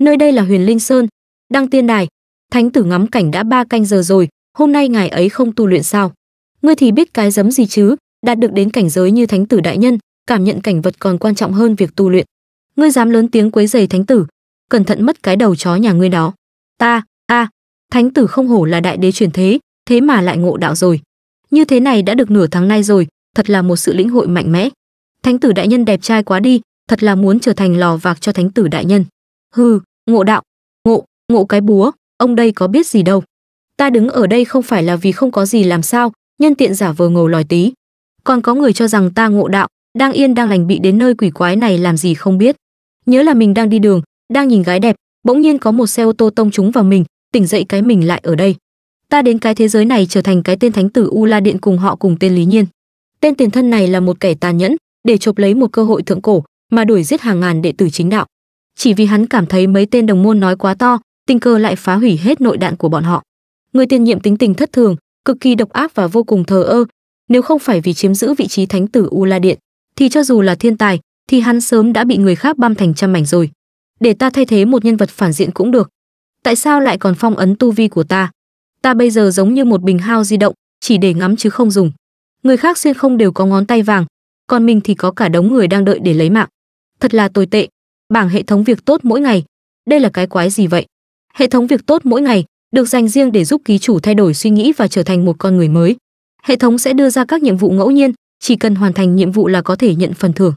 nơi đây là huyền linh sơn đăng tiên đài thánh tử ngắm cảnh đã ba canh giờ rồi hôm nay ngài ấy không tu luyện sao ngươi thì biết cái giấm gì chứ đạt được đến cảnh giới như thánh tử đại nhân cảm nhận cảnh vật còn quan trọng hơn việc tu luyện ngươi dám lớn tiếng quấy giày thánh tử cẩn thận mất cái đầu chó nhà ngươi đó ta a thánh tử không hổ là đại đế truyền thế thế mà lại ngộ đạo rồi như thế này đã được nửa tháng nay rồi thật là một sự lĩnh hội mạnh mẽ thánh tử đại nhân đẹp trai quá đi thật là muốn trở thành lò vạc cho thánh tử đại nhân hừ Ngộ đạo, ngộ, ngộ cái búa, ông đây có biết gì đâu. Ta đứng ở đây không phải là vì không có gì làm sao, nhân tiện giả vờ ngầu lòi tí. Còn có người cho rằng ta ngộ đạo, đang yên đang lành bị đến nơi quỷ quái này làm gì không biết. Nhớ là mình đang đi đường, đang nhìn gái đẹp, bỗng nhiên có một xe ô tô tông trúng vào mình, tỉnh dậy cái mình lại ở đây. Ta đến cái thế giới này trở thành cái tên thánh tử U La Điện cùng họ cùng tên Lý Nhiên. Tên tiền thân này là một kẻ tàn nhẫn, để chộp lấy một cơ hội thượng cổ mà đuổi giết hàng ngàn đệ tử chính đạo chỉ vì hắn cảm thấy mấy tên đồng môn nói quá to, tình cờ lại phá hủy hết nội đạn của bọn họ. Người tiền nhiệm tính tình thất thường, cực kỳ độc ác và vô cùng thờ ơ, nếu không phải vì chiếm giữ vị trí thánh tử U La Điện, thì cho dù là thiên tài, thì hắn sớm đã bị người khác băm thành trăm mảnh rồi. Để ta thay thế một nhân vật phản diện cũng được. Tại sao lại còn phong ấn tu vi của ta? Ta bây giờ giống như một bình hao di động, chỉ để ngắm chứ không dùng. Người khác xuyên không đều có ngón tay vàng, còn mình thì có cả đống người đang đợi để lấy mạng. Thật là tồi tệ, bảng hệ thống việc tốt mỗi ngày. Đây là cái quái gì vậy? Hệ thống việc tốt mỗi ngày được dành riêng để giúp ký chủ thay đổi suy nghĩ và trở thành một con người mới. Hệ thống sẽ đưa ra các nhiệm vụ ngẫu nhiên, chỉ cần hoàn thành nhiệm vụ là có thể nhận phần thưởng.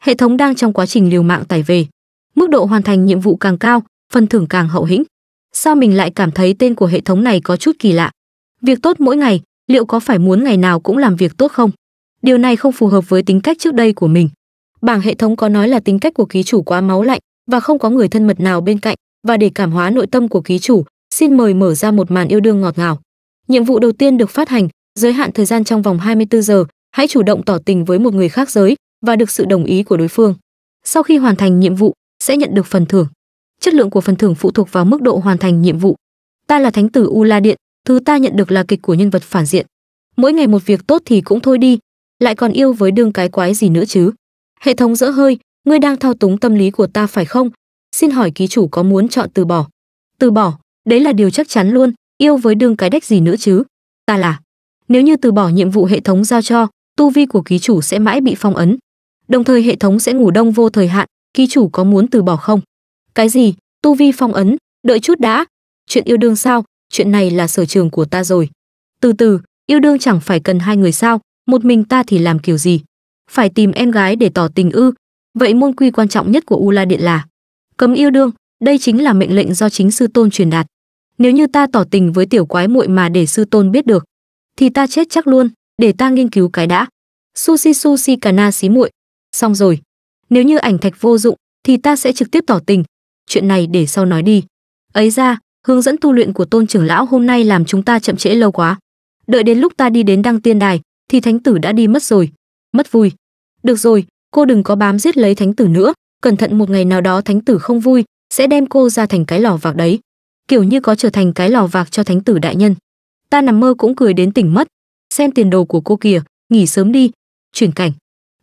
Hệ thống đang trong quá trình liều mạng tải về. Mức độ hoàn thành nhiệm vụ càng cao, phần thưởng càng hậu hĩnh. Sao mình lại cảm thấy tên của hệ thống này có chút kỳ lạ? Việc tốt mỗi ngày, liệu có phải muốn ngày nào cũng làm việc tốt không? Điều này không phù hợp với tính cách trước đây của mình bảng hệ thống có nói là tính cách của ký chủ quá máu lạnh và không có người thân mật nào bên cạnh và để cảm hóa nội tâm của ký chủ xin mời mở ra một màn yêu đương ngọt ngào nhiệm vụ đầu tiên được phát hành giới hạn thời gian trong vòng 24 giờ hãy chủ động tỏ tình với một người khác giới và được sự đồng ý của đối phương sau khi hoàn thành nhiệm vụ sẽ nhận được phần thưởng chất lượng của phần thưởng phụ thuộc vào mức độ hoàn thành nhiệm vụ ta là thánh tử u la điện thứ ta nhận được là kịch của nhân vật phản diện mỗi ngày một việc tốt thì cũng thôi đi lại còn yêu với đương cái quái gì nữa chứ Hệ thống dỡ hơi, ngươi đang thao túng tâm lý của ta phải không? Xin hỏi ký chủ có muốn chọn từ bỏ? Từ bỏ, đấy là điều chắc chắn luôn, yêu với đương cái đách gì nữa chứ? Ta là. Nếu như từ bỏ nhiệm vụ hệ thống giao cho, tu vi của ký chủ sẽ mãi bị phong ấn. Đồng thời hệ thống sẽ ngủ đông vô thời hạn, ký chủ có muốn từ bỏ không? Cái gì? Tu vi phong ấn, đợi chút đã. Chuyện yêu đương sao? Chuyện này là sở trường của ta rồi. Từ từ, yêu đương chẳng phải cần hai người sao? Một mình ta thì làm kiểu gì? phải tìm em gái để tỏ tình ư? Vậy môn quy quan trọng nhất của U La Điện là cấm yêu đương, đây chính là mệnh lệnh do chính sư tôn truyền đạt. Nếu như ta tỏ tình với tiểu quái muội mà để sư tôn biết được, thì ta chết chắc luôn, để ta nghiên cứu cái đã. Sushi sushi kana xí muội. Xong rồi, nếu như ảnh thạch vô dụng thì ta sẽ trực tiếp tỏ tình. Chuyện này để sau nói đi. Ấy ra, hướng dẫn tu luyện của tôn trưởng lão hôm nay làm chúng ta chậm trễ lâu quá. Đợi đến lúc ta đi đến đăng tiên đài thì thánh tử đã đi mất rồi mất vui được rồi cô đừng có bám giết lấy thánh tử nữa cẩn thận một ngày nào đó thánh tử không vui sẽ đem cô ra thành cái lò vạc đấy kiểu như có trở thành cái lò vạc cho thánh tử đại nhân ta nằm mơ cũng cười đến tỉnh mất xem tiền đồ của cô kìa nghỉ sớm đi chuyển cảnh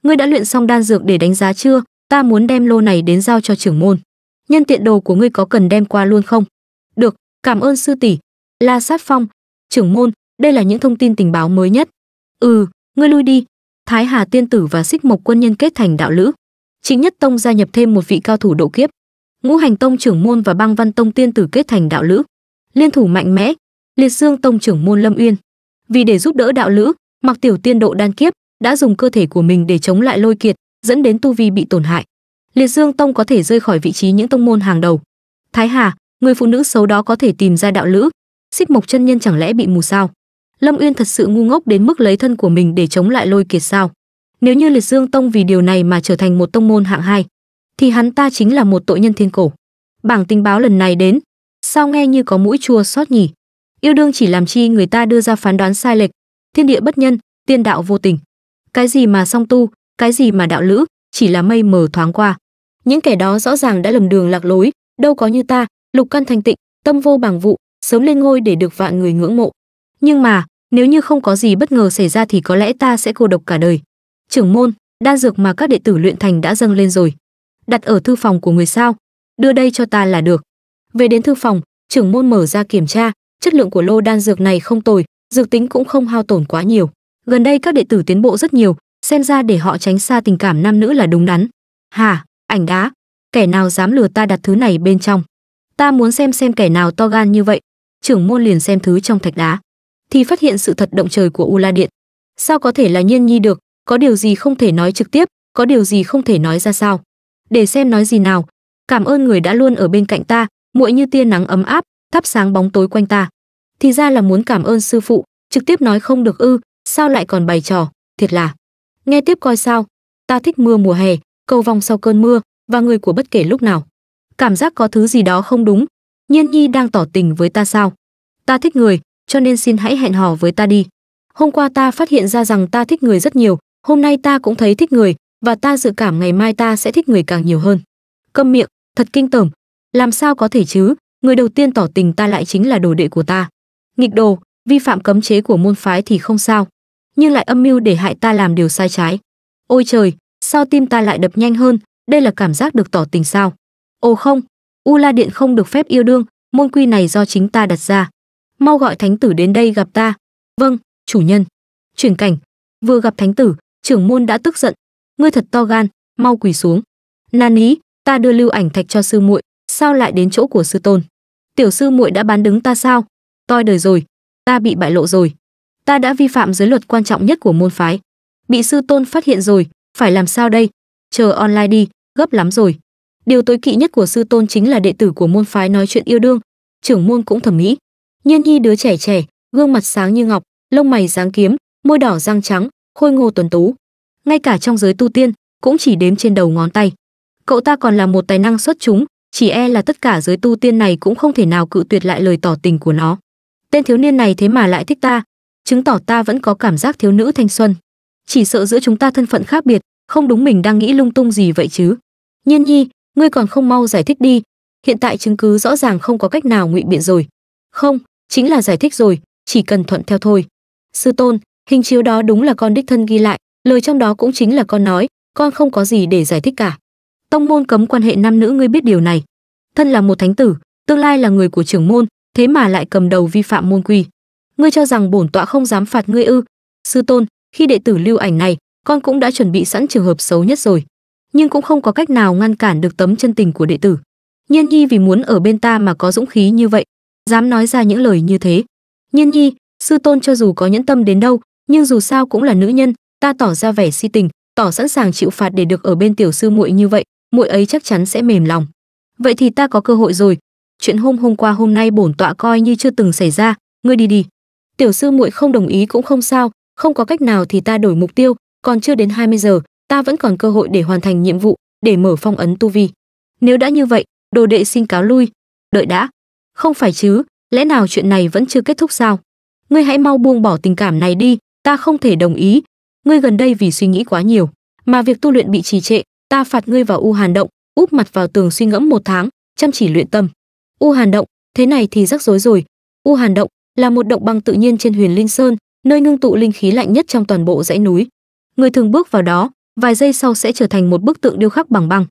ngươi đã luyện xong đan dược để đánh giá chưa ta muốn đem lô này đến giao cho trưởng môn nhân tiện đồ của ngươi có cần đem qua luôn không được cảm ơn sư tỷ la sát phong trưởng môn đây là những thông tin tình báo mới nhất ừ ngươi lui đi Thái Hà tiên tử và Xích Mộc quân nhân kết thành đạo lữ. Chính Nhất Tông gia nhập thêm một vị cao thủ độ kiếp. Ngũ Hành Tông trưởng môn và Bang Văn Tông tiên tử kết thành đạo lữ. Liên thủ mạnh mẽ, Liệt Dương Tông trưởng môn Lâm Uyên. Vì để giúp đỡ đạo lữ, Mặc Tiểu Tiên độ đan kiếp, đã dùng cơ thể của mình để chống lại lôi kiệt, dẫn đến tu vi bị tổn hại. Liệt Dương Tông có thể rơi khỏi vị trí những tông môn hàng đầu. Thái Hà, người phụ nữ xấu đó có thể tìm ra đạo lữ, Xích Mộc chân nhân chẳng lẽ bị mù sao? Lâm Uyên thật sự ngu ngốc đến mức lấy thân của mình để chống lại lôi kiệt sao? Nếu như Liệt Dương Tông vì điều này mà trở thành một tông môn hạng hai, thì hắn ta chính là một tội nhân thiên cổ. Bảng tình báo lần này đến, sao nghe như có mũi chua xót nhỉ? Yêu đương chỉ làm chi người ta đưa ra phán đoán sai lệch, thiên địa bất nhân, tiên đạo vô tình. Cái gì mà song tu, cái gì mà đạo lữ, chỉ là mây mờ thoáng qua. Những kẻ đó rõ ràng đã lầm đường lạc lối, đâu có như ta, lục căn thành tịnh, tâm vô bằng vụ, sớm lên ngôi để được vạn người ngưỡng mộ. Nhưng mà, nếu như không có gì bất ngờ xảy ra thì có lẽ ta sẽ cô độc cả đời trưởng môn đan dược mà các đệ tử luyện thành đã dâng lên rồi đặt ở thư phòng của người sao đưa đây cho ta là được về đến thư phòng trưởng môn mở ra kiểm tra chất lượng của lô đan dược này không tồi dược tính cũng không hao tổn quá nhiều gần đây các đệ tử tiến bộ rất nhiều xem ra để họ tránh xa tình cảm nam nữ là đúng đắn hà ảnh đá kẻ nào dám lừa ta đặt thứ này bên trong ta muốn xem xem kẻ nào to gan như vậy trưởng môn liền xem thứ trong thạch đá thì phát hiện sự thật động trời của U La Điện. Sao có thể là Nhiên Nhi được, có điều gì không thể nói trực tiếp, có điều gì không thể nói ra sao? Để xem nói gì nào. Cảm ơn người đã luôn ở bên cạnh ta, muội như tia nắng ấm áp, thắp sáng bóng tối quanh ta. Thì ra là muốn cảm ơn sư phụ, trực tiếp nói không được ư, sao lại còn bày trò, thiệt là. Nghe tiếp coi sao, ta thích mưa mùa hè, cầu vòng sau cơn mưa và người của bất kể lúc nào. Cảm giác có thứ gì đó không đúng, Nhiên Nhi đang tỏ tình với ta sao? Ta thích người, cho nên xin hãy hẹn hò với ta đi. Hôm qua ta phát hiện ra rằng ta thích người rất nhiều, hôm nay ta cũng thấy thích người, và ta dự cảm ngày mai ta sẽ thích người càng nhiều hơn. Câm miệng, thật kinh tởm. Làm sao có thể chứ, người đầu tiên tỏ tình ta lại chính là đồ đệ của ta. Nghịch đồ, vi phạm cấm chế của môn phái thì không sao, nhưng lại âm mưu để hại ta làm điều sai trái. Ôi trời, sao tim ta lại đập nhanh hơn, đây là cảm giác được tỏ tình sao? Ồ không, U La Điện không được phép yêu đương, môn quy này do chính ta đặt ra mau gọi thánh tử đến đây gặp ta vâng chủ nhân chuyển cảnh vừa gặp thánh tử trưởng môn đã tức giận ngươi thật to gan mau quỳ xuống nan ý ta đưa lưu ảnh thạch cho sư muội sao lại đến chỗ của sư tôn tiểu sư muội đã bán đứng ta sao toi đời rồi ta bị bại lộ rồi ta đã vi phạm giới luật quan trọng nhất của môn phái bị sư tôn phát hiện rồi phải làm sao đây chờ online đi gấp lắm rồi điều tối kỵ nhất của sư tôn chính là đệ tử của môn phái nói chuyện yêu đương trưởng môn cũng thầm nghĩ Nhiên Nhi đứa trẻ trẻ, gương mặt sáng như ngọc, lông mày dáng kiếm, môi đỏ răng trắng, khôi ngô tuấn tú. Ngay cả trong giới tu tiên, cũng chỉ đếm trên đầu ngón tay. Cậu ta còn là một tài năng xuất chúng, chỉ e là tất cả giới tu tiên này cũng không thể nào cự tuyệt lại lời tỏ tình của nó. Tên thiếu niên này thế mà lại thích ta, chứng tỏ ta vẫn có cảm giác thiếu nữ thanh xuân. Chỉ sợ giữa chúng ta thân phận khác biệt, không đúng mình đang nghĩ lung tung gì vậy chứ. Nhiên Nhi, ngươi còn không mau giải thích đi, hiện tại chứng cứ rõ ràng không có cách nào ngụy biện rồi. Không, chính là giải thích rồi chỉ cần thuận theo thôi sư tôn hình chiếu đó đúng là con đích thân ghi lại lời trong đó cũng chính là con nói con không có gì để giải thích cả tông môn cấm quan hệ nam nữ ngươi biết điều này thân là một thánh tử tương lai là người của trưởng môn thế mà lại cầm đầu vi phạm môn quy ngươi cho rằng bổn tọa không dám phạt ngươi ư sư tôn khi đệ tử lưu ảnh này con cũng đã chuẩn bị sẵn trường hợp xấu nhất rồi nhưng cũng không có cách nào ngăn cản được tấm chân tình của đệ tử nhiên nhi vì muốn ở bên ta mà có dũng khí như vậy dám nói ra những lời như thế nhiên nhi sư tôn cho dù có nhẫn tâm đến đâu nhưng dù sao cũng là nữ nhân ta tỏ ra vẻ si tình tỏ sẵn sàng chịu phạt để được ở bên tiểu sư muội như vậy muội ấy chắc chắn sẽ mềm lòng vậy thì ta có cơ hội rồi chuyện hôm hôm qua hôm nay bổn tọa coi như chưa từng xảy ra ngươi đi đi tiểu sư muội không đồng ý cũng không sao không có cách nào thì ta đổi mục tiêu còn chưa đến 20 giờ ta vẫn còn cơ hội để hoàn thành nhiệm vụ để mở phong ấn tu vi nếu đã như vậy đồ đệ xin cáo lui đợi đã không phải chứ, lẽ nào chuyện này vẫn chưa kết thúc sao? Ngươi hãy mau buông bỏ tình cảm này đi, ta không thể đồng ý. Ngươi gần đây vì suy nghĩ quá nhiều, mà việc tu luyện bị trì trệ, ta phạt ngươi vào U Hàn động, úp mặt vào tường suy ngẫm một tháng, chăm chỉ luyện tâm. U Hàn động, thế này thì rắc rối rồi. U Hàn động là một động băng tự nhiên trên Huyền Linh Sơn, nơi ngưng tụ linh khí lạnh nhất trong toàn bộ dãy núi. Người thường bước vào đó, vài giây sau sẽ trở thành một bức tượng điêu khắc bằng băng.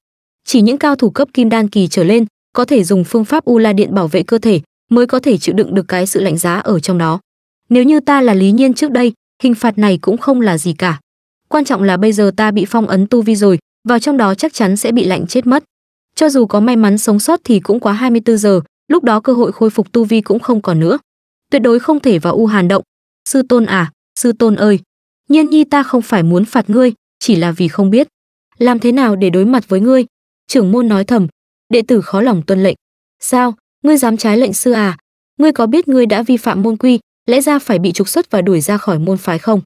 Chỉ những cao thủ cấp kim đan kỳ trở lên có thể dùng phương pháp u la điện bảo vệ cơ thể mới có thể chịu đựng được cái sự lạnh giá ở trong đó nếu như ta là lý nhiên trước đây hình phạt này cũng không là gì cả quan trọng là bây giờ ta bị phong ấn tu vi rồi vào trong đó chắc chắn sẽ bị lạnh chết mất cho dù có may mắn sống sót thì cũng quá 24 giờ lúc đó cơ hội khôi phục tu vi cũng không còn nữa tuyệt đối không thể vào u hàn động sư tôn à sư tôn ơi nhiên nhi ta không phải muốn phạt ngươi chỉ là vì không biết làm thế nào để đối mặt với ngươi trưởng môn nói thầm đệ tử khó lòng tuân lệnh sao ngươi dám trái lệnh sư à ngươi có biết ngươi đã vi phạm môn quy lẽ ra phải bị trục xuất và đuổi ra khỏi môn phái không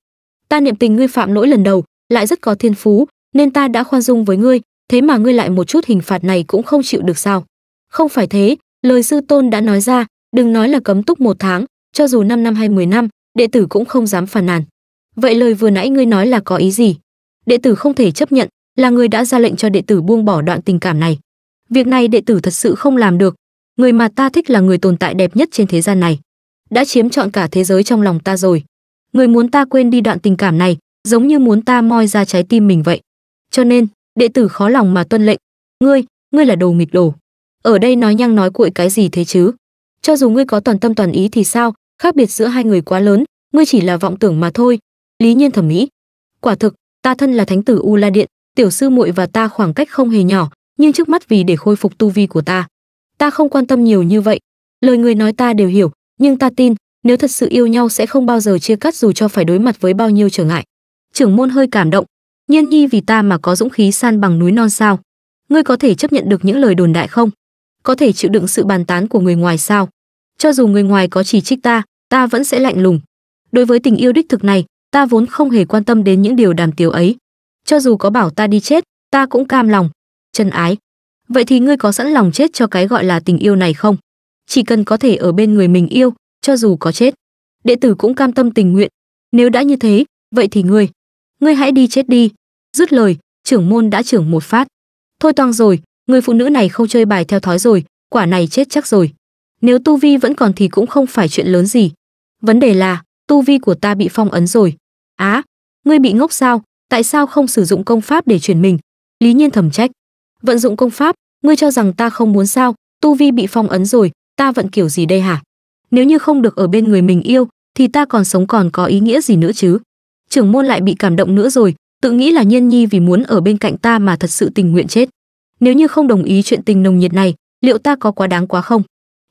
ta niệm tình ngươi phạm lỗi lần đầu lại rất có thiên phú nên ta đã khoan dung với ngươi thế mà ngươi lại một chút hình phạt này cũng không chịu được sao không phải thế lời sư tôn đã nói ra đừng nói là cấm túc một tháng cho dù 5 năm hay 10 năm đệ tử cũng không dám phản nàn vậy lời vừa nãy ngươi nói là có ý gì đệ tử không thể chấp nhận là người đã ra lệnh cho đệ tử buông bỏ đoạn tình cảm này Việc này đệ tử thật sự không làm được. Người mà ta thích là người tồn tại đẹp nhất trên thế gian này. Đã chiếm trọn cả thế giới trong lòng ta rồi. Người muốn ta quên đi đoạn tình cảm này, giống như muốn ta moi ra trái tim mình vậy. Cho nên, đệ tử khó lòng mà tuân lệnh. Ngươi, ngươi là đồ nghịch đồ. Ở đây nói nhăng nói cuội cái gì thế chứ? Cho dù ngươi có toàn tâm toàn ý thì sao, khác biệt giữa hai người quá lớn, ngươi chỉ là vọng tưởng mà thôi. Lý Nhiên thẩm mỹ. Quả thực, ta thân là thánh tử U La Điện, tiểu sư muội và ta khoảng cách không hề nhỏ, nhưng trước mắt vì để khôi phục tu vi của ta ta không quan tâm nhiều như vậy lời người nói ta đều hiểu nhưng ta tin nếu thật sự yêu nhau sẽ không bao giờ chia cắt dù cho phải đối mặt với bao nhiêu trở ngại trưởng môn hơi cảm động nhiên nhi vì ta mà có dũng khí san bằng núi non sao ngươi có thể chấp nhận được những lời đồn đại không có thể chịu đựng sự bàn tán của người ngoài sao cho dù người ngoài có chỉ trích ta ta vẫn sẽ lạnh lùng đối với tình yêu đích thực này ta vốn không hề quan tâm đến những điều đàm tiếu ấy cho dù có bảo ta đi chết ta cũng cam lòng chân ái. Vậy thì ngươi có sẵn lòng chết cho cái gọi là tình yêu này không? Chỉ cần có thể ở bên người mình yêu, cho dù có chết, đệ tử cũng cam tâm tình nguyện. Nếu đã như thế, vậy thì ngươi, ngươi hãy đi chết đi. Dứt lời, trưởng môn đã trưởng một phát. Thôi toang rồi, người phụ nữ này không chơi bài theo thói rồi, quả này chết chắc rồi. Nếu tu vi vẫn còn thì cũng không phải chuyện lớn gì. Vấn đề là, tu vi của ta bị phong ấn rồi. Á, ngươi bị ngốc sao? Tại sao không sử dụng công pháp để chuyển mình? Lý Nhiên thầm trách vận dụng công pháp ngươi cho rằng ta không muốn sao tu vi bị phong ấn rồi ta vận kiểu gì đây hả nếu như không được ở bên người mình yêu thì ta còn sống còn có ý nghĩa gì nữa chứ trưởng môn lại bị cảm động nữa rồi tự nghĩ là nhiên nhi vì muốn ở bên cạnh ta mà thật sự tình nguyện chết nếu như không đồng ý chuyện tình nồng nhiệt này liệu ta có quá đáng quá không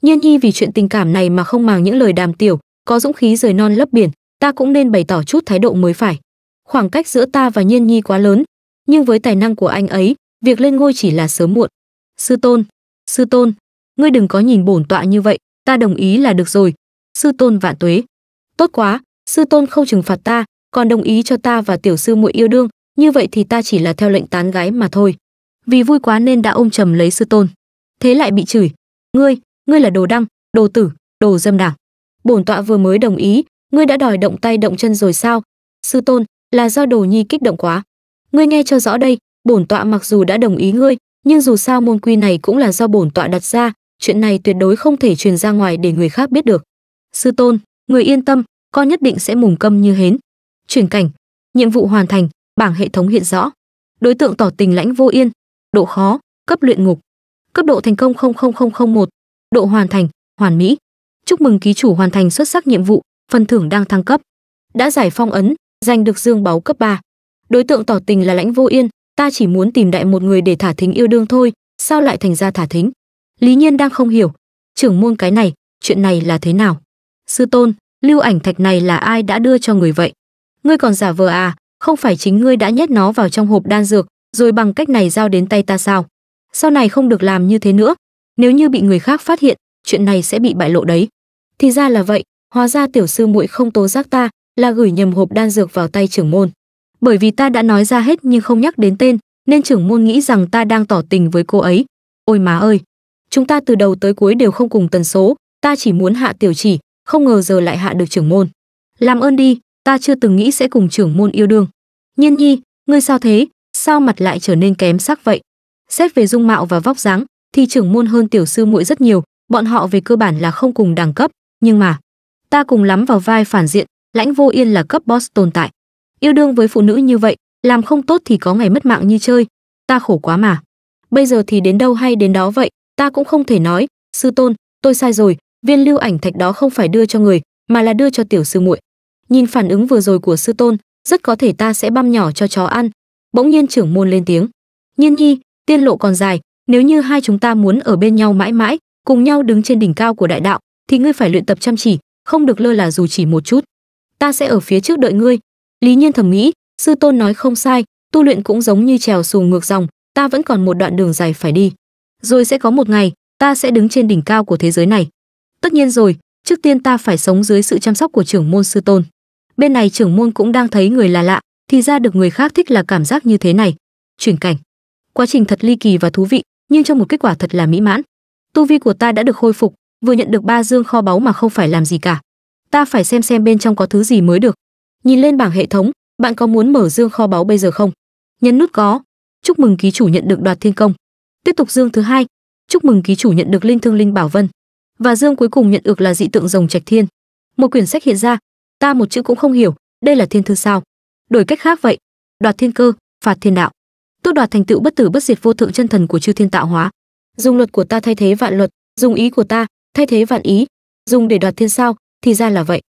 nhiên nhi vì chuyện tình cảm này mà không màng những lời đàm tiểu có dũng khí rời non lấp biển ta cũng nên bày tỏ chút thái độ mới phải khoảng cách giữa ta và nhiên nhi quá lớn nhưng với tài năng của anh ấy việc lên ngôi chỉ là sớm muộn. Sư tôn, sư tôn, ngươi đừng có nhìn bổn tọa như vậy, ta đồng ý là được rồi. Sư tôn vạn tuế. Tốt quá, sư tôn không trừng phạt ta, còn đồng ý cho ta và tiểu sư muội yêu đương, như vậy thì ta chỉ là theo lệnh tán gái mà thôi. Vì vui quá nên đã ôm trầm lấy sư tôn. Thế lại bị chửi, ngươi, ngươi là đồ đăng, đồ tử, đồ dâm đảng. Bổn tọa vừa mới đồng ý, ngươi đã đòi động tay động chân rồi sao? Sư tôn, là do đồ nhi kích động quá. Ngươi nghe cho rõ đây, bổn tọa mặc dù đã đồng ý ngươi nhưng dù sao môn quy này cũng là do bổn tọa đặt ra chuyện này tuyệt đối không thể truyền ra ngoài để người khác biết được sư tôn người yên tâm con nhất định sẽ mùng câm như hến chuyển cảnh nhiệm vụ hoàn thành bảng hệ thống hiện rõ đối tượng tỏ tình lãnh vô yên độ khó cấp luyện ngục cấp độ thành công một, độ hoàn thành hoàn mỹ chúc mừng ký chủ hoàn thành xuất sắc nhiệm vụ phần thưởng đang thăng cấp đã giải phong ấn giành được dương báu cấp 3. đối tượng tỏ tình là lãnh vô yên ta chỉ muốn tìm đại một người để thả thính yêu đương thôi sao lại thành ra thả thính lý nhiên đang không hiểu trưởng môn cái này chuyện này là thế nào sư tôn lưu ảnh thạch này là ai đã đưa cho người vậy ngươi còn giả vờ à không phải chính ngươi đã nhét nó vào trong hộp đan dược rồi bằng cách này giao đến tay ta sao sau này không được làm như thế nữa nếu như bị người khác phát hiện chuyện này sẽ bị bại lộ đấy thì ra là vậy hóa ra tiểu sư muội không tố giác ta là gửi nhầm hộp đan dược vào tay trưởng môn bởi vì ta đã nói ra hết nhưng không nhắc đến tên nên trưởng môn nghĩ rằng ta đang tỏ tình với cô ấy ôi má ơi chúng ta từ đầu tới cuối đều không cùng tần số ta chỉ muốn hạ tiểu chỉ không ngờ giờ lại hạ được trưởng môn làm ơn đi ta chưa từng nghĩ sẽ cùng trưởng môn yêu đương nhiên nhi ngươi sao thế sao mặt lại trở nên kém sắc vậy xét về dung mạo và vóc dáng thì trưởng môn hơn tiểu sư muội rất nhiều bọn họ về cơ bản là không cùng đẳng cấp nhưng mà ta cùng lắm vào vai phản diện lãnh vô yên là cấp boss tồn tại yêu đương với phụ nữ như vậy làm không tốt thì có ngày mất mạng như chơi ta khổ quá mà bây giờ thì đến đâu hay đến đó vậy ta cũng không thể nói sư tôn tôi sai rồi viên lưu ảnh thạch đó không phải đưa cho người mà là đưa cho tiểu sư muội nhìn phản ứng vừa rồi của sư tôn rất có thể ta sẽ băm nhỏ cho chó ăn bỗng nhiên trưởng môn lên tiếng nhiên nhi tiên lộ còn dài nếu như hai chúng ta muốn ở bên nhau mãi mãi cùng nhau đứng trên đỉnh cao của đại đạo thì ngươi phải luyện tập chăm chỉ không được lơ là dù chỉ một chút ta sẽ ở phía trước đợi ngươi Lý Nhiên thầm nghĩ, sư tôn nói không sai, tu luyện cũng giống như trèo xuồng ngược dòng, ta vẫn còn một đoạn đường dài phải đi. Rồi sẽ có một ngày, ta sẽ đứng trên đỉnh cao của thế giới này. Tất nhiên rồi, trước tiên ta phải sống dưới sự chăm sóc của trưởng môn sư tôn. Bên này trưởng môn cũng đang thấy người là lạ, thì ra được người khác thích là cảm giác như thế này. Chuyển cảnh. Quá trình thật ly kỳ và thú vị, nhưng cho một kết quả thật là mỹ mãn. Tu vi của ta đã được khôi phục, vừa nhận được ba dương kho báu mà không phải làm gì cả. Ta phải xem xem bên trong có thứ gì mới được. Nhìn lên bảng hệ thống, bạn có muốn mở dương kho báu bây giờ không? Nhấn nút có. Chúc mừng ký chủ nhận được đoạt thiên công. Tiếp tục dương thứ hai. Chúc mừng ký chủ nhận được linh thương linh bảo vân. Và dương cuối cùng nhận được là dị tượng rồng trạch thiên. Một quyển sách hiện ra, ta một chữ cũng không hiểu, đây là thiên thư sao? Đổi cách khác vậy, đoạt thiên cơ, phạt thiên đạo. Tước đoạt thành tựu bất tử bất diệt vô thượng chân thần của chư thiên tạo hóa. Dùng luật của ta thay thế vạn luật, dùng ý của ta thay thế vạn ý, dùng để đoạt thiên sao, thì ra là vậy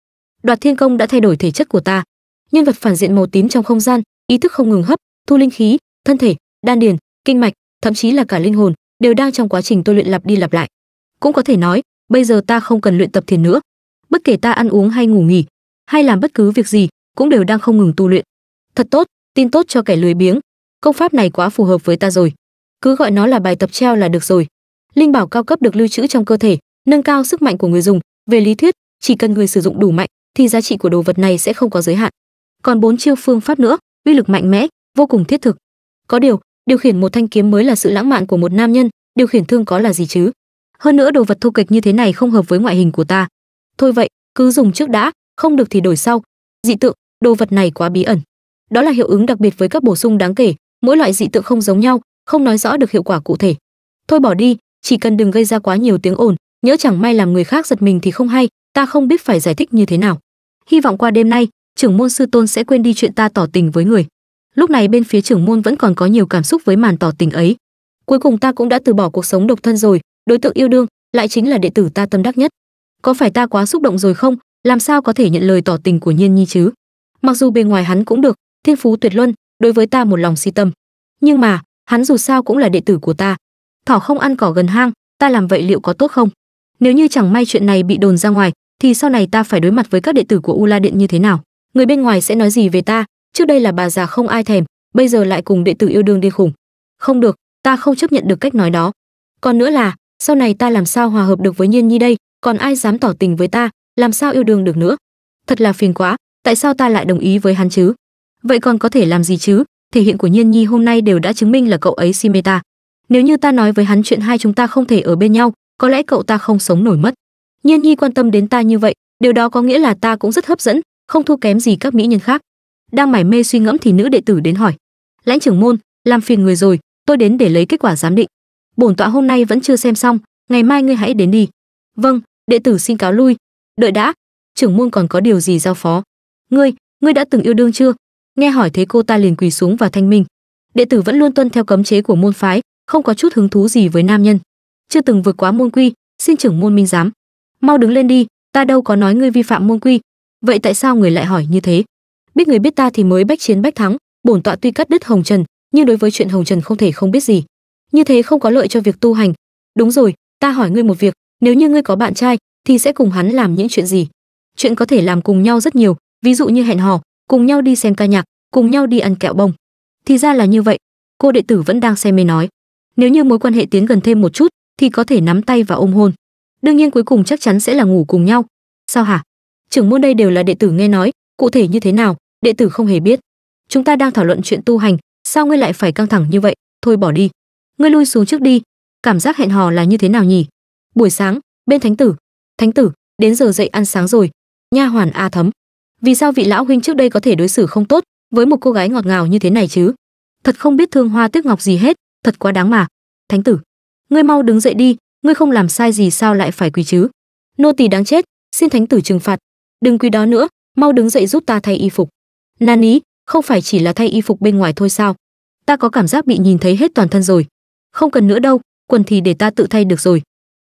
đoạt thiên công đã thay đổi thể chất của ta nhân vật phản diện màu tím trong không gian ý thức không ngừng hấp thu linh khí thân thể đan điền kinh mạch thậm chí là cả linh hồn đều đang trong quá trình tôi luyện lặp đi lặp lại cũng có thể nói bây giờ ta không cần luyện tập thiền nữa bất kể ta ăn uống hay ngủ nghỉ hay làm bất cứ việc gì cũng đều đang không ngừng tu luyện thật tốt tin tốt cho kẻ lười biếng công pháp này quá phù hợp với ta rồi cứ gọi nó là bài tập treo là được rồi linh bảo cao cấp được lưu trữ trong cơ thể nâng cao sức mạnh của người dùng về lý thuyết chỉ cần người sử dụng đủ mạnh thì giá trị của đồ vật này sẽ không có giới hạn. Còn bốn chiêu phương pháp nữa, uy lực mạnh mẽ, vô cùng thiết thực. Có điều, điều khiển một thanh kiếm mới là sự lãng mạn của một nam nhân, điều khiển thương có là gì chứ? Hơn nữa đồ vật thô kịch như thế này không hợp với ngoại hình của ta. Thôi vậy, cứ dùng trước đã, không được thì đổi sau. Dị tượng, đồ vật này quá bí ẩn. Đó là hiệu ứng đặc biệt với các bổ sung đáng kể, mỗi loại dị tượng không giống nhau, không nói rõ được hiệu quả cụ thể. Thôi bỏ đi, chỉ cần đừng gây ra quá nhiều tiếng ồn, nhỡ chẳng may làm người khác giật mình thì không hay, ta không biết phải giải thích như thế nào hy vọng qua đêm nay trưởng môn sư tôn sẽ quên đi chuyện ta tỏ tình với người lúc này bên phía trưởng môn vẫn còn có nhiều cảm xúc với màn tỏ tình ấy cuối cùng ta cũng đã từ bỏ cuộc sống độc thân rồi đối tượng yêu đương lại chính là đệ tử ta tâm đắc nhất có phải ta quá xúc động rồi không làm sao có thể nhận lời tỏ tình của nhiên nhi chứ mặc dù bề ngoài hắn cũng được thiên phú tuyệt luân đối với ta một lòng si tâm nhưng mà hắn dù sao cũng là đệ tử của ta thỏ không ăn cỏ gần hang ta làm vậy liệu có tốt không nếu như chẳng may chuyện này bị đồn ra ngoài thì sau này ta phải đối mặt với các đệ tử của u la điện như thế nào người bên ngoài sẽ nói gì về ta trước đây là bà già không ai thèm bây giờ lại cùng đệ tử yêu đương đi khủng không được ta không chấp nhận được cách nói đó còn nữa là sau này ta làm sao hòa hợp được với nhiên nhi đây còn ai dám tỏ tình với ta làm sao yêu đương được nữa thật là phiền quá tại sao ta lại đồng ý với hắn chứ vậy còn có thể làm gì chứ thể hiện của nhiên nhi hôm nay đều đã chứng minh là cậu ấy si mê ta nếu như ta nói với hắn chuyện hai chúng ta không thể ở bên nhau có lẽ cậu ta không sống nổi mất nhiên nhi quan tâm đến ta như vậy điều đó có nghĩa là ta cũng rất hấp dẫn không thua kém gì các mỹ nhân khác đang mải mê suy ngẫm thì nữ đệ tử đến hỏi lãnh trưởng môn làm phiền người rồi tôi đến để lấy kết quả giám định bổn tọa hôm nay vẫn chưa xem xong ngày mai ngươi hãy đến đi vâng đệ tử xin cáo lui đợi đã trưởng môn còn có điều gì giao phó ngươi ngươi đã từng yêu đương chưa nghe hỏi thế cô ta liền quỳ xuống và thanh minh đệ tử vẫn luôn tuân theo cấm chế của môn phái không có chút hứng thú gì với nam nhân chưa từng vượt quá môn quy xin trưởng môn minh giám mau đứng lên đi ta đâu có nói ngươi vi phạm môn quy vậy tại sao người lại hỏi như thế biết người biết ta thì mới bách chiến bách thắng bổn tọa tuy cắt đứt hồng trần nhưng đối với chuyện hồng trần không thể không biết gì như thế không có lợi cho việc tu hành đúng rồi ta hỏi ngươi một việc nếu như ngươi có bạn trai thì sẽ cùng hắn làm những chuyện gì chuyện có thể làm cùng nhau rất nhiều ví dụ như hẹn hò cùng nhau đi xem ca nhạc cùng nhau đi ăn kẹo bông thì ra là như vậy cô đệ tử vẫn đang say mê nói nếu như mối quan hệ tiến gần thêm một chút thì có thể nắm tay và ôm hôn đương nhiên cuối cùng chắc chắn sẽ là ngủ cùng nhau sao hả trưởng môn đây đều là đệ tử nghe nói cụ thể như thế nào đệ tử không hề biết chúng ta đang thảo luận chuyện tu hành sao ngươi lại phải căng thẳng như vậy thôi bỏ đi ngươi lui xuống trước đi cảm giác hẹn hò là như thế nào nhỉ buổi sáng bên thánh tử thánh tử đến giờ dậy ăn sáng rồi nha hoàn a thấm vì sao vị lão huynh trước đây có thể đối xử không tốt với một cô gái ngọt ngào như thế này chứ thật không biết thương hoa tiếc ngọc gì hết thật quá đáng mà thánh tử ngươi mau đứng dậy đi ngươi không làm sai gì sao lại phải quỳ chứ nô tỳ đáng chết xin thánh tử trừng phạt đừng quỳ đó nữa mau đứng dậy giúp ta thay y phục nan ý không phải chỉ là thay y phục bên ngoài thôi sao ta có cảm giác bị nhìn thấy hết toàn thân rồi không cần nữa đâu quần thì để ta tự thay được rồi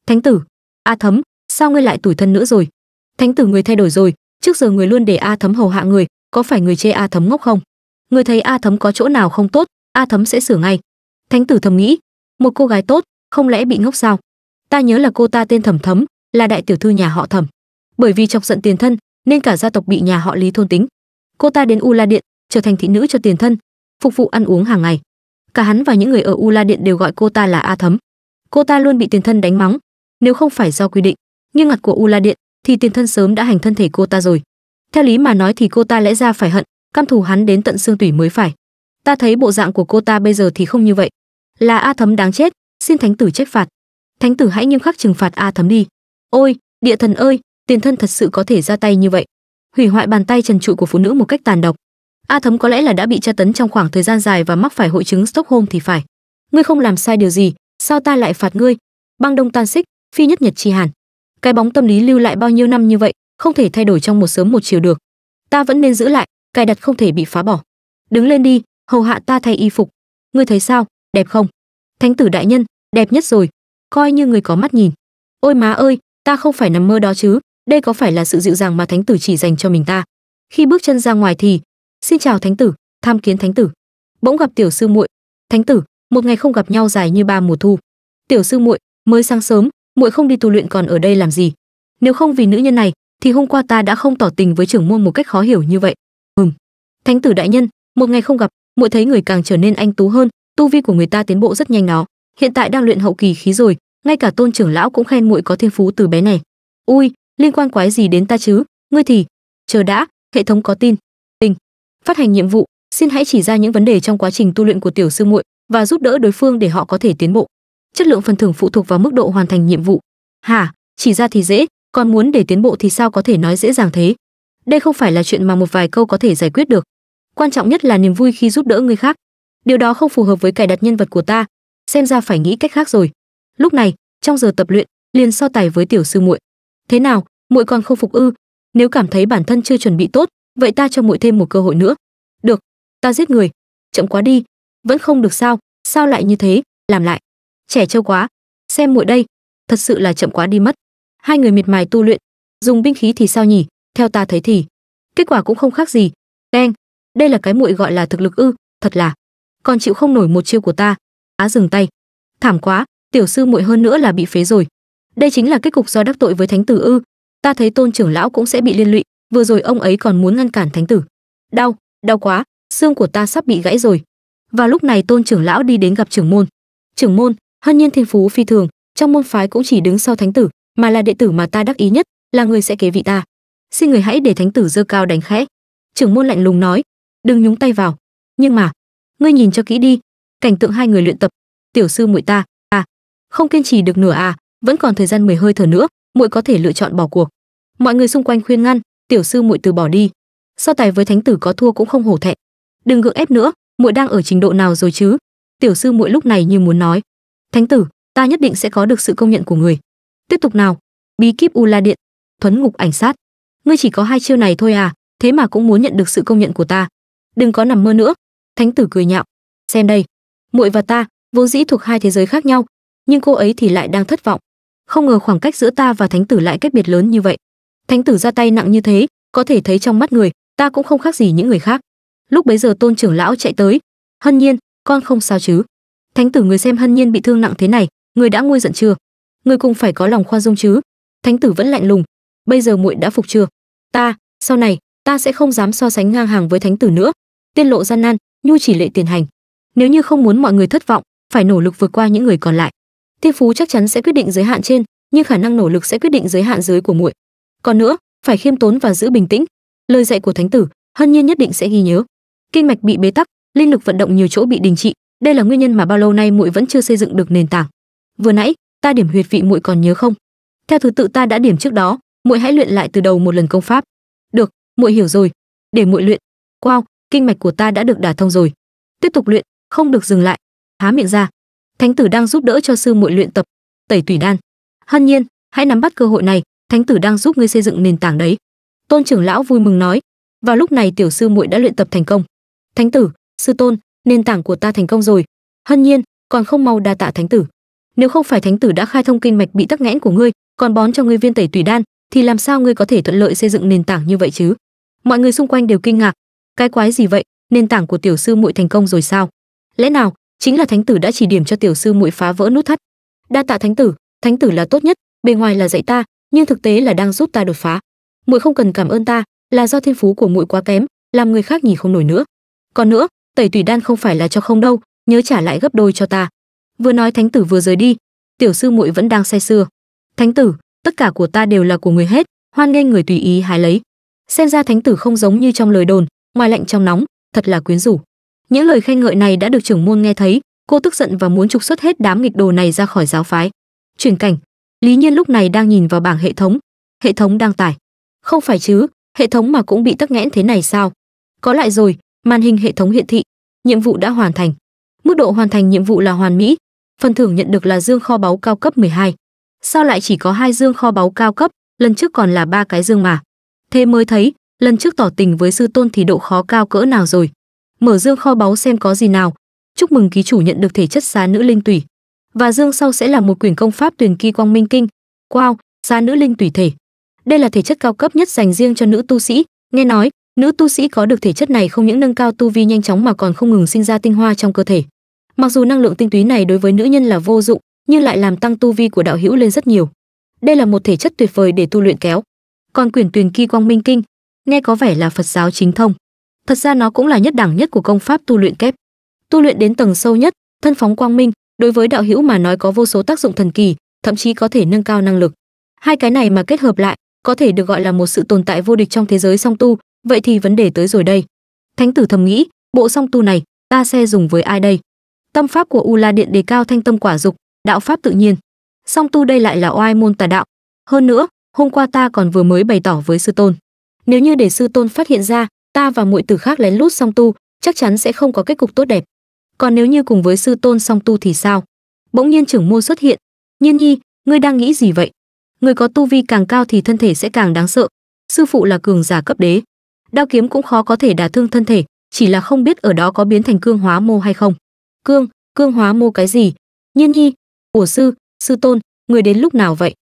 thánh tử a thấm sao ngươi lại tủi thân nữa rồi thánh tử người thay đổi rồi trước giờ người luôn để a thấm hầu hạ người có phải người chê a thấm ngốc không người thấy a thấm có chỗ nào không tốt a thấm sẽ sửa ngay thánh tử thầm nghĩ một cô gái tốt không lẽ bị ngốc sao ta nhớ là cô ta tên thẩm thấm là đại tiểu thư nhà họ thẩm bởi vì chọc giận tiền thân nên cả gia tộc bị nhà họ lý thôn tính cô ta đến u la điện trở thành thị nữ cho tiền thân phục vụ ăn uống hàng ngày cả hắn và những người ở u la điện đều gọi cô ta là a thấm cô ta luôn bị tiền thân đánh mắng nếu không phải do quy định nghiêm ngặt của u la điện thì tiền thân sớm đã hành thân thể cô ta rồi theo lý mà nói thì cô ta lẽ ra phải hận căm thù hắn đến tận xương tủy mới phải ta thấy bộ dạng của cô ta bây giờ thì không như vậy là a thấm đáng chết xin thánh tử trách phạt thánh tử hãy nghiêm khắc trừng phạt a thấm đi ôi địa thần ơi tiền thân thật sự có thể ra tay như vậy hủy hoại bàn tay trần trụi của phụ nữ một cách tàn độc a thấm có lẽ là đã bị tra tấn trong khoảng thời gian dài và mắc phải hội chứng stockholm thì phải ngươi không làm sai điều gì sao ta lại phạt ngươi băng đông tan xích phi nhất nhật chi hàn cái bóng tâm lý lưu lại bao nhiêu năm như vậy không thể thay đổi trong một sớm một chiều được ta vẫn nên giữ lại cài đặt không thể bị phá bỏ đứng lên đi hầu hạ ta thay y phục ngươi thấy sao đẹp không thánh tử đại nhân đẹp nhất rồi coi như người có mắt nhìn ôi má ơi ta không phải nằm mơ đó chứ đây có phải là sự dịu dàng mà thánh tử chỉ dành cho mình ta khi bước chân ra ngoài thì xin chào thánh tử tham kiến thánh tử bỗng gặp tiểu sư muội thánh tử một ngày không gặp nhau dài như ba mùa thu tiểu sư muội mới sáng sớm muội không đi tu luyện còn ở đây làm gì nếu không vì nữ nhân này thì hôm qua ta đã không tỏ tình với trưởng môn một cách khó hiểu như vậy ừm thánh tử đại nhân một ngày không gặp muội thấy người càng trở nên anh tú hơn tu vi của người ta tiến bộ rất nhanh đó hiện tại đang luyện hậu kỳ khí rồi ngay cả tôn trưởng lão cũng khen muội có thiên phú từ bé này ui liên quan quái gì đến ta chứ ngươi thì chờ đã hệ thống có tin tình phát hành nhiệm vụ xin hãy chỉ ra những vấn đề trong quá trình tu luyện của tiểu sư muội và giúp đỡ đối phương để họ có thể tiến bộ chất lượng phần thưởng phụ thuộc vào mức độ hoàn thành nhiệm vụ hả chỉ ra thì dễ còn muốn để tiến bộ thì sao có thể nói dễ dàng thế đây không phải là chuyện mà một vài câu có thể giải quyết được quan trọng nhất là niềm vui khi giúp đỡ người khác điều đó không phù hợp với cài đặt nhân vật của ta xem ra phải nghĩ cách khác rồi lúc này trong giờ tập luyện liền so tài với tiểu sư muội thế nào muội còn không phục ư nếu cảm thấy bản thân chưa chuẩn bị tốt vậy ta cho muội thêm một cơ hội nữa được ta giết người chậm quá đi vẫn không được sao sao lại như thế làm lại trẻ trâu quá xem muội đây thật sự là chậm quá đi mất hai người miệt mài tu luyện dùng binh khí thì sao nhỉ theo ta thấy thì kết quả cũng không khác gì đen đây là cái muội gọi là thực lực ư thật là còn chịu không nổi một chiêu của ta á dừng tay thảm quá tiểu sư muội hơn nữa là bị phế rồi đây chính là kết cục do đắc tội với thánh tử ư ta thấy tôn trưởng lão cũng sẽ bị liên lụy vừa rồi ông ấy còn muốn ngăn cản thánh tử đau đau quá xương của ta sắp bị gãy rồi và lúc này tôn trưởng lão đi đến gặp trưởng môn trưởng môn hân nhiên thiên phú phi thường trong môn phái cũng chỉ đứng sau thánh tử mà là đệ tử mà ta đắc ý nhất là người sẽ kế vị ta xin người hãy để thánh tử dơ cao đánh khẽ trưởng môn lạnh lùng nói đừng nhúng tay vào nhưng mà ngươi nhìn cho kỹ đi cảnh tượng hai người luyện tập tiểu sư muội ta à không kiên trì được nửa à vẫn còn thời gian mười hơi thở nữa muội có thể lựa chọn bỏ cuộc mọi người xung quanh khuyên ngăn tiểu sư muội từ bỏ đi so tài với thánh tử có thua cũng không hổ thẹn đừng gượng ép nữa muội đang ở trình độ nào rồi chứ tiểu sư muội lúc này như muốn nói thánh tử ta nhất định sẽ có được sự công nhận của người tiếp tục nào bí kíp u la điện thuấn ngục ảnh sát ngươi chỉ có hai chiêu này thôi à thế mà cũng muốn nhận được sự công nhận của ta đừng có nằm mơ nữa thánh tử cười nhạo xem đây muội và ta vốn dĩ thuộc hai thế giới khác nhau nhưng cô ấy thì lại đang thất vọng không ngờ khoảng cách giữa ta và thánh tử lại cách biệt lớn như vậy thánh tử ra tay nặng như thế có thể thấy trong mắt người ta cũng không khác gì những người khác lúc bấy giờ tôn trưởng lão chạy tới hân nhiên con không sao chứ thánh tử người xem hân nhiên bị thương nặng thế này người đã nguôi giận chưa người cùng phải có lòng khoan dung chứ thánh tử vẫn lạnh lùng bây giờ muội đã phục chưa ta sau này ta sẽ không dám so sánh ngang hàng với thánh tử nữa tiên lộ gian nan nhu chỉ lệ tiền hành nếu như không muốn mọi người thất vọng phải nỗ lực vượt qua những người còn lại thiên phú chắc chắn sẽ quyết định giới hạn trên nhưng khả năng nỗ lực sẽ quyết định giới hạn dưới của muội còn nữa phải khiêm tốn và giữ bình tĩnh lời dạy của thánh tử hân nhiên nhất định sẽ ghi nhớ kinh mạch bị bế tắc linh lực vận động nhiều chỗ bị đình trị đây là nguyên nhân mà bao lâu nay muội vẫn chưa xây dựng được nền tảng vừa nãy ta điểm huyệt vị muội còn nhớ không theo thứ tự ta đã điểm trước đó muội hãy luyện lại từ đầu một lần công pháp được muội hiểu rồi để muội luyện wow kinh mạch của ta đã được đả thông rồi tiếp tục luyện không được dừng lại há miệng ra thánh tử đang giúp đỡ cho sư muội luyện tập tẩy tủy đan hân nhiên hãy nắm bắt cơ hội này thánh tử đang giúp ngươi xây dựng nền tảng đấy tôn trưởng lão vui mừng nói vào lúc này tiểu sư muội đã luyện tập thành công thánh tử sư tôn nền tảng của ta thành công rồi hân nhiên còn không mau đa tạ thánh tử nếu không phải thánh tử đã khai thông kinh mạch bị tắc nghẽn của ngươi còn bón cho ngươi viên tẩy tủy đan thì làm sao ngươi có thể thuận lợi xây dựng nền tảng như vậy chứ mọi người xung quanh đều kinh ngạc cái quái gì vậy nền tảng của tiểu sư muội thành công rồi sao lẽ nào chính là thánh tử đã chỉ điểm cho tiểu sư muội phá vỡ nút thắt đa tạ thánh tử thánh tử là tốt nhất bề ngoài là dạy ta nhưng thực tế là đang giúp ta đột phá muội không cần cảm ơn ta là do thiên phú của muội quá kém làm người khác nhìn không nổi nữa còn nữa tẩy tùy đan không phải là cho không đâu nhớ trả lại gấp đôi cho ta vừa nói thánh tử vừa rời đi tiểu sư muội vẫn đang say sưa thánh tử tất cả của ta đều là của người hết hoan nghênh người tùy ý hái lấy xem ra thánh tử không giống như trong lời đồn ngoài lạnh trong nóng thật là quyến rũ những lời khen ngợi này đã được trưởng môn nghe thấy cô tức giận và muốn trục xuất hết đám nghịch đồ này ra khỏi giáo phái chuyển cảnh lý nhiên lúc này đang nhìn vào bảng hệ thống hệ thống đang tải không phải chứ hệ thống mà cũng bị tắc nghẽn thế này sao có lại rồi màn hình hệ thống hiện thị nhiệm vụ đã hoàn thành mức độ hoàn thành nhiệm vụ là hoàn mỹ phần thưởng nhận được là dương kho báu cao cấp 12. sao lại chỉ có hai dương kho báu cao cấp lần trước còn là ba cái dương mà thế mới thấy lần trước tỏ tình với sư tôn thì độ khó cao cỡ nào rồi mở dương kho báu xem có gì nào chúc mừng ký chủ nhận được thể chất xá nữ linh tủy và dương sau sẽ là một quyển công pháp tuyển kỳ quang minh kinh wow xá nữ linh tủy thể đây là thể chất cao cấp nhất dành riêng cho nữ tu sĩ nghe nói nữ tu sĩ có được thể chất này không những nâng cao tu vi nhanh chóng mà còn không ngừng sinh ra tinh hoa trong cơ thể mặc dù năng lượng tinh túy này đối với nữ nhân là vô dụng nhưng lại làm tăng tu vi của đạo hữu lên rất nhiều đây là một thể chất tuyệt vời để tu luyện kéo còn quyển tuyển kỳ quang minh kinh nghe có vẻ là phật giáo chính thông Thật ra nó cũng là nhất đẳng nhất của công pháp tu luyện kép. Tu luyện đến tầng sâu nhất, thân phóng quang minh, đối với đạo hữu mà nói có vô số tác dụng thần kỳ, thậm chí có thể nâng cao năng lực. Hai cái này mà kết hợp lại, có thể được gọi là một sự tồn tại vô địch trong thế giới song tu, vậy thì vấn đề tới rồi đây. Thánh tử thầm nghĩ, bộ song tu này, ta sẽ dùng với ai đây? Tâm pháp của U La Điện đề cao thanh tâm quả dục, đạo pháp tự nhiên. Song tu đây lại là oai môn tà đạo. Hơn nữa, hôm qua ta còn vừa mới bày tỏ với sư tôn. Nếu như để sư tôn phát hiện ra, ta và muội tử khác lén lút song tu chắc chắn sẽ không có kết cục tốt đẹp còn nếu như cùng với sư tôn song tu thì sao bỗng nhiên trưởng môn xuất hiện nhiên nhi ngươi đang nghĩ gì vậy người có tu vi càng cao thì thân thể sẽ càng đáng sợ sư phụ là cường giả cấp đế đao kiếm cũng khó có thể đả thương thân thể chỉ là không biết ở đó có biến thành cương hóa mô hay không cương cương hóa mô cái gì nhiên nhi ủa sư sư tôn người đến lúc nào vậy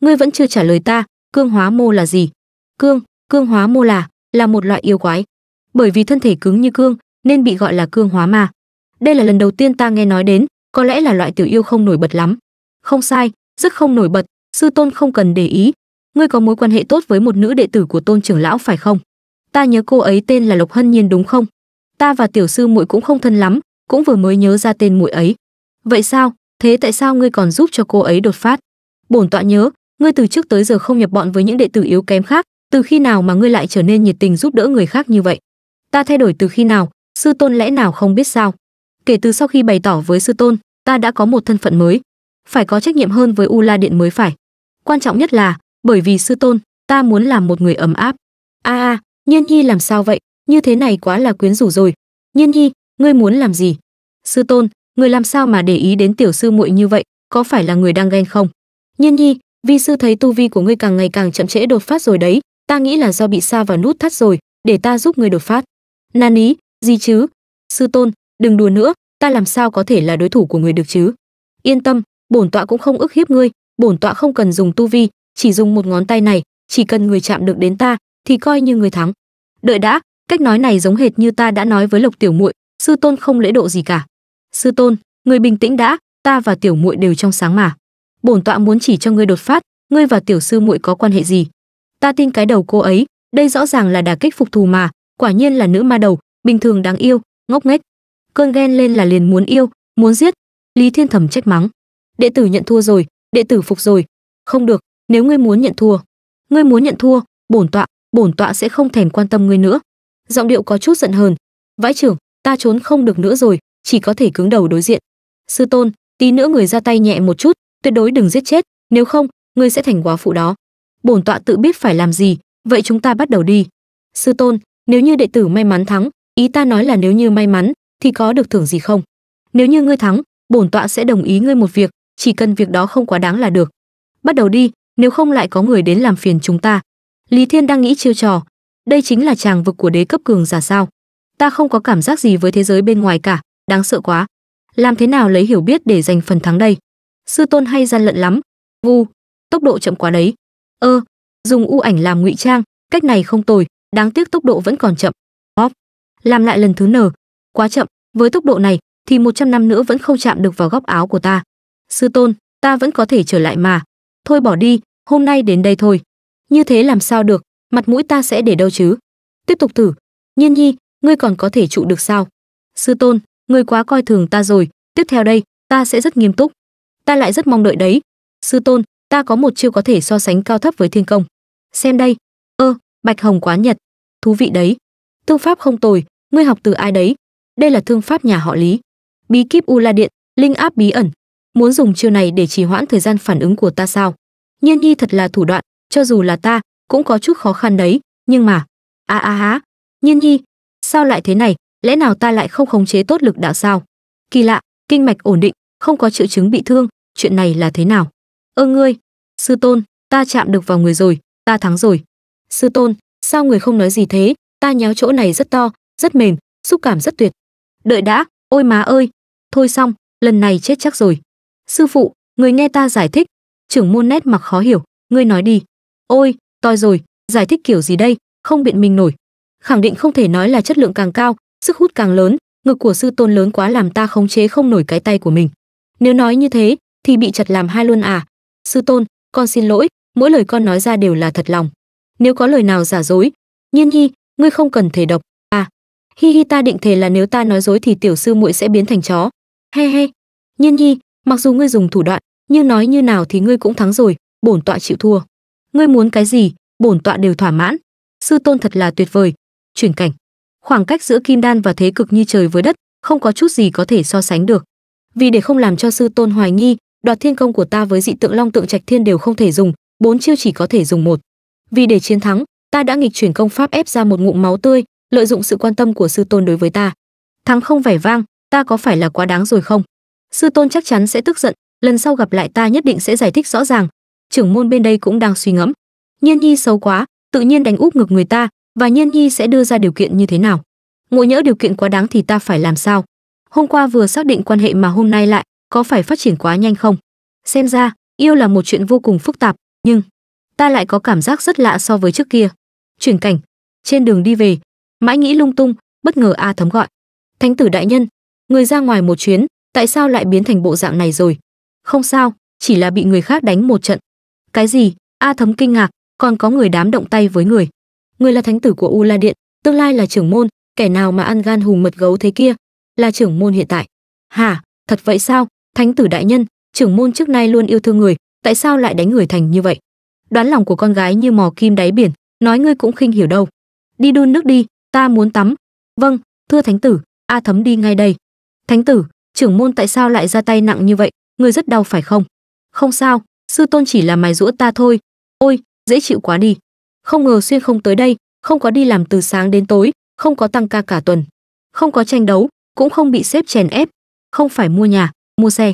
ngươi vẫn chưa trả lời ta cương hóa mô là gì cương cương hóa mô là là một loại yêu quái bởi vì thân thể cứng như cương nên bị gọi là cương hóa ma đây là lần đầu tiên ta nghe nói đến có lẽ là loại tiểu yêu không nổi bật lắm không sai rất không nổi bật sư tôn không cần để ý ngươi có mối quan hệ tốt với một nữ đệ tử của tôn trưởng lão phải không ta nhớ cô ấy tên là lộc hân nhiên đúng không ta và tiểu sư muội cũng không thân lắm cũng vừa mới nhớ ra tên muội ấy vậy sao thế tại sao ngươi còn giúp cho cô ấy đột phát bổn tọa nhớ ngươi từ trước tới giờ không nhập bọn với những đệ tử yếu kém khác từ khi nào mà ngươi lại trở nên nhiệt tình giúp đỡ người khác như vậy ta thay đổi từ khi nào sư tôn lẽ nào không biết sao kể từ sau khi bày tỏ với sư tôn ta đã có một thân phận mới phải có trách nhiệm hơn với u la điện mới phải quan trọng nhất là bởi vì sư tôn ta muốn làm một người ấm áp a a nhiên Nhi làm sao vậy như thế này quá là quyến rũ rồi nhiên Nhi, ngươi muốn làm gì sư tôn người làm sao mà để ý đến tiểu sư muội như vậy có phải là người đang ghen không nhiên Nhi, vi sư thấy tu vi của ngươi càng ngày càng chậm trễ đột phát rồi đấy ta nghĩ là do bị xa vào nút thắt rồi để ta giúp ngươi đột phát nan ý gì chứ sư tôn đừng đùa nữa ta làm sao có thể là đối thủ của người được chứ yên tâm bổn tọa cũng không ức hiếp ngươi bổn tọa không cần dùng tu vi chỉ dùng một ngón tay này chỉ cần người chạm được đến ta thì coi như người thắng đợi đã cách nói này giống hệt như ta đã nói với lộc tiểu muội sư tôn không lễ độ gì cả sư tôn người bình tĩnh đã ta và tiểu muội đều trong sáng mà bổn tọa muốn chỉ cho ngươi đột phát ngươi và tiểu sư muội có quan hệ gì ta tin cái đầu cô ấy đây rõ ràng là đả kích phục thù mà quả nhiên là nữ ma đầu bình thường đáng yêu ngốc nghếch cơn ghen lên là liền muốn yêu muốn giết lý thiên thẩm trách mắng đệ tử nhận thua rồi đệ tử phục rồi không được nếu ngươi muốn nhận thua ngươi muốn nhận thua bổn tọa bổn tọa sẽ không thèm quan tâm ngươi nữa giọng điệu có chút giận hờn vãi trưởng ta trốn không được nữa rồi chỉ có thể cứng đầu đối diện sư tôn tí nữa người ra tay nhẹ một chút tuyệt đối đừng giết chết nếu không ngươi sẽ thành quá phụ đó bổn tọa tự biết phải làm gì vậy chúng ta bắt đầu đi sư tôn nếu như đệ tử may mắn thắng ý ta nói là nếu như may mắn thì có được thưởng gì không nếu như ngươi thắng bổn tọa sẽ đồng ý ngươi một việc chỉ cần việc đó không quá đáng là được bắt đầu đi nếu không lại có người đến làm phiền chúng ta lý thiên đang nghĩ chiêu trò đây chính là tràng vực của đế cấp cường giả sao ta không có cảm giác gì với thế giới bên ngoài cả đáng sợ quá làm thế nào lấy hiểu biết để giành phần thắng đây sư tôn hay gian lận lắm vu tốc độ chậm quá đấy ơ ờ, dùng u ảnh làm ngụy trang cách này không tồi đáng tiếc tốc độ vẫn còn chậm óp làm lại lần thứ n quá chậm với tốc độ này thì 100 năm nữa vẫn không chạm được vào góc áo của ta sư tôn ta vẫn có thể trở lại mà thôi bỏ đi hôm nay đến đây thôi như thế làm sao được mặt mũi ta sẽ để đâu chứ tiếp tục thử nhiên nhi ngươi còn có thể trụ được sao sư tôn ngươi quá coi thường ta rồi tiếp theo đây ta sẽ rất nghiêm túc ta lại rất mong đợi đấy sư tôn ta có một chiêu có thể so sánh cao thấp với thiên công xem đây ơ bạch hồng quá nhật thú vị đấy thương pháp không tồi ngươi học từ ai đấy đây là thương pháp nhà họ lý bí kíp u la điện linh áp bí ẩn muốn dùng chiêu này để trì hoãn thời gian phản ứng của ta sao nhiên nhi thật là thủ đoạn cho dù là ta cũng có chút khó khăn đấy nhưng mà a a há nhiên nhi sao lại thế này lẽ nào ta lại không khống chế tốt lực đạo sao kỳ lạ kinh mạch ổn định không có triệu chứng bị thương chuyện này là thế nào ơ ngươi sư tôn ta chạm được vào người rồi ta thắng rồi sư tôn sao người không nói gì thế ta nhéo chỗ này rất to rất mềm xúc cảm rất tuyệt đợi đã ôi má ơi thôi xong lần này chết chắc rồi sư phụ người nghe ta giải thích trưởng môn nét mặc khó hiểu ngươi nói đi ôi toi rồi giải thích kiểu gì đây không biện mình nổi khẳng định không thể nói là chất lượng càng cao sức hút càng lớn ngực của sư tôn lớn quá làm ta khống chế không nổi cái tay của mình nếu nói như thế thì bị chặt làm hai luôn à sư tôn con xin lỗi mỗi lời con nói ra đều là thật lòng nếu có lời nào giả dối nhiên hi ngươi không cần thể độc à hi hi ta định thể là nếu ta nói dối thì tiểu sư muội sẽ biến thành chó he he nhiên hi mặc dù ngươi dùng thủ đoạn nhưng nói như nào thì ngươi cũng thắng rồi bổn tọa chịu thua ngươi muốn cái gì bổn tọa đều thỏa mãn sư tôn thật là tuyệt vời chuyển cảnh khoảng cách giữa kim đan và thế cực như trời với đất không có chút gì có thể so sánh được vì để không làm cho sư tôn hoài nghi đoạt thiên công của ta với dị tượng long tượng trạch thiên đều không thể dùng bốn chiêu chỉ có thể dùng một vì để chiến thắng ta đã nghịch chuyển công pháp ép ra một ngụm máu tươi lợi dụng sự quan tâm của sư tôn đối với ta thắng không vẻ vang ta có phải là quá đáng rồi không sư tôn chắc chắn sẽ tức giận lần sau gặp lại ta nhất định sẽ giải thích rõ ràng trưởng môn bên đây cũng đang suy ngẫm nhiên nhi xấu quá tự nhiên đánh úp ngực người ta và nhiên nhi sẽ đưa ra điều kiện như thế nào ngộ nhỡ điều kiện quá đáng thì ta phải làm sao hôm qua vừa xác định quan hệ mà hôm nay lại có phải phát triển quá nhanh không xem ra yêu là một chuyện vô cùng phức tạp nhưng ta lại có cảm giác rất lạ so với trước kia chuyển cảnh trên đường đi về mãi nghĩ lung tung bất ngờ a thấm gọi thánh tử đại nhân người ra ngoài một chuyến tại sao lại biến thành bộ dạng này rồi không sao chỉ là bị người khác đánh một trận cái gì a thấm kinh ngạc còn có người đám động tay với người người là thánh tử của u la điện tương lai là trưởng môn kẻ nào mà ăn gan hùm mật gấu thế kia là trưởng môn hiện tại hả thật vậy sao thánh tử đại nhân trưởng môn trước nay luôn yêu thương người tại sao lại đánh người thành như vậy đoán lòng của con gái như mò kim đáy biển nói ngươi cũng khinh hiểu đâu đi đun nước đi ta muốn tắm vâng thưa thánh tử a thấm đi ngay đây thánh tử trưởng môn tại sao lại ra tay nặng như vậy ngươi rất đau phải không không sao sư tôn chỉ là mài rũa ta thôi ôi dễ chịu quá đi không ngờ xuyên không tới đây không có đi làm từ sáng đến tối không có tăng ca cả tuần không có tranh đấu cũng không bị xếp chèn ép không phải mua nhà mua xe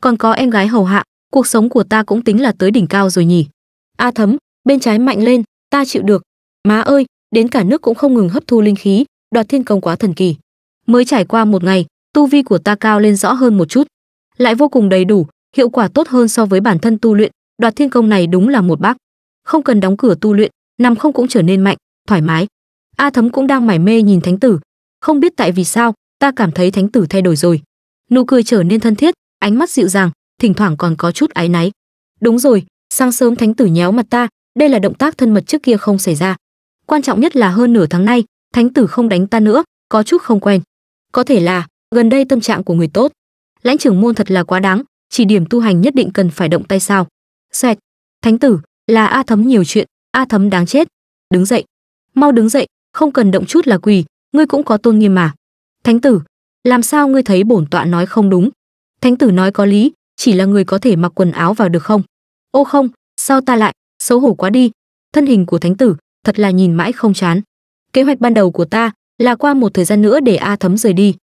còn có em gái hầu hạ cuộc sống của ta cũng tính là tới đỉnh cao rồi nhỉ a thấm bên trái mạnh lên ta chịu được má ơi đến cả nước cũng không ngừng hấp thu linh khí đoạt thiên công quá thần kỳ mới trải qua một ngày tu vi của ta cao lên rõ hơn một chút lại vô cùng đầy đủ hiệu quả tốt hơn so với bản thân tu luyện đoạt thiên công này đúng là một bác không cần đóng cửa tu luyện nằm không cũng trở nên mạnh thoải mái a thấm cũng đang mải mê nhìn thánh tử không biết tại vì sao ta cảm thấy thánh tử thay đổi rồi nụ cười trở nên thân thiết ánh mắt dịu dàng thỉnh thoảng còn có chút áy náy đúng rồi sáng sớm thánh tử nhéo mặt ta đây là động tác thân mật trước kia không xảy ra quan trọng nhất là hơn nửa tháng nay thánh tử không đánh ta nữa có chút không quen có thể là gần đây tâm trạng của người tốt lãnh trưởng môn thật là quá đáng chỉ điểm tu hành nhất định cần phải động tay sao xoẹt thánh tử là a thấm nhiều chuyện a thấm đáng chết đứng dậy mau đứng dậy không cần động chút là quỳ ngươi cũng có tôn nghiêm mà thánh tử làm sao ngươi thấy bổn tọa nói không đúng thánh tử nói có lý chỉ là người có thể mặc quần áo vào được không ô không sao ta lại xấu hổ quá đi thân hình của thánh tử thật là nhìn mãi không chán kế hoạch ban đầu của ta là qua một thời gian nữa để a thấm rời đi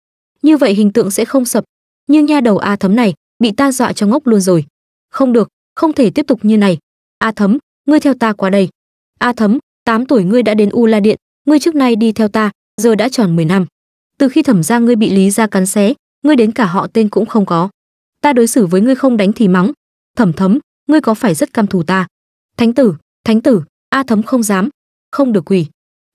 như vậy hình tượng sẽ không sập nhưng nha đầu a thấm này bị ta dọa cho ngốc luôn rồi không được không thể tiếp tục như này a thấm ngươi theo ta qua đây a thấm 8 tuổi ngươi đã đến u la điện ngươi trước nay đi theo ta giờ đã tròn 10 năm từ khi thẩm ra ngươi bị lý ra cắn xé ngươi đến cả họ tên cũng không có ta đối xử với ngươi không đánh thì mắng thẩm thấm ngươi có phải rất căm thù ta thánh tử thánh tử a thấm không dám không được quỷ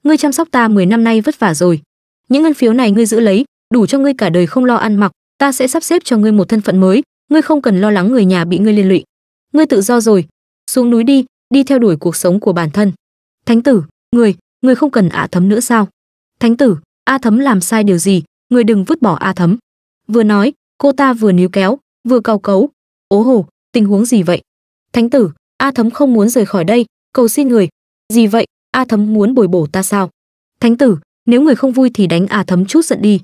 ngươi chăm sóc ta 10 năm nay vất vả rồi những ngân phiếu này ngươi giữ lấy đủ cho ngươi cả đời không lo ăn mặc ta sẽ sắp xếp cho ngươi một thân phận mới ngươi không cần lo lắng người nhà bị ngươi liên lụy ngươi tự do rồi xuống núi đi đi theo đuổi cuộc sống của bản thân thánh tử người người không cần ạ thấm nữa sao thánh tử a thấm làm sai điều gì người đừng vứt bỏ a thấm vừa nói cô ta vừa níu kéo vừa cầu cấu ố hồ tình huống gì vậy thánh tử a thấm không muốn rời khỏi đây cầu xin người gì vậy a thấm muốn bồi bổ ta sao thánh tử nếu người không vui thì đánh a thấm chút giận đi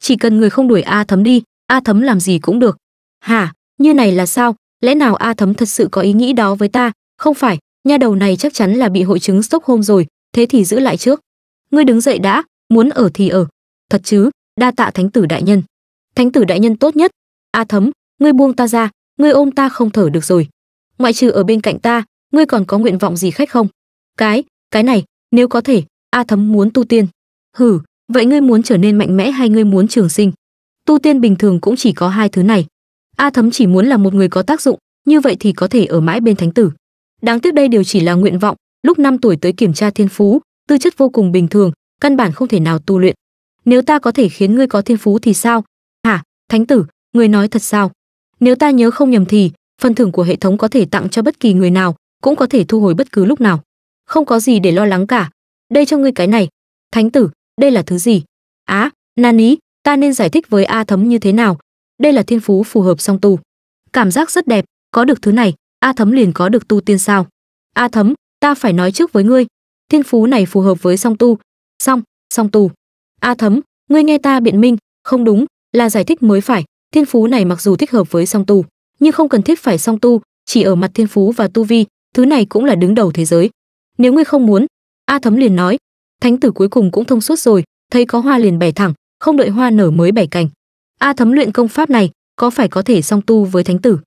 chỉ cần người không đuổi a thấm đi a thấm làm gì cũng được hả như này là sao lẽ nào a thấm thật sự có ý nghĩ đó với ta không phải nha đầu này chắc chắn là bị hội chứng sốc hôm rồi thế thì giữ lại trước ngươi đứng dậy đã muốn ở thì ở thật chứ đa tạ thánh tử đại nhân thánh tử đại nhân tốt nhất a thấm ngươi buông ta ra ngươi ôm ta không thở được rồi ngoại trừ ở bên cạnh ta ngươi còn có nguyện vọng gì khách không cái cái này nếu có thể a thấm muốn tu tiên hử vậy ngươi muốn trở nên mạnh mẽ hay ngươi muốn trường sinh tu tiên bình thường cũng chỉ có hai thứ này a thấm chỉ muốn là một người có tác dụng như vậy thì có thể ở mãi bên thánh tử đáng tiếc đây đều chỉ là nguyện vọng lúc năm tuổi tới kiểm tra thiên phú tư chất vô cùng bình thường căn bản không thể nào tu luyện nếu ta có thể khiến ngươi có thiên phú thì sao hả thánh tử ngươi nói thật sao nếu ta nhớ không nhầm thì phần thưởng của hệ thống có thể tặng cho bất kỳ người nào cũng có thể thu hồi bất cứ lúc nào không có gì để lo lắng cả đây cho ngươi cái này thánh tử đây là thứ gì á à, nani ta nên giải thích với a thấm như thế nào đây là thiên phú phù hợp song tu cảm giác rất đẹp có được thứ này a thấm liền có được tu tiên sao a thấm ta phải nói trước với ngươi thiên phú này phù hợp với song tu xong xong tù a thấm ngươi nghe ta biện minh không đúng là giải thích mới phải thiên phú này mặc dù thích hợp với song tu nhưng không cần thiết phải song tu chỉ ở mặt thiên phú và tu vi thứ này cũng là đứng đầu thế giới nếu ngươi không muốn a thấm liền nói thánh tử cuối cùng cũng thông suốt rồi thấy có hoa liền bẻ thẳng không đợi hoa nở mới bẻ cành a thấm luyện công pháp này có phải có thể song tu với thánh tử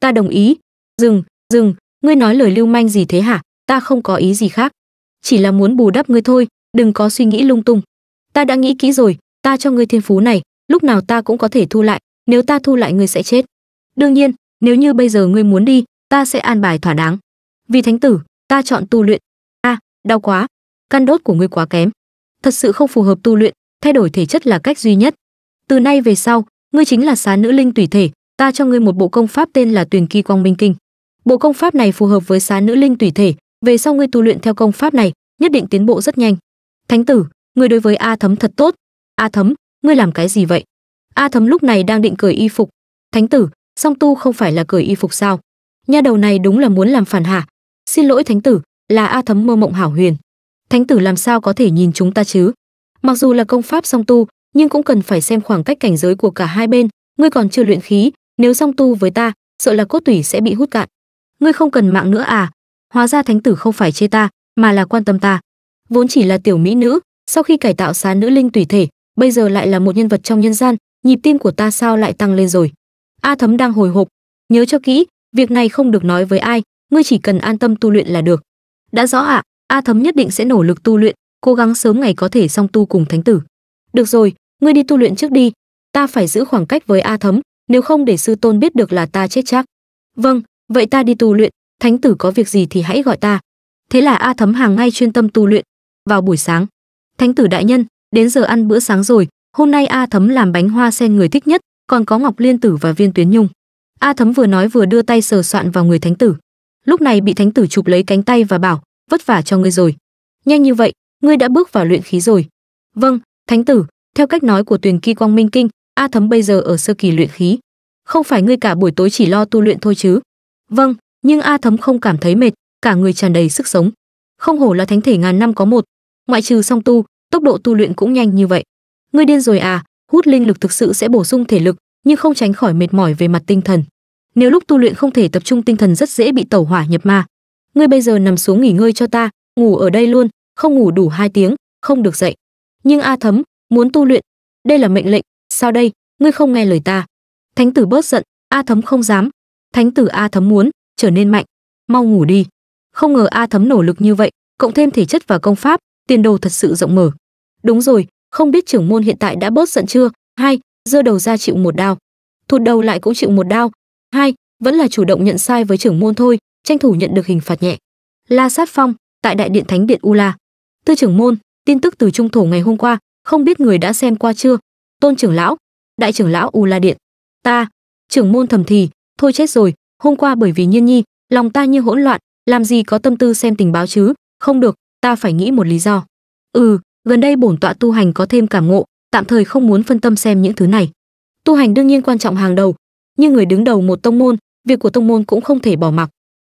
ta đồng ý dừng dừng ngươi nói lời lưu manh gì thế hả ta không có ý gì khác chỉ là muốn bù đắp ngươi thôi đừng có suy nghĩ lung tung ta đã nghĩ kỹ rồi ta cho ngươi thiên phú này lúc nào ta cũng có thể thu lại nếu ta thu lại ngươi sẽ chết đương nhiên nếu như bây giờ ngươi muốn đi ta sẽ an bài thỏa đáng vì thánh tử ta chọn tu luyện a à, đau quá căn đốt của ngươi quá kém thật sự không phù hợp tu luyện thay đổi thể chất là cách duy nhất từ nay về sau ngươi chính là xá nữ linh tùy thể ta cho ngươi một bộ công pháp tên là tuyền kỳ quang minh kinh bộ công pháp này phù hợp với xá nữ linh tùy thể về sau ngươi tu luyện theo công pháp này nhất định tiến bộ rất nhanh thánh tử người đối với a thấm thật tốt a thấm ngươi làm cái gì vậy a thấm lúc này đang định cởi y phục thánh tử song tu không phải là cởi y phục sao nha đầu này đúng là muốn làm phản hạ xin lỗi thánh tử là a thấm mơ mộng hảo huyền thánh tử làm sao có thể nhìn chúng ta chứ mặc dù là công pháp song tu nhưng cũng cần phải xem khoảng cách cảnh giới của cả hai bên ngươi còn chưa luyện khí nếu song tu với ta sợ là cốt tủy sẽ bị hút cạn ngươi không cần mạng nữa à hóa ra thánh tử không phải chê ta mà là quan tâm ta vốn chỉ là tiểu mỹ nữ sau khi cải tạo xá nữ linh tùy thể bây giờ lại là một nhân vật trong nhân gian nhịp tim của ta sao lại tăng lên rồi a thấm đang hồi hộp nhớ cho kỹ việc này không được nói với ai ngươi chỉ cần an tâm tu luyện là được đã rõ ạ à, a thấm nhất định sẽ nỗ lực tu luyện cố gắng sớm ngày có thể song tu cùng thánh tử được rồi ngươi đi tu luyện trước đi ta phải giữ khoảng cách với a thấm nếu không để sư tôn biết được là ta chết chắc vâng vậy ta đi tu luyện thánh tử có việc gì thì hãy gọi ta thế là a thấm hàng ngay chuyên tâm tu luyện vào buổi sáng thánh tử đại nhân đến giờ ăn bữa sáng rồi hôm nay a thấm làm bánh hoa sen người thích nhất còn có ngọc liên tử và viên tuyến nhung a thấm vừa nói vừa đưa tay sờ soạn vào người thánh tử lúc này bị thánh tử chụp lấy cánh tay và bảo vất vả cho ngươi rồi nhanh như vậy ngươi đã bước vào luyện khí rồi vâng thánh tử theo cách nói của tuyền kỳ quang minh kinh a thấm bây giờ ở sơ kỳ luyện khí không phải ngươi cả buổi tối chỉ lo tu luyện thôi chứ vâng nhưng a thấm không cảm thấy mệt cả người tràn đầy sức sống không hổ là thánh thể ngàn năm có một ngoại trừ song tu tốc độ tu luyện cũng nhanh như vậy ngươi điên rồi à hút linh lực thực sự sẽ bổ sung thể lực nhưng không tránh khỏi mệt mỏi về mặt tinh thần nếu lúc tu luyện không thể tập trung tinh thần rất dễ bị tẩu hỏa nhập ma ngươi bây giờ nằm xuống nghỉ ngơi cho ta ngủ ở đây luôn không ngủ đủ hai tiếng không được dậy nhưng a thấm muốn tu luyện đây là mệnh lệnh sao đây ngươi không nghe lời ta thánh tử bớt giận a thấm không dám thánh tử a thấm muốn trở nên mạnh mau ngủ đi không ngờ a thấm nổ lực như vậy cộng thêm thể chất và công pháp tiền đồ thật sự rộng mở đúng rồi không biết trưởng môn hiện tại đã bớt giận chưa hai giơ đầu ra chịu một đao thụt đầu lại cũng chịu một đao hai vẫn là chủ động nhận sai với trưởng môn thôi tranh thủ nhận được hình phạt nhẹ la sát phong tại đại điện thánh điện ula la tư trưởng môn tin tức từ trung thổ ngày hôm qua không biết người đã xem qua chưa tôn trưởng lão đại trưởng lão ula điện ta trưởng môn thầm thì thôi chết rồi hôm qua bởi vì nhiên nhi lòng ta như hỗn loạn làm gì có tâm tư xem tình báo chứ không được ta phải nghĩ một lý do ừ gần đây bổn tọa tu hành có thêm cảm ngộ tạm thời không muốn phân tâm xem những thứ này tu hành đương nhiên quan trọng hàng đầu nhưng người đứng đầu một tông môn việc của tông môn cũng không thể bỏ mặc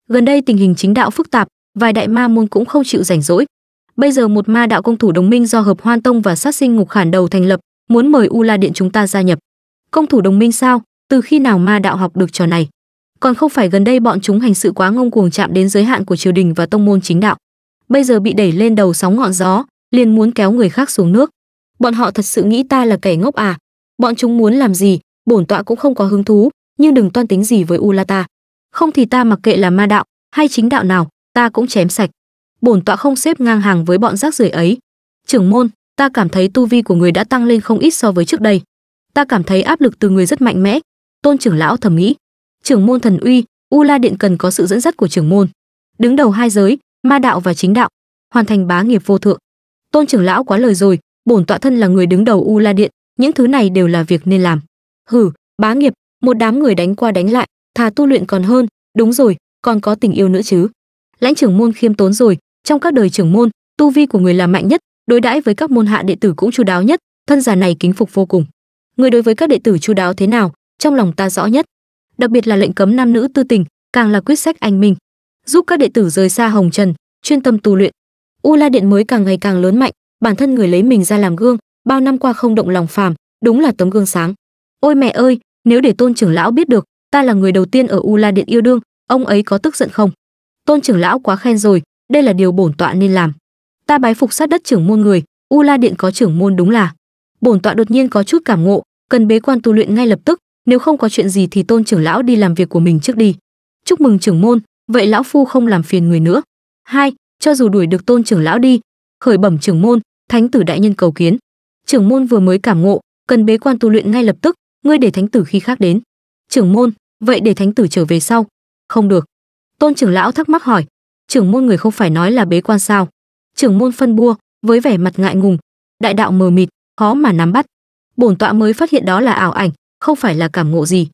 gần đây tình hình chính đạo phức tạp vài đại ma môn cũng không chịu rảnh rỗi bây giờ một ma đạo công thủ đồng minh do hợp hoan tông và sát sinh ngục khản đầu thành lập muốn mời u la điện chúng ta gia nhập công thủ đồng minh sao từ khi nào ma đạo học được trò này còn không phải gần đây bọn chúng hành sự quá ngông cuồng chạm đến giới hạn của triều đình và tông môn chính đạo bây giờ bị đẩy lên đầu sóng ngọn gió liền muốn kéo người khác xuống nước bọn họ thật sự nghĩ ta là kẻ ngốc à bọn chúng muốn làm gì bổn tọa cũng không có hứng thú nhưng đừng toan tính gì với u ta không thì ta mặc kệ là ma đạo hay chính đạo nào ta cũng chém sạch bổn tọa không xếp ngang hàng với bọn rác rưởi ấy trưởng môn ta cảm thấy tu vi của người đã tăng lên không ít so với trước đây ta cảm thấy áp lực từ người rất mạnh mẽ tôn trưởng lão thẩm nghĩ trưởng môn thần uy u la điện cần có sự dẫn dắt của trưởng môn đứng đầu hai giới ma đạo và chính đạo hoàn thành bá nghiệp vô thượng tôn trưởng lão quá lời rồi bổn tọa thân là người đứng đầu u la điện những thứ này đều là việc nên làm hử bá nghiệp một đám người đánh qua đánh lại thà tu luyện còn hơn đúng rồi còn có tình yêu nữa chứ lãnh trưởng môn khiêm tốn rồi trong các đời trưởng môn tu vi của người là mạnh nhất đối đãi với các môn hạ đệ tử cũng chú đáo nhất thân già này kính phục vô cùng người đối với các đệ tử chú đáo thế nào trong lòng ta rõ nhất đặc biệt là lệnh cấm nam nữ tư tình, càng là quyết sách anh minh, giúp các đệ tử rời xa hồng trần, chuyên tâm tu luyện. U La Điện mới càng ngày càng lớn mạnh, bản thân người lấy mình ra làm gương, bao năm qua không động lòng phàm, đúng là tấm gương sáng. Ôi mẹ ơi, nếu để Tôn trưởng lão biết được, ta là người đầu tiên ở U La Điện yêu đương, ông ấy có tức giận không? Tôn trưởng lão quá khen rồi, đây là điều bổn tọa nên làm. Ta bái phục sát đất trưởng môn người, U La Điện có trưởng môn đúng là. Bổn tọa đột nhiên có chút cảm ngộ, cần bế quan tu luyện ngay lập tức, nếu không có chuyện gì thì tôn trưởng lão đi làm việc của mình trước đi chúc mừng trưởng môn vậy lão phu không làm phiền người nữa hai cho dù đuổi được tôn trưởng lão đi khởi bẩm trưởng môn thánh tử đại nhân cầu kiến trưởng môn vừa mới cảm ngộ cần bế quan tu luyện ngay lập tức ngươi để thánh tử khi khác đến trưởng môn vậy để thánh tử trở về sau không được tôn trưởng lão thắc mắc hỏi trưởng môn người không phải nói là bế quan sao trưởng môn phân bua với vẻ mặt ngại ngùng đại đạo mờ mịt khó mà nắm bắt bổn tọa mới phát hiện đó là ảo ảnh không phải là cảm ngộ gì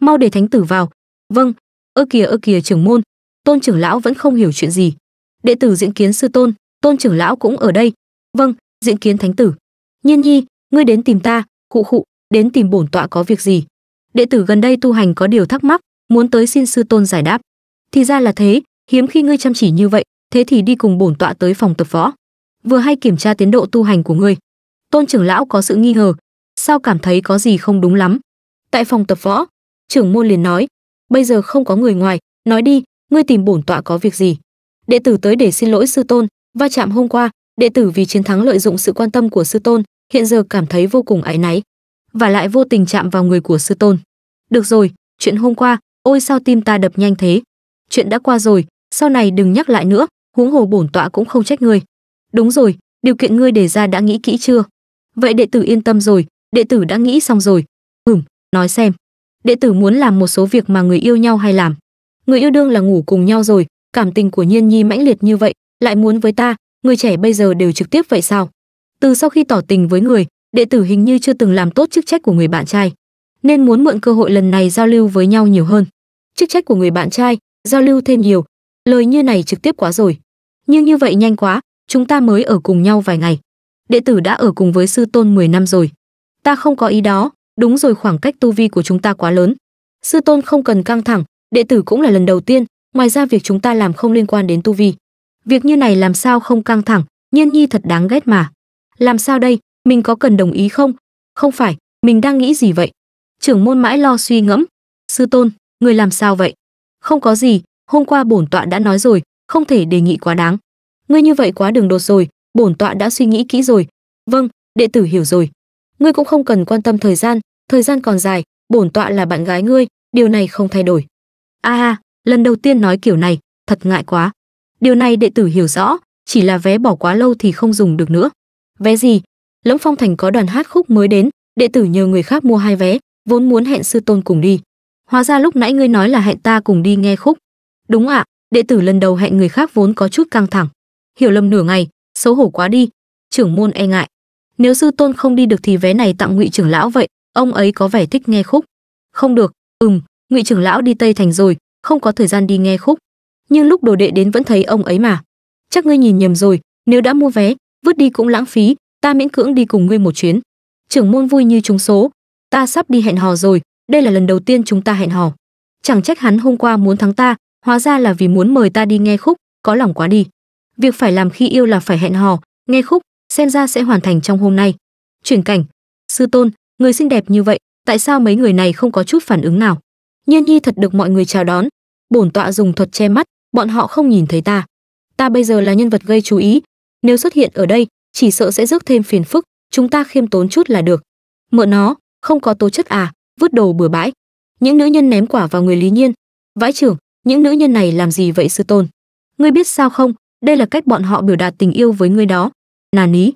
mau để thánh tử vào vâng ơ kìa ơ kìa trưởng môn tôn trưởng lão vẫn không hiểu chuyện gì đệ tử diễn kiến sư tôn tôn trưởng lão cũng ở đây vâng diễn kiến thánh tử nhiên nhi ngươi đến tìm ta khụ khụ đến tìm bổn tọa có việc gì đệ tử gần đây tu hành có điều thắc mắc muốn tới xin sư tôn giải đáp thì ra là thế hiếm khi ngươi chăm chỉ như vậy thế thì đi cùng bổn tọa tới phòng tập võ vừa hay kiểm tra tiến độ tu hành của ngươi tôn trưởng lão có sự nghi ngờ sao cảm thấy có gì không đúng lắm tại phòng tập võ trưởng môn liền nói bây giờ không có người ngoài nói đi ngươi tìm bổn tọa có việc gì đệ tử tới để xin lỗi sư tôn va chạm hôm qua đệ tử vì chiến thắng lợi dụng sự quan tâm của sư tôn hiện giờ cảm thấy vô cùng áy náy và lại vô tình chạm vào người của sư tôn được rồi chuyện hôm qua ôi sao tim ta đập nhanh thế chuyện đã qua rồi sau này đừng nhắc lại nữa huống hồ bổn tọa cũng không trách ngươi đúng rồi điều kiện ngươi đề ra đã nghĩ kỹ chưa vậy đệ tử yên tâm rồi đệ tử đã nghĩ xong rồi ừm nói xem đệ tử muốn làm một số việc mà người yêu nhau hay làm người yêu đương là ngủ cùng nhau rồi cảm tình của nhiên nhi mãnh liệt như vậy lại muốn với ta người trẻ bây giờ đều trực tiếp vậy sao từ sau khi tỏ tình với người đệ tử hình như chưa từng làm tốt chức trách của người bạn trai nên muốn mượn cơ hội lần này giao lưu với nhau nhiều hơn chức trách của người bạn trai giao lưu thêm nhiều lời như này trực tiếp quá rồi nhưng như vậy nhanh quá chúng ta mới ở cùng nhau vài ngày đệ tử đã ở cùng với sư tôn 10 năm rồi ta không có ý đó đúng rồi khoảng cách tu vi của chúng ta quá lớn sư tôn không cần căng thẳng đệ tử cũng là lần đầu tiên ngoài ra việc chúng ta làm không liên quan đến tu vi việc như này làm sao không căng thẳng nhiên nhi thật đáng ghét mà làm sao đây mình có cần đồng ý không không phải mình đang nghĩ gì vậy trưởng môn mãi lo suy ngẫm sư tôn người làm sao vậy không có gì hôm qua bổn tọa đã nói rồi không thể đề nghị quá đáng ngươi như vậy quá đường đột rồi bổn tọa đã suy nghĩ kỹ rồi vâng đệ tử hiểu rồi ngươi cũng không cần quan tâm thời gian thời gian còn dài bổn tọa là bạn gái ngươi điều này không thay đổi a à, lần đầu tiên nói kiểu này thật ngại quá điều này đệ tử hiểu rõ chỉ là vé bỏ quá lâu thì không dùng được nữa vé gì lẫm phong thành có đoàn hát khúc mới đến đệ tử nhờ người khác mua hai vé vốn muốn hẹn sư tôn cùng đi hóa ra lúc nãy ngươi nói là hẹn ta cùng đi nghe khúc đúng ạ đệ tử lần đầu hẹn người khác vốn có chút căng thẳng hiểu lầm nửa ngày xấu hổ quá đi trưởng môn e ngại nếu sư tôn không đi được thì vé này tặng ngụy trưởng lão vậy ông ấy có vẻ thích nghe khúc không được ừm ngụy trưởng lão đi tây thành rồi không có thời gian đi nghe khúc nhưng lúc đồ đệ đến vẫn thấy ông ấy mà chắc ngươi nhìn nhầm rồi nếu đã mua vé vứt đi cũng lãng phí ta miễn cưỡng đi cùng ngươi một chuyến trưởng môn vui như trúng số ta sắp đi hẹn hò rồi đây là lần đầu tiên chúng ta hẹn hò chẳng trách hắn hôm qua muốn thắng ta hóa ra là vì muốn mời ta đi nghe khúc có lòng quá đi việc phải làm khi yêu là phải hẹn hò nghe khúc xem ra sẽ hoàn thành trong hôm nay chuyển cảnh sư tôn người xinh đẹp như vậy tại sao mấy người này không có chút phản ứng nào nhiên nhi thật được mọi người chào đón bổn tọa dùng thuật che mắt bọn họ không nhìn thấy ta ta bây giờ là nhân vật gây chú ý nếu xuất hiện ở đây chỉ sợ sẽ rước thêm phiền phức chúng ta khiêm tốn chút là được Mượn nó không có tố chất à vứt đồ bừa bãi những nữ nhân ném quả vào người lý nhiên vãi trưởng những nữ nhân này làm gì vậy sư tôn ngươi biết sao không đây là cách bọn họ biểu đạt tình yêu với ngươi đó nà ní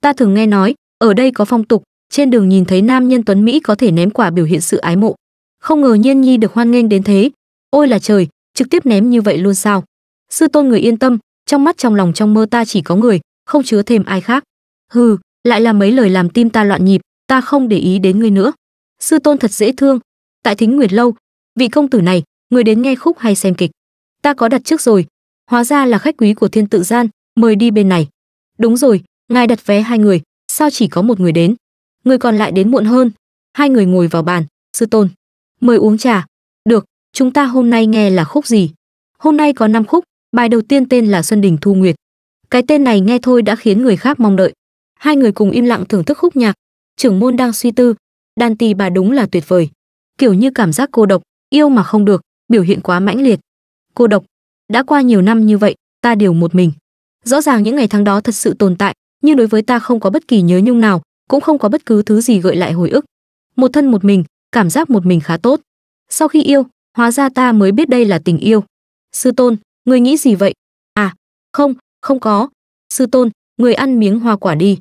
ta thường nghe nói ở đây có phong tục trên đường nhìn thấy nam nhân tuấn mỹ có thể ném quả biểu hiện sự ái mộ không ngờ nhiên nhi được hoan nghênh đến thế ôi là trời trực tiếp ném như vậy luôn sao sư tôn người yên tâm trong mắt trong lòng trong mơ ta chỉ có người không chứa thêm ai khác hừ lại là mấy lời làm tim ta loạn nhịp ta không để ý đến ngươi nữa sư tôn thật dễ thương tại thính nguyệt lâu vị công tử này người đến nghe khúc hay xem kịch ta có đặt trước rồi hóa ra là khách quý của thiên tự gian mời đi bên này đúng rồi ngài đặt vé hai người sao chỉ có một người đến người còn lại đến muộn hơn hai người ngồi vào bàn sư tôn mời uống trà được chúng ta hôm nay nghe là khúc gì hôm nay có năm khúc bài đầu tiên tên là xuân đình thu nguyệt cái tên này nghe thôi đã khiến người khác mong đợi hai người cùng im lặng thưởng thức khúc nhạc trưởng môn đang suy tư đan tì bà đúng là tuyệt vời kiểu như cảm giác cô độc yêu mà không được biểu hiện quá mãnh liệt cô độc đã qua nhiều năm như vậy ta đều một mình rõ ràng những ngày tháng đó thật sự tồn tại nhưng đối với ta không có bất kỳ nhớ nhung nào cũng không có bất cứ thứ gì gợi lại hồi ức một thân một mình cảm giác một mình khá tốt sau khi yêu hóa ra ta mới biết đây là tình yêu sư tôn người nghĩ gì vậy à không không có sư tôn người ăn miếng hoa quả đi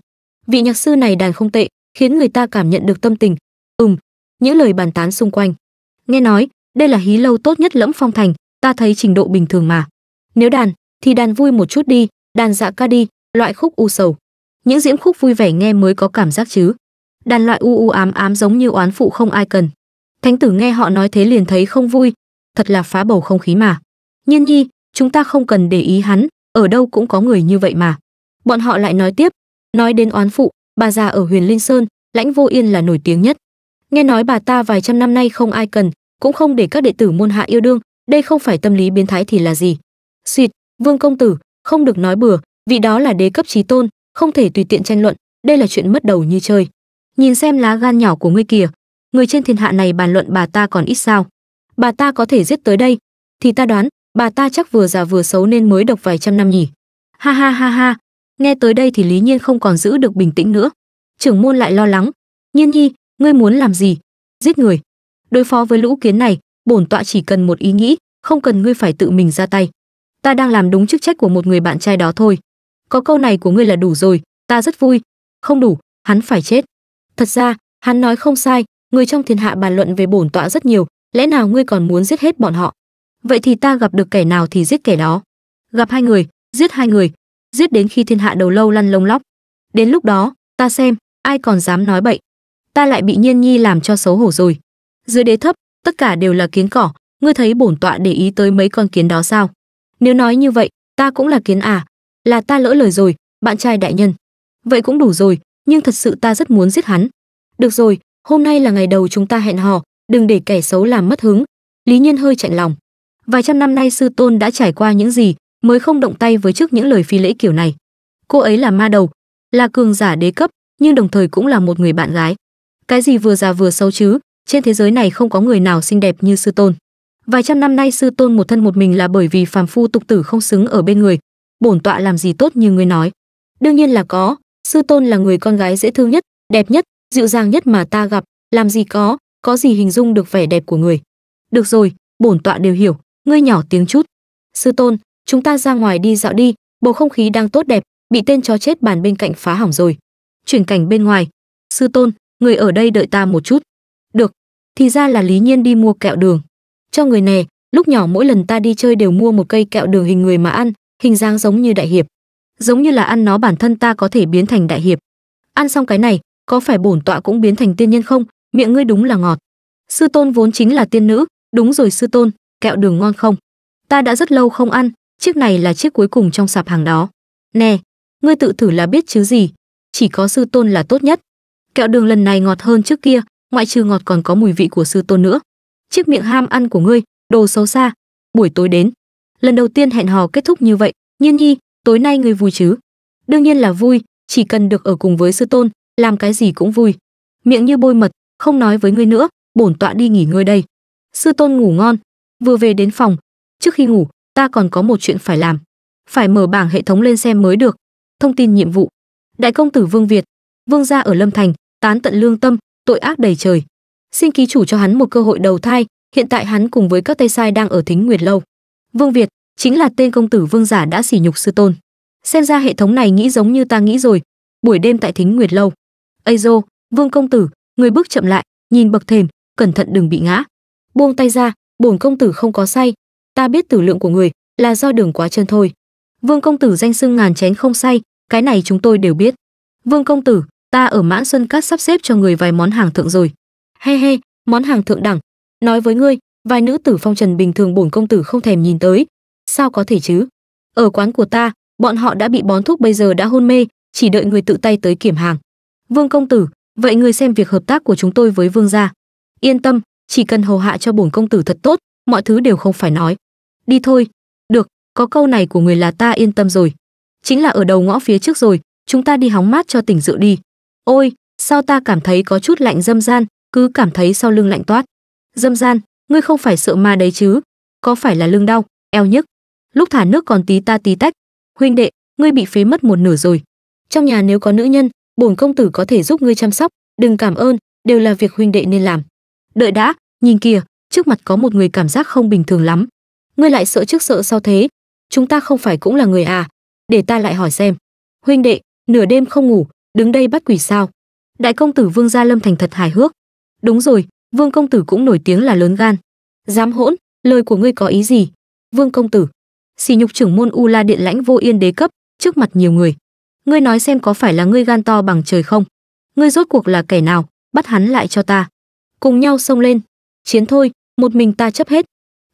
vị nhạc sư này đàn không tệ khiến người ta cảm nhận được tâm tình ừm những lời bàn tán xung quanh nghe nói đây là hí lâu tốt nhất lẫm phong thành ta thấy trình độ bình thường mà nếu đàn thì đàn vui một chút đi đàn dạ ca đi loại khúc u sầu những diễm khúc vui vẻ nghe mới có cảm giác chứ đàn loại u u ám ám giống như oán phụ không ai cần thánh tử nghe họ nói thế liền thấy không vui thật là phá bầu không khí mà nhiên nhi chúng ta không cần để ý hắn ở đâu cũng có người như vậy mà bọn họ lại nói tiếp nói đến oán phụ bà già ở huyền linh sơn lãnh vô yên là nổi tiếng nhất nghe nói bà ta vài trăm năm nay không ai cần cũng không để các đệ tử môn hạ yêu đương đây không phải tâm lý biến thái thì là gì xịt vương công tử không được nói bừa vì đó là đế cấp trí tôn không thể tùy tiện tranh luận đây là chuyện mất đầu như chơi nhìn xem lá gan nhỏ của ngươi kìa người trên thiên hạ này bàn luận bà ta còn ít sao bà ta có thể giết tới đây thì ta đoán bà ta chắc vừa già vừa xấu nên mới độc vài trăm năm nhỉ ha ha ha ha nghe tới đây thì lý nhiên không còn giữ được bình tĩnh nữa trưởng môn lại lo lắng nhiên nhi ngươi muốn làm gì giết người đối phó với lũ kiến này bổn tọa chỉ cần một ý nghĩ không cần ngươi phải tự mình ra tay ta đang làm đúng chức trách của một người bạn trai đó thôi có câu này của ngươi là đủ rồi ta rất vui không đủ hắn phải chết thật ra hắn nói không sai người trong thiên hạ bàn luận về bổn tọa rất nhiều lẽ nào ngươi còn muốn giết hết bọn họ vậy thì ta gặp được kẻ nào thì giết kẻ đó gặp hai người giết hai người giết đến khi thiên hạ đầu lâu lăn lông lóc đến lúc đó ta xem ai còn dám nói bậy ta lại bị nhiên nhi làm cho xấu hổ rồi dưới đế thấp tất cả đều là kiến cỏ ngươi thấy bổn tọa để ý tới mấy con kiến đó sao nếu nói như vậy ta cũng là kiến à là ta lỡ lời rồi bạn trai đại nhân vậy cũng đủ rồi nhưng thật sự ta rất muốn giết hắn được rồi hôm nay là ngày đầu chúng ta hẹn hò đừng để kẻ xấu làm mất hứng lý nhiên hơi chạnh lòng vài trăm năm nay sư tôn đã trải qua những gì mới không động tay với trước những lời phi lễ kiểu này cô ấy là ma đầu là cường giả đế cấp nhưng đồng thời cũng là một người bạn gái cái gì vừa già vừa xấu chứ trên thế giới này không có người nào xinh đẹp như sư tôn vài trăm năm nay sư tôn một thân một mình là bởi vì phàm phu tục tử không xứng ở bên người bổn tọa làm gì tốt như ngươi nói đương nhiên là có sư tôn là người con gái dễ thương nhất đẹp nhất dịu dàng nhất mà ta gặp làm gì có có gì hình dung được vẻ đẹp của người được rồi bổn tọa đều hiểu ngươi nhỏ tiếng chút sư tôn chúng ta ra ngoài đi dạo đi bầu không khí đang tốt đẹp bị tên chó chết bàn bên cạnh phá hỏng rồi chuyển cảnh bên ngoài sư tôn người ở đây đợi ta một chút được thì ra là lý nhiên đi mua kẹo đường cho người nè, lúc nhỏ mỗi lần ta đi chơi đều mua một cây kẹo đường hình người mà ăn hình dáng giống như đại hiệp giống như là ăn nó bản thân ta có thể biến thành đại hiệp ăn xong cái này có phải bổn tọa cũng biến thành tiên nhân không miệng ngươi đúng là ngọt sư tôn vốn chính là tiên nữ đúng rồi sư tôn kẹo đường ngon không ta đã rất lâu không ăn chiếc này là chiếc cuối cùng trong sạp hàng đó nè ngươi tự thử là biết chứ gì chỉ có sư tôn là tốt nhất kẹo đường lần này ngọt hơn trước kia ngoại trừ ngọt còn có mùi vị của sư tôn nữa chiếc miệng ham ăn của ngươi đồ xấu xa buổi tối đến lần đầu tiên hẹn hò kết thúc như vậy nhiên nhi tối nay người vui chứ đương nhiên là vui chỉ cần được ở cùng với sư tôn làm cái gì cũng vui miệng như bôi mật không nói với ngươi nữa bổn tọa đi nghỉ ngơi đây sư tôn ngủ ngon vừa về đến phòng trước khi ngủ ta còn có một chuyện phải làm phải mở bảng hệ thống lên xem mới được thông tin nhiệm vụ đại công tử vương việt vương gia ở lâm thành tán tận lương tâm tội ác đầy trời xin ký chủ cho hắn một cơ hội đầu thai hiện tại hắn cùng với các tay sai đang ở thính nguyệt lâu Vương Việt chính là tên công tử vương giả đã sỉ nhục sư tôn. Xem ra hệ thống này nghĩ giống như ta nghĩ rồi. Buổi đêm tại Thính Nguyệt lâu. Ây Vương công tử, người bước chậm lại, nhìn bậc thềm, cẩn thận đừng bị ngã. Buông tay ra, bổn công tử không có say, ta biết tử lượng của người là do đường quá chân thôi. Vương công tử danh xưng ngàn chén không say, cái này chúng tôi đều biết. Vương công tử, ta ở Mãn Xuân Cát sắp xếp cho người vài món hàng thượng rồi. He he, món hàng thượng đẳng. Nói với ngươi, vài nữ tử phong trần bình thường bổn công tử không thèm nhìn tới sao có thể chứ ở quán của ta bọn họ đã bị bón thuốc bây giờ đã hôn mê chỉ đợi người tự tay tới kiểm hàng vương công tử vậy người xem việc hợp tác của chúng tôi với vương gia yên tâm chỉ cần hầu hạ cho bổn công tử thật tốt mọi thứ đều không phải nói đi thôi được có câu này của người là ta yên tâm rồi chính là ở đầu ngõ phía trước rồi chúng ta đi hóng mát cho tỉnh rượu đi ôi sao ta cảm thấy có chút lạnh dâm gian cứ cảm thấy sau lưng lạnh toát dâm gian ngươi không phải sợ ma đấy chứ? Có phải là lưng đau, eo nhức? Lúc thả nước còn tí ta tí tách. Huynh đệ, ngươi bị phế mất một nửa rồi. Trong nhà nếu có nữ nhân, bổn công tử có thể giúp ngươi chăm sóc, đừng cảm ơn, đều là việc huynh đệ nên làm. Đợi đã, nhìn kìa, trước mặt có một người cảm giác không bình thường lắm. Ngươi lại sợ trước sợ sau thế? Chúng ta không phải cũng là người à? Để ta lại hỏi xem. Huynh đệ, nửa đêm không ngủ, đứng đây bắt quỷ sao? Đại công tử Vương Gia Lâm thành thật hài hước. Đúng rồi, Vương công tử cũng nổi tiếng là lớn gan. Dám hỗn, lời của ngươi có ý gì? Vương công tử, xỉ nhục trưởng môn U La Điện lãnh Vô Yên đế cấp, trước mặt nhiều người. Ngươi nói xem có phải là ngươi gan to bằng trời không? Ngươi rốt cuộc là kẻ nào, bắt hắn lại cho ta. Cùng nhau xông lên. Chiến thôi, một mình ta chấp hết.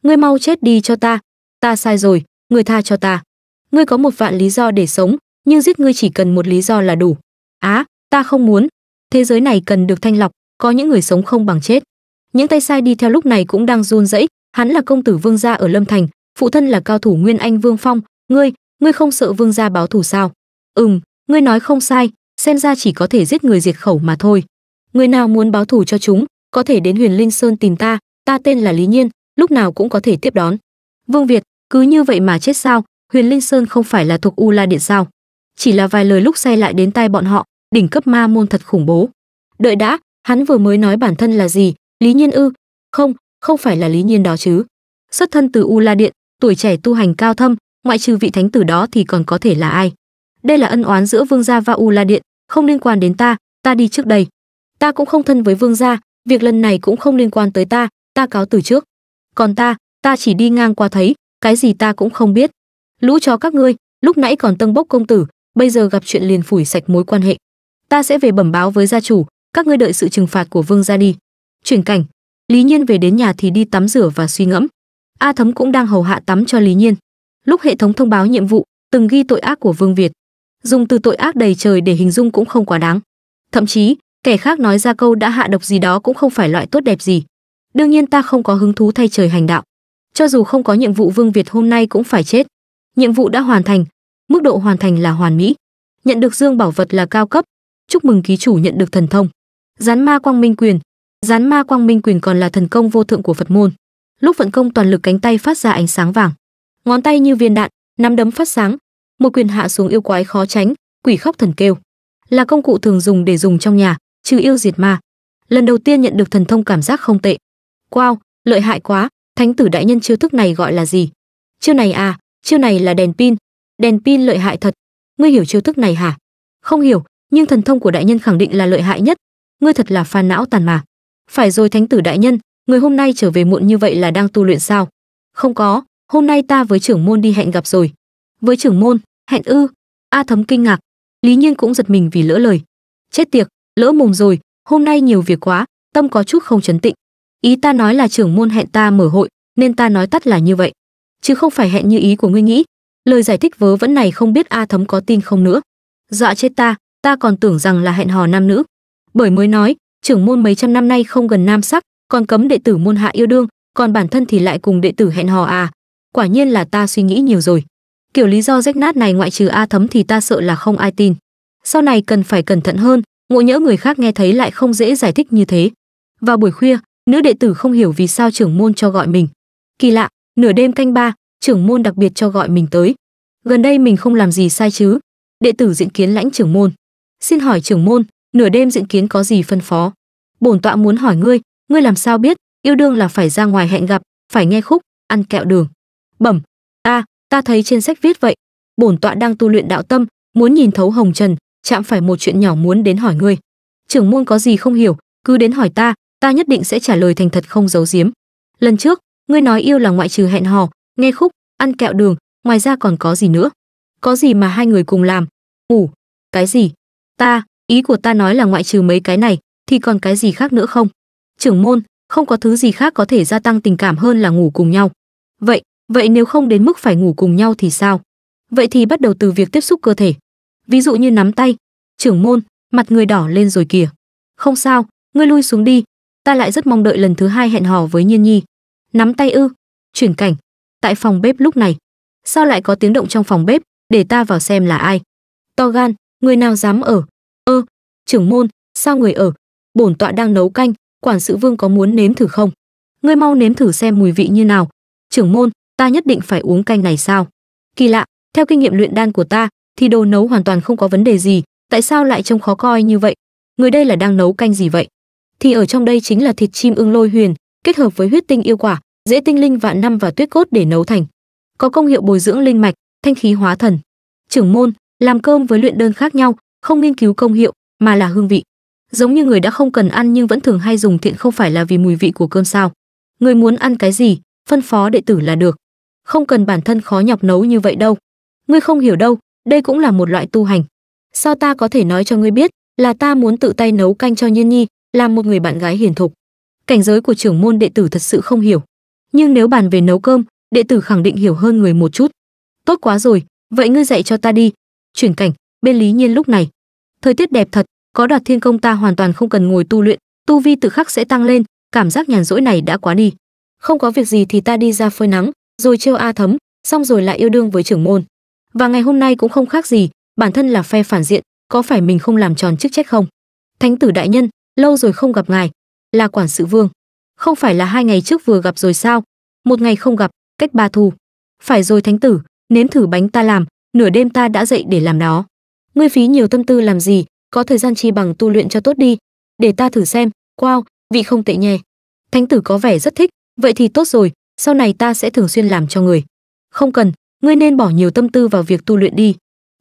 Ngươi mau chết đi cho ta. Ta sai rồi, ngươi tha cho ta. Ngươi có một vạn lý do để sống, nhưng giết ngươi chỉ cần một lý do là đủ. Á, ta không muốn. Thế giới này cần được thanh lọc, có những người sống không bằng chết những tay sai đi theo lúc này cũng đang run rẩy hắn là công tử vương gia ở lâm thành phụ thân là cao thủ nguyên anh vương phong ngươi ngươi không sợ vương gia báo thù sao ừm ngươi nói không sai xem ra chỉ có thể giết người diệt khẩu mà thôi người nào muốn báo thù cho chúng có thể đến huyền linh sơn tìm ta ta tên là lý nhiên lúc nào cũng có thể tiếp đón vương việt cứ như vậy mà chết sao huyền linh sơn không phải là thuộc u la điện sao chỉ là vài lời lúc say lại đến tai bọn họ đỉnh cấp ma môn thật khủng bố đợi đã hắn vừa mới nói bản thân là gì lý nhiên ư không không phải là lý nhiên đó chứ xuất thân từ u la điện tuổi trẻ tu hành cao thâm ngoại trừ vị thánh tử đó thì còn có thể là ai đây là ân oán giữa vương gia và u la điện không liên quan đến ta ta đi trước đây ta cũng không thân với vương gia việc lần này cũng không liên quan tới ta ta cáo từ trước còn ta ta chỉ đi ngang qua thấy cái gì ta cũng không biết lũ chó các ngươi lúc nãy còn tâng bốc công tử bây giờ gặp chuyện liền phủi sạch mối quan hệ ta sẽ về bẩm báo với gia chủ các ngươi đợi sự trừng phạt của vương gia đi Chuyển cảnh, Lý Nhiên về đến nhà thì đi tắm rửa và suy ngẫm. A Thấm cũng đang hầu hạ tắm cho Lý Nhiên. Lúc hệ thống thông báo nhiệm vụ, từng ghi tội ác của Vương Việt. Dùng từ tội ác đầy trời để hình dung cũng không quá đáng. Thậm chí, kẻ khác nói ra câu đã hạ độc gì đó cũng không phải loại tốt đẹp gì. Đương nhiên ta không có hứng thú thay trời hành đạo. Cho dù không có nhiệm vụ Vương Việt hôm nay cũng phải chết. Nhiệm vụ đã hoàn thành, mức độ hoàn thành là hoàn mỹ. Nhận được dương bảo vật là cao cấp, chúc mừng ký chủ nhận được thần thông. Gián ma quang minh quyền, Gián ma quang minh quyền còn là thần công vô thượng của Phật môn. Lúc vận công toàn lực cánh tay phát ra ánh sáng vàng, ngón tay như viên đạn, nắm đấm phát sáng, một quyền hạ xuống yêu quái khó tránh, quỷ khóc thần kêu. Là công cụ thường dùng để dùng trong nhà, trừ yêu diệt ma. Lần đầu tiên nhận được thần thông cảm giác không tệ. Wow, lợi hại quá, thánh tử đại nhân chiêu thức này gọi là gì? Chiêu này à, chiêu này là đèn pin. Đèn pin lợi hại thật. Ngươi hiểu chiêu thức này hả? Không hiểu, nhưng thần thông của đại nhân khẳng định là lợi hại nhất. Ngươi thật là phàn não tàn mà phải rồi thánh tử đại nhân người hôm nay trở về muộn như vậy là đang tu luyện sao không có hôm nay ta với trưởng môn đi hẹn gặp rồi với trưởng môn hẹn ư a thấm kinh ngạc lý nhiên cũng giật mình vì lỡ lời chết tiệc lỡ mồm rồi hôm nay nhiều việc quá tâm có chút không chấn tịnh ý ta nói là trưởng môn hẹn ta mở hội nên ta nói tắt là như vậy chứ không phải hẹn như ý của ngươi nghĩ lời giải thích vớ vẫn này không biết a thấm có tin không nữa dọa chết ta ta còn tưởng rằng là hẹn hò nam nữ bởi mới nói trưởng môn mấy trăm năm nay không gần nam sắc còn cấm đệ tử môn hạ yêu đương còn bản thân thì lại cùng đệ tử hẹn hò à quả nhiên là ta suy nghĩ nhiều rồi kiểu lý do rách nát này ngoại trừ a thấm thì ta sợ là không ai tin sau này cần phải cẩn thận hơn ngộ nhỡ người khác nghe thấy lại không dễ giải thích như thế vào buổi khuya nữ đệ tử không hiểu vì sao trưởng môn cho gọi mình kỳ lạ nửa đêm canh ba trưởng môn đặc biệt cho gọi mình tới gần đây mình không làm gì sai chứ đệ tử diện kiến lãnh trưởng môn xin hỏi trưởng môn nửa đêm dự kiến có gì phân phó bổn tọa muốn hỏi ngươi ngươi làm sao biết yêu đương là phải ra ngoài hẹn gặp phải nghe khúc ăn kẹo đường bẩm a à, ta thấy trên sách viết vậy bổn tọa đang tu luyện đạo tâm muốn nhìn thấu hồng trần chạm phải một chuyện nhỏ muốn đến hỏi ngươi trưởng môn có gì không hiểu cứ đến hỏi ta ta nhất định sẽ trả lời thành thật không giấu giếm lần trước ngươi nói yêu là ngoại trừ hẹn hò nghe khúc ăn kẹo đường ngoài ra còn có gì nữa có gì mà hai người cùng làm ngủ cái gì ta ý của ta nói là ngoại trừ mấy cái này thì còn cái gì khác nữa không trưởng môn không có thứ gì khác có thể gia tăng tình cảm hơn là ngủ cùng nhau vậy vậy nếu không đến mức phải ngủ cùng nhau thì sao vậy thì bắt đầu từ việc tiếp xúc cơ thể ví dụ như nắm tay trưởng môn mặt người đỏ lên rồi kìa không sao ngươi lui xuống đi ta lại rất mong đợi lần thứ hai hẹn hò với nhiên nhi nắm tay ư chuyển cảnh tại phòng bếp lúc này sao lại có tiếng động trong phòng bếp để ta vào xem là ai to gan người nào dám ở trưởng môn sao người ở bổn tọa đang nấu canh quản sự vương có muốn nếm thử không ngươi mau nếm thử xem mùi vị như nào trưởng môn ta nhất định phải uống canh này sao kỳ lạ theo kinh nghiệm luyện đan của ta thì đồ nấu hoàn toàn không có vấn đề gì tại sao lại trông khó coi như vậy người đây là đang nấu canh gì vậy thì ở trong đây chính là thịt chim ưng lôi huyền kết hợp với huyết tinh yêu quả dễ tinh linh vạn năm và tuyết cốt để nấu thành có công hiệu bồi dưỡng linh mạch thanh khí hóa thần trưởng môn làm cơm với luyện đơn khác nhau không nghiên cứu công hiệu mà là hương vị giống như người đã không cần ăn nhưng vẫn thường hay dùng thiện không phải là vì mùi vị của cơm sao người muốn ăn cái gì phân phó đệ tử là được không cần bản thân khó nhọc nấu như vậy đâu ngươi không hiểu đâu đây cũng là một loại tu hành sao ta có thể nói cho ngươi biết là ta muốn tự tay nấu canh cho nhiên nhi làm một người bạn gái hiền thục cảnh giới của trưởng môn đệ tử thật sự không hiểu nhưng nếu bàn về nấu cơm đệ tử khẳng định hiểu hơn người một chút tốt quá rồi vậy ngươi dạy cho ta đi chuyển cảnh bên lý nhiên lúc này thời tiết đẹp thật có đoạt thiên công ta hoàn toàn không cần ngồi tu luyện tu vi tự khắc sẽ tăng lên cảm giác nhàn rỗi này đã quá đi không có việc gì thì ta đi ra phơi nắng rồi trêu a thấm xong rồi lại yêu đương với trưởng môn và ngày hôm nay cũng không khác gì bản thân là phe phản diện có phải mình không làm tròn chức trách không thánh tử đại nhân lâu rồi không gặp ngài là quản sự vương không phải là hai ngày trước vừa gặp rồi sao một ngày không gặp cách ba thu phải rồi thánh tử nếm thử bánh ta làm nửa đêm ta đã dậy để làm nó ngươi phí nhiều tâm tư làm gì có thời gian chi bằng tu luyện cho tốt đi để ta thử xem wow vị không tệ nhè thánh tử có vẻ rất thích vậy thì tốt rồi sau này ta sẽ thường xuyên làm cho người không cần ngươi nên bỏ nhiều tâm tư vào việc tu luyện đi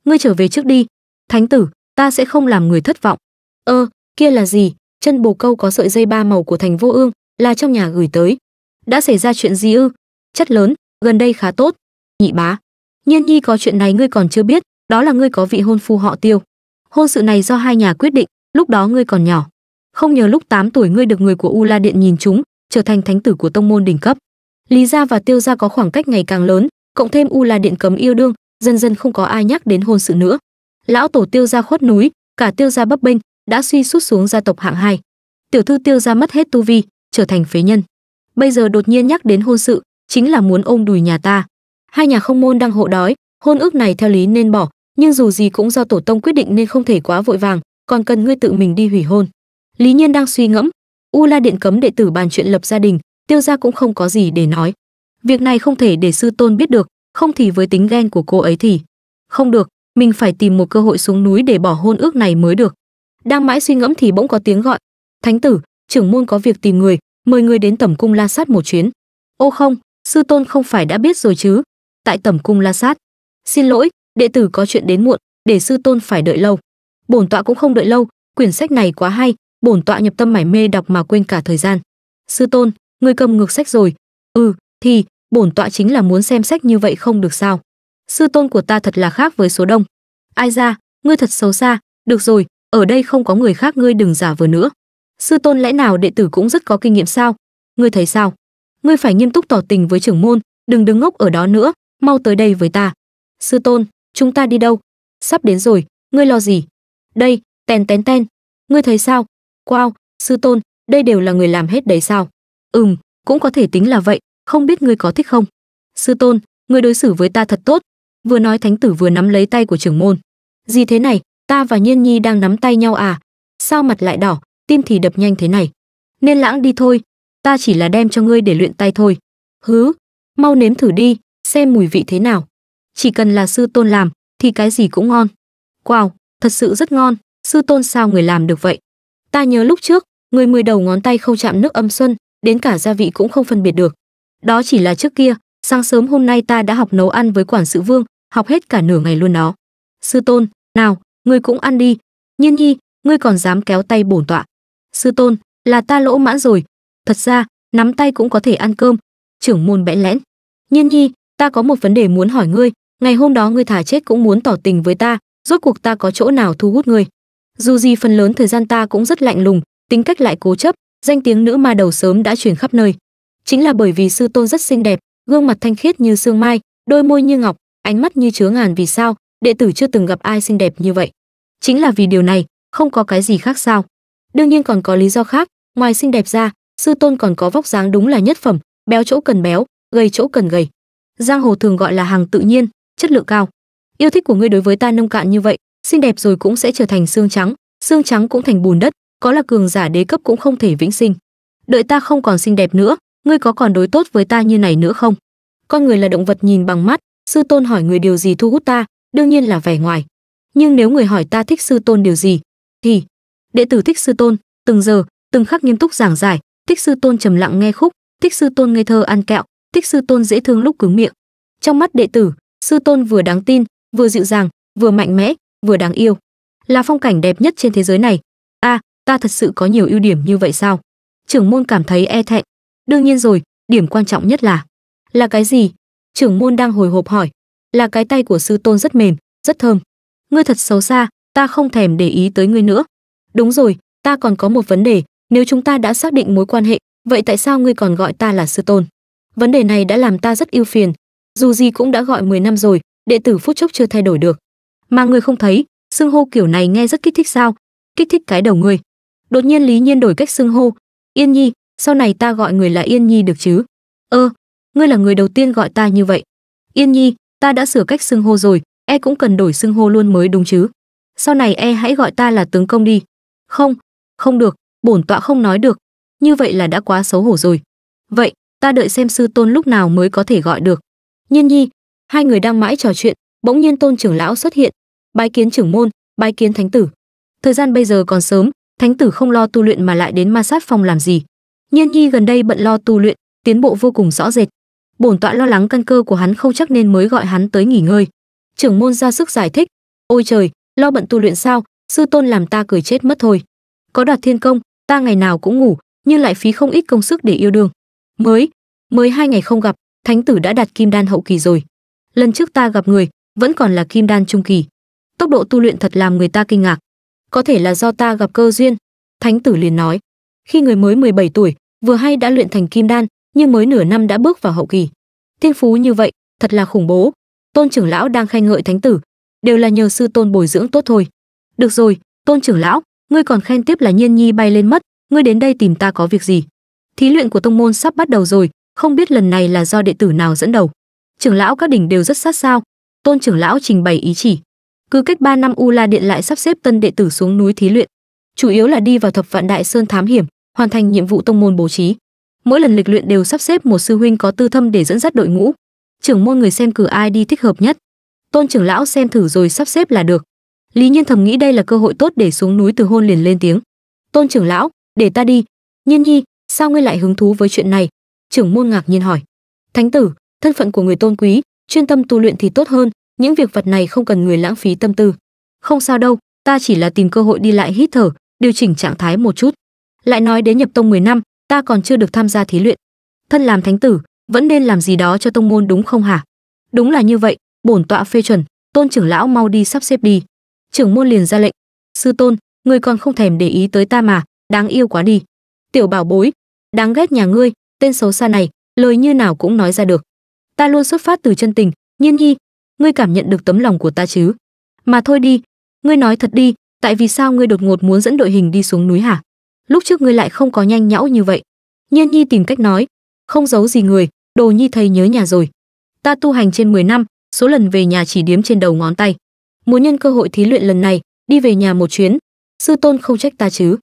ngươi trở về trước đi thánh tử ta sẽ không làm người thất vọng ơ ờ, kia là gì chân bồ câu có sợi dây ba màu của thành vô ương là trong nhà gửi tới đã xảy ra chuyện gì ư chất lớn gần đây khá tốt nhị bá nhiên nhi có chuyện này ngươi còn chưa biết đó là ngươi có vị hôn phu họ Tiêu. Hôn sự này do hai nhà quyết định, lúc đó ngươi còn nhỏ. Không nhờ lúc 8 tuổi ngươi được người của U La Điện nhìn chúng, trở thành thánh tử của tông môn đỉnh cấp. Lý gia và Tiêu gia có khoảng cách ngày càng lớn, cộng thêm U La Điện cấm yêu đương, dần dần không có ai nhắc đến hôn sự nữa. Lão tổ Tiêu gia khuất núi, cả Tiêu gia bấp bênh, đã suy sút xuống gia tộc hạng hai. Tiểu thư Tiêu gia mất hết tu vi, trở thành phế nhân. Bây giờ đột nhiên nhắc đến hôn sự, chính là muốn ôm đùi nhà ta. Hai nhà không môn đang hộ đói, hôn ước này theo lý nên bỏ, nhưng dù gì cũng do tổ tông quyết định nên không thể quá vội vàng còn cần ngươi tự mình đi hủy hôn lý nhiên đang suy ngẫm u la điện cấm đệ tử bàn chuyện lập gia đình tiêu gia cũng không có gì để nói việc này không thể để sư tôn biết được không thì với tính ghen của cô ấy thì không được mình phải tìm một cơ hội xuống núi để bỏ hôn ước này mới được đang mãi suy ngẫm thì bỗng có tiếng gọi thánh tử trưởng môn có việc tìm người mời người đến tẩm cung la sát một chuyến ô không sư tôn không phải đã biết rồi chứ tại tẩm cung la sát xin lỗi đệ tử có chuyện đến muộn để sư tôn phải đợi lâu bổn tọa cũng không đợi lâu quyển sách này quá hay bổn tọa nhập tâm mải mê đọc mà quên cả thời gian sư tôn người cầm ngược sách rồi ừ thì bổn tọa chính là muốn xem sách như vậy không được sao sư tôn của ta thật là khác với số đông ai ra ngươi thật xấu xa được rồi ở đây không có người khác ngươi đừng giả vờ nữa sư tôn lẽ nào đệ tử cũng rất có kinh nghiệm sao ngươi thấy sao ngươi phải nghiêm túc tỏ tình với trưởng môn đừng đứng ngốc ở đó nữa mau tới đây với ta sư tôn chúng ta đi đâu sắp đến rồi ngươi lo gì đây tèn tén ten ngươi thấy sao wow sư tôn đây đều là người làm hết đấy sao ừm cũng có thể tính là vậy không biết ngươi có thích không sư tôn ngươi đối xử với ta thật tốt vừa nói thánh tử vừa nắm lấy tay của trưởng môn gì thế này ta và nhiên nhi đang nắm tay nhau à sao mặt lại đỏ tim thì đập nhanh thế này nên lãng đi thôi ta chỉ là đem cho ngươi để luyện tay thôi hứ mau nếm thử đi xem mùi vị thế nào chỉ cần là sư tôn làm thì cái gì cũng ngon wow thật sự rất ngon sư tôn sao người làm được vậy ta nhớ lúc trước người mười đầu ngón tay không chạm nước âm xuân đến cả gia vị cũng không phân biệt được đó chỉ là trước kia sáng sớm hôm nay ta đã học nấu ăn với quản sự vương học hết cả nửa ngày luôn đó sư tôn nào ngươi cũng ăn đi nhiên nhi ngươi còn dám kéo tay bổn tọa sư tôn là ta lỗ mãn rồi thật ra nắm tay cũng có thể ăn cơm trưởng môn bẽ lẽn nhiên nhi ta có một vấn đề muốn hỏi ngươi ngày hôm đó ngươi thả chết cũng muốn tỏ tình với ta rốt cuộc ta có chỗ nào thu hút ngươi dù gì phần lớn thời gian ta cũng rất lạnh lùng tính cách lại cố chấp danh tiếng nữ ma đầu sớm đã chuyển khắp nơi chính là bởi vì sư tôn rất xinh đẹp gương mặt thanh khiết như sương mai đôi môi như ngọc ánh mắt như chứa ngàn vì sao đệ tử chưa từng gặp ai xinh đẹp như vậy chính là vì điều này không có cái gì khác sao đương nhiên còn có lý do khác ngoài xinh đẹp ra sư tôn còn có vóc dáng đúng là nhất phẩm béo chỗ cần béo gầy chỗ cần gầy giang hồ thường gọi là hàng tự nhiên chất lượng cao yêu thích của ngươi đối với ta nông cạn như vậy xinh đẹp rồi cũng sẽ trở thành xương trắng xương trắng cũng thành bùn đất có là cường giả đế cấp cũng không thể vĩnh sinh đợi ta không còn xinh đẹp nữa ngươi có còn đối tốt với ta như này nữa không con người là động vật nhìn bằng mắt sư tôn hỏi người điều gì thu hút ta đương nhiên là vẻ ngoài nhưng nếu người hỏi ta thích sư tôn điều gì thì đệ tử thích sư tôn từng giờ từng khắc nghiêm túc giảng giải thích sư tôn trầm lặng nghe khúc thích sư tôn ngây thơ ăn kẹo thích sư tôn dễ thương lúc cứng miệng trong mắt đệ tử sư tôn vừa đáng tin vừa dịu dàng vừa mạnh mẽ vừa đáng yêu là phong cảnh đẹp nhất trên thế giới này a à, ta thật sự có nhiều ưu điểm như vậy sao trưởng môn cảm thấy e thẹn đương nhiên rồi điểm quan trọng nhất là là cái gì trưởng môn đang hồi hộp hỏi là cái tay của sư tôn rất mềm rất thơm ngươi thật xấu xa ta không thèm để ý tới ngươi nữa đúng rồi ta còn có một vấn đề nếu chúng ta đã xác định mối quan hệ vậy tại sao ngươi còn gọi ta là sư tôn vấn đề này đã làm ta rất ưu phiền dù gì cũng đã gọi 10 năm rồi đệ tử phút chốc chưa thay đổi được mà người không thấy xưng hô kiểu này nghe rất kích thích sao kích thích cái đầu người đột nhiên lý nhiên đổi cách xưng hô yên nhi sau này ta gọi người là yên nhi được chứ ơ ngươi là người đầu tiên gọi ta như vậy yên nhi ta đã sửa cách xưng hô rồi e cũng cần đổi xưng hô luôn mới đúng chứ sau này e hãy gọi ta là tướng công đi không không được bổn tọa không nói được như vậy là đã quá xấu hổ rồi vậy ta đợi xem sư tôn lúc nào mới có thể gọi được Nhiên Nhi, hai người đang mãi trò chuyện, bỗng nhiên Tôn trưởng lão xuất hiện, bái kiến trưởng môn, bái kiến thánh tử. Thời gian bây giờ còn sớm, thánh tử không lo tu luyện mà lại đến ma sát phòng làm gì? Nhiên Nhi gần đây bận lo tu luyện, tiến bộ vô cùng rõ rệt. Bổn tọa lo lắng căn cơ của hắn không chắc nên mới gọi hắn tới nghỉ ngơi. Trưởng môn ra sức giải thích, "Ôi trời, lo bận tu luyện sao, sư tôn làm ta cười chết mất thôi. Có đoạt thiên công, ta ngày nào cũng ngủ, nhưng lại phí không ít công sức để yêu đương. Mới, mới hai ngày không gặp, thánh tử đã đạt kim đan hậu kỳ rồi lần trước ta gặp người vẫn còn là kim đan trung kỳ tốc độ tu luyện thật làm người ta kinh ngạc có thể là do ta gặp cơ duyên thánh tử liền nói khi người mới 17 tuổi vừa hay đã luyện thành kim đan nhưng mới nửa năm đã bước vào hậu kỳ thiên phú như vậy thật là khủng bố tôn trưởng lão đang khen ngợi thánh tử đều là nhờ sư tôn bồi dưỡng tốt thôi được rồi tôn trưởng lão ngươi còn khen tiếp là nhiên nhi bay lên mất ngươi đến đây tìm ta có việc gì thí luyện của tông môn sắp bắt đầu rồi không biết lần này là do đệ tử nào dẫn đầu trưởng lão các đỉnh đều rất sát sao tôn trưởng lão trình bày ý chỉ cứ cách 3 năm u la điện lại sắp xếp tân đệ tử xuống núi thí luyện chủ yếu là đi vào thập vạn đại sơn thám hiểm hoàn thành nhiệm vụ tông môn bố trí mỗi lần lịch luyện đều sắp xếp một sư huynh có tư thâm để dẫn dắt đội ngũ trưởng môn người xem cử ai đi thích hợp nhất tôn trưởng lão xem thử rồi sắp xếp là được lý nhiên thầm nghĩ đây là cơ hội tốt để xuống núi từ hôn liền lên tiếng tôn trưởng lão để ta đi nhiên nhi sao ngươi lại hứng thú với chuyện này trưởng môn ngạc nhiên hỏi thánh tử thân phận của người tôn quý chuyên tâm tu luyện thì tốt hơn những việc vật này không cần người lãng phí tâm tư không sao đâu ta chỉ là tìm cơ hội đi lại hít thở điều chỉnh trạng thái một chút lại nói đến nhập tông 10 năm ta còn chưa được tham gia thí luyện thân làm thánh tử vẫn nên làm gì đó cho tông môn đúng không hả đúng là như vậy bổn tọa phê chuẩn tôn trưởng lão mau đi sắp xếp đi trưởng môn liền ra lệnh sư tôn người còn không thèm để ý tới ta mà đáng yêu quá đi tiểu bảo bối đáng ghét nhà ngươi tên xấu xa này lời như nào cũng nói ra được ta luôn xuất phát từ chân tình nhiên nhi ngươi cảm nhận được tấm lòng của ta chứ mà thôi đi ngươi nói thật đi tại vì sao ngươi đột ngột muốn dẫn đội hình đi xuống núi hả lúc trước ngươi lại không có nhanh nhão như vậy nhiên nhi tìm cách nói không giấu gì người đồ nhi thầy nhớ nhà rồi ta tu hành trên 10 năm số lần về nhà chỉ điếm trên đầu ngón tay muốn nhân cơ hội thí luyện lần này đi về nhà một chuyến sư tôn không trách ta chứ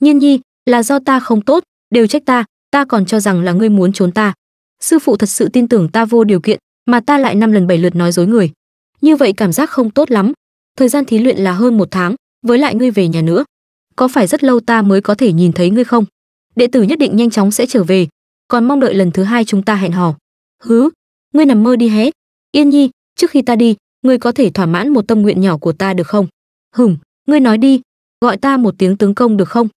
nhiên nhi là do ta không tốt đều trách ta ta còn cho rằng là ngươi muốn trốn ta sư phụ thật sự tin tưởng ta vô điều kiện mà ta lại năm lần bảy lượt nói dối người như vậy cảm giác không tốt lắm thời gian thí luyện là hơn một tháng với lại ngươi về nhà nữa có phải rất lâu ta mới có thể nhìn thấy ngươi không đệ tử nhất định nhanh chóng sẽ trở về còn mong đợi lần thứ hai chúng ta hẹn hò hứ ngươi nằm mơ đi hết. yên nhi trước khi ta đi ngươi có thể thỏa mãn một tâm nguyện nhỏ của ta được không hửng ngươi nói đi gọi ta một tiếng tướng công được không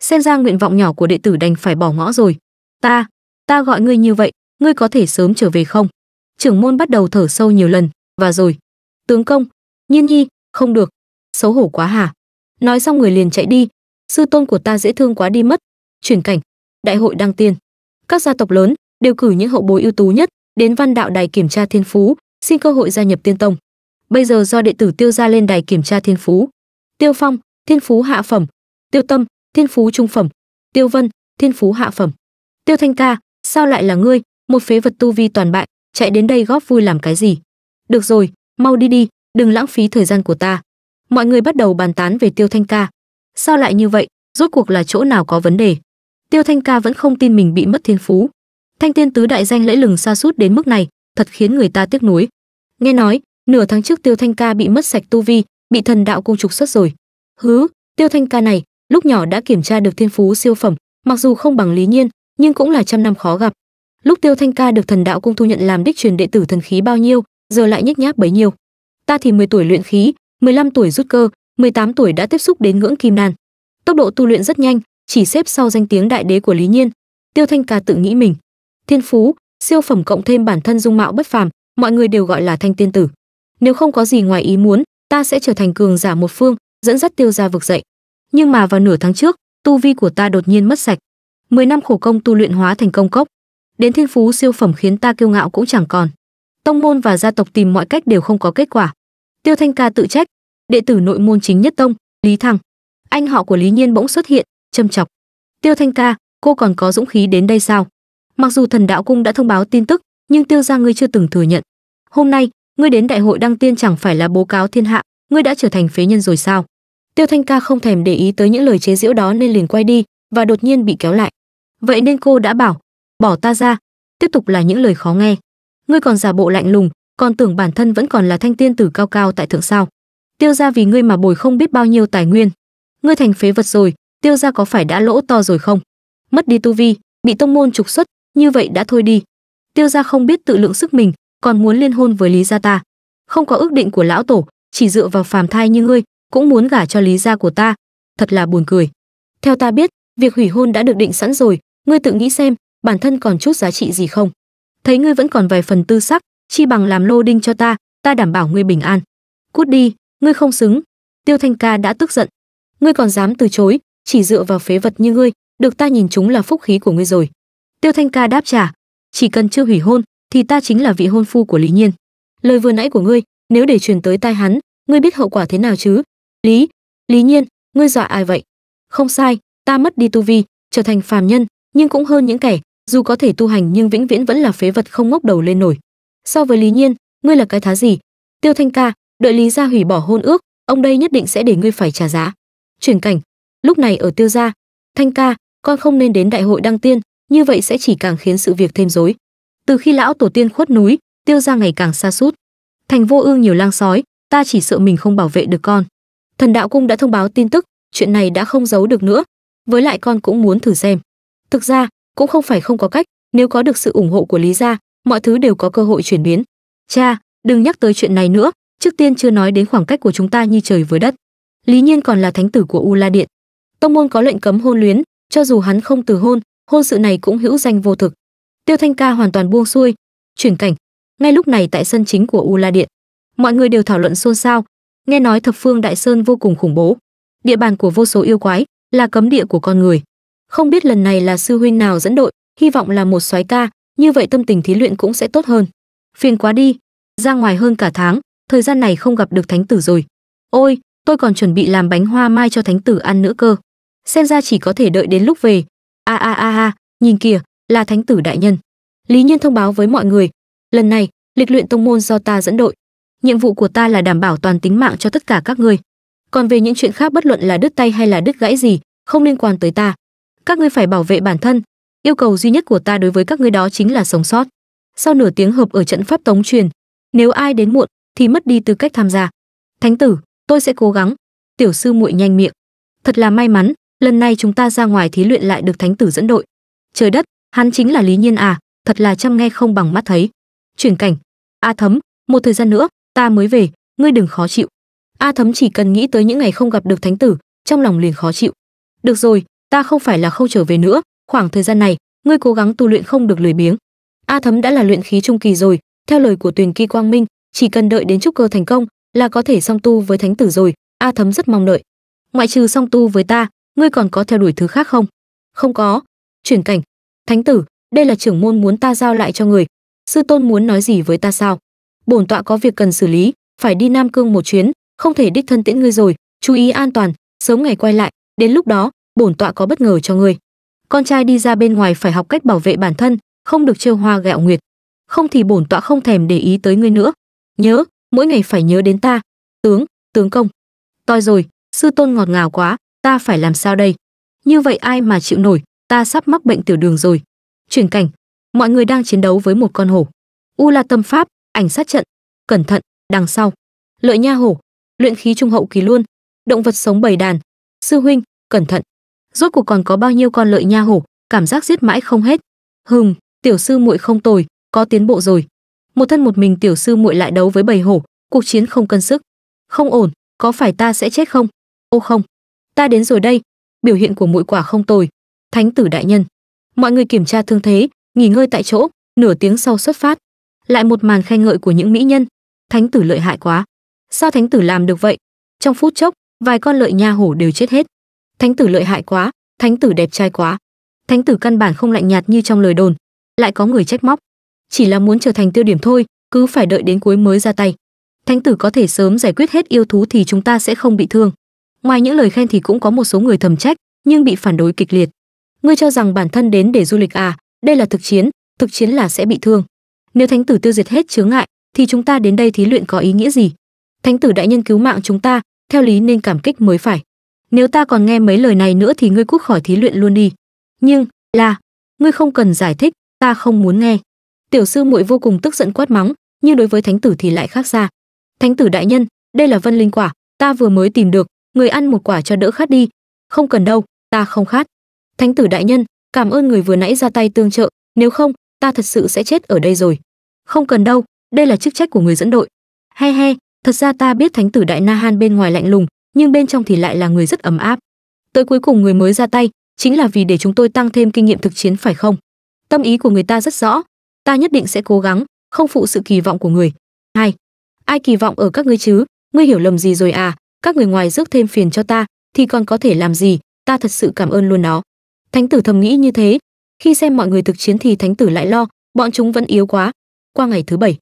xem ra nguyện vọng nhỏ của đệ tử đành phải bỏ ngõ rồi ta ta gọi ngươi như vậy ngươi có thể sớm trở về không trưởng môn bắt đầu thở sâu nhiều lần và rồi tướng công nhiên nhi không được xấu hổ quá hả nói xong người liền chạy đi sư tôn của ta dễ thương quá đi mất chuyển cảnh đại hội đăng tiên các gia tộc lớn đều cử những hậu bối ưu tú nhất đến văn đạo đài kiểm tra thiên phú xin cơ hội gia nhập tiên tông bây giờ do đệ tử tiêu ra lên đài kiểm tra thiên phú tiêu phong thiên phú hạ phẩm tiêu tâm thiên phú trung phẩm tiêu vân thiên phú hạ phẩm tiêu thanh ca sao lại là ngươi một phế vật tu vi toàn bại chạy đến đây góp vui làm cái gì được rồi mau đi đi đừng lãng phí thời gian của ta mọi người bắt đầu bàn tán về tiêu thanh ca sao lại như vậy rốt cuộc là chỗ nào có vấn đề tiêu thanh ca vẫn không tin mình bị mất thiên phú thanh tiên tứ đại danh lễ lừng xa sút đến mức này thật khiến người ta tiếc nuối nghe nói nửa tháng trước tiêu thanh ca bị mất sạch tu vi bị thần đạo cung trục xuất rồi hứ tiêu thanh ca này lúc nhỏ đã kiểm tra được thiên phú siêu phẩm, mặc dù không bằng Lý Nhiên, nhưng cũng là trăm năm khó gặp. Lúc Tiêu Thanh Ca được Thần Đạo Cung thu nhận làm đích truyền đệ tử thần khí bao nhiêu, giờ lại nhếch nhác bấy nhiêu. Ta thì 10 tuổi luyện khí, 15 tuổi rút cơ, 18 tuổi đã tiếp xúc đến ngưỡng kim đan. Tốc độ tu luyện rất nhanh, chỉ xếp sau danh tiếng đại đế của Lý Nhiên. Tiêu Thanh Ca tự nghĩ mình, thiên phú, siêu phẩm cộng thêm bản thân dung mạo bất phàm, mọi người đều gọi là thanh tiên tử. Nếu không có gì ngoài ý muốn, ta sẽ trở thành cường giả một phương, dẫn dắt Tiêu gia vực dậy nhưng mà vào nửa tháng trước, tu vi của ta đột nhiên mất sạch. mười năm khổ công tu luyện hóa thành công cốc, đến thiên phú siêu phẩm khiến ta kiêu ngạo cũng chẳng còn. Tông môn và gia tộc tìm mọi cách đều không có kết quả. Tiêu Thanh Ca tự trách, đệ tử nội môn chính nhất tông, Lý Thăng, anh họ của Lý Nhiên bỗng xuất hiện, châm chọc. Tiêu Thanh Ca, cô còn có dũng khí đến đây sao? Mặc dù Thần Đạo Cung đã thông báo tin tức, nhưng Tiêu gia ngươi chưa từng thừa nhận. Hôm nay, ngươi đến đại hội đăng tiên chẳng phải là bố cáo thiên hạ, ngươi đã trở thành phế nhân rồi sao? Tiêu Thanh Ca không thèm để ý tới những lời chế giễu đó nên liền quay đi và đột nhiên bị kéo lại. Vậy nên cô đã bảo, bỏ ta ra, tiếp tục là những lời khó nghe. Ngươi còn giả bộ lạnh lùng, còn tưởng bản thân vẫn còn là thanh tiên tử cao cao tại thượng sao? Tiêu gia vì ngươi mà bồi không biết bao nhiêu tài nguyên. Ngươi thành phế vật rồi, tiêu gia có phải đã lỗ to rồi không? Mất đi tu vi, bị tông môn trục xuất, như vậy đã thôi đi. Tiêu gia không biết tự lượng sức mình, còn muốn liên hôn với Lý gia ta. Không có ước định của lão tổ, chỉ dựa vào phàm thai như ngươi, cũng muốn gả cho lý gia của ta, thật là buồn cười. Theo ta biết, việc hủy hôn đã được định sẵn rồi, ngươi tự nghĩ xem, bản thân còn chút giá trị gì không? Thấy ngươi vẫn còn vài phần tư sắc, chi bằng làm lô đinh cho ta, ta đảm bảo ngươi bình an. Cút đi, ngươi không xứng. Tiêu Thanh Ca đã tức giận. Ngươi còn dám từ chối, chỉ dựa vào phế vật như ngươi, được ta nhìn chúng là phúc khí của ngươi rồi. Tiêu Thanh Ca đáp trả, chỉ cần chưa hủy hôn thì ta chính là vị hôn phu của Lý Nhiên. Lời vừa nãy của ngươi, nếu để truyền tới tai hắn, ngươi biết hậu quả thế nào chứ? Lý, Lý Nhiên, ngươi dọa ai vậy? Không sai, ta mất đi tu vi, trở thành phàm nhân, nhưng cũng hơn những kẻ dù có thể tu hành nhưng vĩnh viễn vẫn là phế vật không ngóc đầu lên nổi. So với Lý Nhiên, ngươi là cái thá gì? Tiêu Thanh Ca, đợi Lý gia hủy bỏ hôn ước, ông đây nhất định sẽ để ngươi phải trả giá. Chuyển cảnh, lúc này ở Tiêu gia, Thanh Ca, con không nên đến đại hội đăng tiên, như vậy sẽ chỉ càng khiến sự việc thêm rối. Từ khi lão tổ tiên khuất núi, Tiêu gia ngày càng xa sút. Thành vô ương nhiều lang sói, ta chỉ sợ mình không bảo vệ được con. Thần đạo cung đã thông báo tin tức, chuyện này đã không giấu được nữa. Với lại con cũng muốn thử xem. Thực ra, cũng không phải không có cách, nếu có được sự ủng hộ của Lý gia, mọi thứ đều có cơ hội chuyển biến. Cha, đừng nhắc tới chuyện này nữa, trước tiên chưa nói đến khoảng cách của chúng ta như trời với đất. Lý Nhiên còn là thánh tử của U La Điện. Tông môn có lệnh cấm hôn luyến, cho dù hắn không từ hôn, hôn sự này cũng hữu danh vô thực. Tiêu Thanh Ca hoàn toàn buông xuôi, chuyển cảnh. Ngay lúc này tại sân chính của U La Điện, mọi người đều thảo luận xôn xao, nghe nói thập phương đại sơn vô cùng khủng bố địa bàn của vô số yêu quái là cấm địa của con người không biết lần này là sư huynh nào dẫn đội hy vọng là một soái ca như vậy tâm tình thí luyện cũng sẽ tốt hơn phiền quá đi ra ngoài hơn cả tháng thời gian này không gặp được thánh tử rồi ôi tôi còn chuẩn bị làm bánh hoa mai cho thánh tử ăn nữa cơ xem ra chỉ có thể đợi đến lúc về a a a a nhìn kìa là thánh tử đại nhân lý nhân thông báo với mọi người lần này lịch luyện tông môn do ta dẫn đội nhiệm vụ của ta là đảm bảo toàn tính mạng cho tất cả các ngươi còn về những chuyện khác bất luận là đứt tay hay là đứt gãy gì không liên quan tới ta các ngươi phải bảo vệ bản thân yêu cầu duy nhất của ta đối với các ngươi đó chính là sống sót sau nửa tiếng hợp ở trận pháp tống truyền nếu ai đến muộn thì mất đi tư cách tham gia thánh tử tôi sẽ cố gắng tiểu sư muội nhanh miệng thật là may mắn lần này chúng ta ra ngoài thí luyện lại được thánh tử dẫn đội trời đất hắn chính là lý nhiên à thật là chăm nghe không bằng mắt thấy chuyển cảnh a thấm một thời gian nữa ta mới về ngươi đừng khó chịu a thấm chỉ cần nghĩ tới những ngày không gặp được thánh tử trong lòng liền khó chịu được rồi ta không phải là không trở về nữa khoảng thời gian này ngươi cố gắng tu luyện không được lười biếng a thấm đã là luyện khí trung kỳ rồi theo lời của tuyền kỳ quang minh chỉ cần đợi đến trúc cơ thành công là có thể song tu với thánh tử rồi a thấm rất mong đợi ngoại trừ song tu với ta ngươi còn có theo đuổi thứ khác không không có chuyển cảnh thánh tử đây là trưởng môn muốn ta giao lại cho người sư tôn muốn nói gì với ta sao bổn tọa có việc cần xử lý phải đi nam cương một chuyến không thể đích thân tiễn ngươi rồi chú ý an toàn sớm ngày quay lại đến lúc đó bổn tọa có bất ngờ cho ngươi con trai đi ra bên ngoài phải học cách bảo vệ bản thân không được trêu hoa gẹo nguyệt không thì bổn tọa không thèm để ý tới ngươi nữa nhớ mỗi ngày phải nhớ đến ta tướng tướng công toi rồi sư tôn ngọt ngào quá ta phải làm sao đây như vậy ai mà chịu nổi ta sắp mắc bệnh tiểu đường rồi chuyển cảnh mọi người đang chiến đấu với một con hổ u la tâm pháp ảnh sát trận cẩn thận đằng sau lợi nha hổ luyện khí trung hậu kỳ luôn động vật sống bầy đàn sư huynh cẩn thận rốt cuộc còn có bao nhiêu con lợi nha hổ cảm giác giết mãi không hết hừm tiểu sư muội không tồi có tiến bộ rồi một thân một mình tiểu sư muội lại đấu với bầy hổ cuộc chiến không cân sức không ổn có phải ta sẽ chết không ô không ta đến rồi đây biểu hiện của muội quả không tồi thánh tử đại nhân mọi người kiểm tra thương thế nghỉ ngơi tại chỗ nửa tiếng sau xuất phát lại một màn khen ngợi của những mỹ nhân thánh tử lợi hại quá sao thánh tử làm được vậy trong phút chốc vài con lợi nha hổ đều chết hết thánh tử lợi hại quá thánh tử đẹp trai quá thánh tử căn bản không lạnh nhạt như trong lời đồn lại có người trách móc chỉ là muốn trở thành tiêu điểm thôi cứ phải đợi đến cuối mới ra tay thánh tử có thể sớm giải quyết hết yêu thú thì chúng ta sẽ không bị thương ngoài những lời khen thì cũng có một số người thầm trách nhưng bị phản đối kịch liệt ngươi cho rằng bản thân đến để du lịch à đây là thực chiến thực chiến là sẽ bị thương nếu thánh tử tiêu diệt hết chướng ngại thì chúng ta đến đây thí luyện có ý nghĩa gì thánh tử đại nhân cứu mạng chúng ta theo lý nên cảm kích mới phải nếu ta còn nghe mấy lời này nữa thì ngươi cút khỏi thí luyện luôn đi nhưng là ngươi không cần giải thích ta không muốn nghe tiểu sư muội vô cùng tức giận quát mắng nhưng đối với thánh tử thì lại khác xa thánh tử đại nhân đây là vân linh quả ta vừa mới tìm được người ăn một quả cho đỡ khát đi không cần đâu ta không khát thánh tử đại nhân cảm ơn người vừa nãy ra tay tương trợ nếu không ta thật sự sẽ chết ở đây rồi không cần đâu đây là chức trách của người dẫn đội he he thật ra ta biết thánh tử đại na han bên ngoài lạnh lùng nhưng bên trong thì lại là người rất ấm áp tới cuối cùng người mới ra tay chính là vì để chúng tôi tăng thêm kinh nghiệm thực chiến phải không tâm ý của người ta rất rõ ta nhất định sẽ cố gắng không phụ sự kỳ vọng của người hai ai kỳ vọng ở các ngươi chứ ngươi hiểu lầm gì rồi à các người ngoài rước thêm phiền cho ta thì còn có thể làm gì ta thật sự cảm ơn luôn đó thánh tử thầm nghĩ như thế khi xem mọi người thực chiến thì thánh tử lại lo bọn chúng vẫn yếu quá qua ngày thứ bảy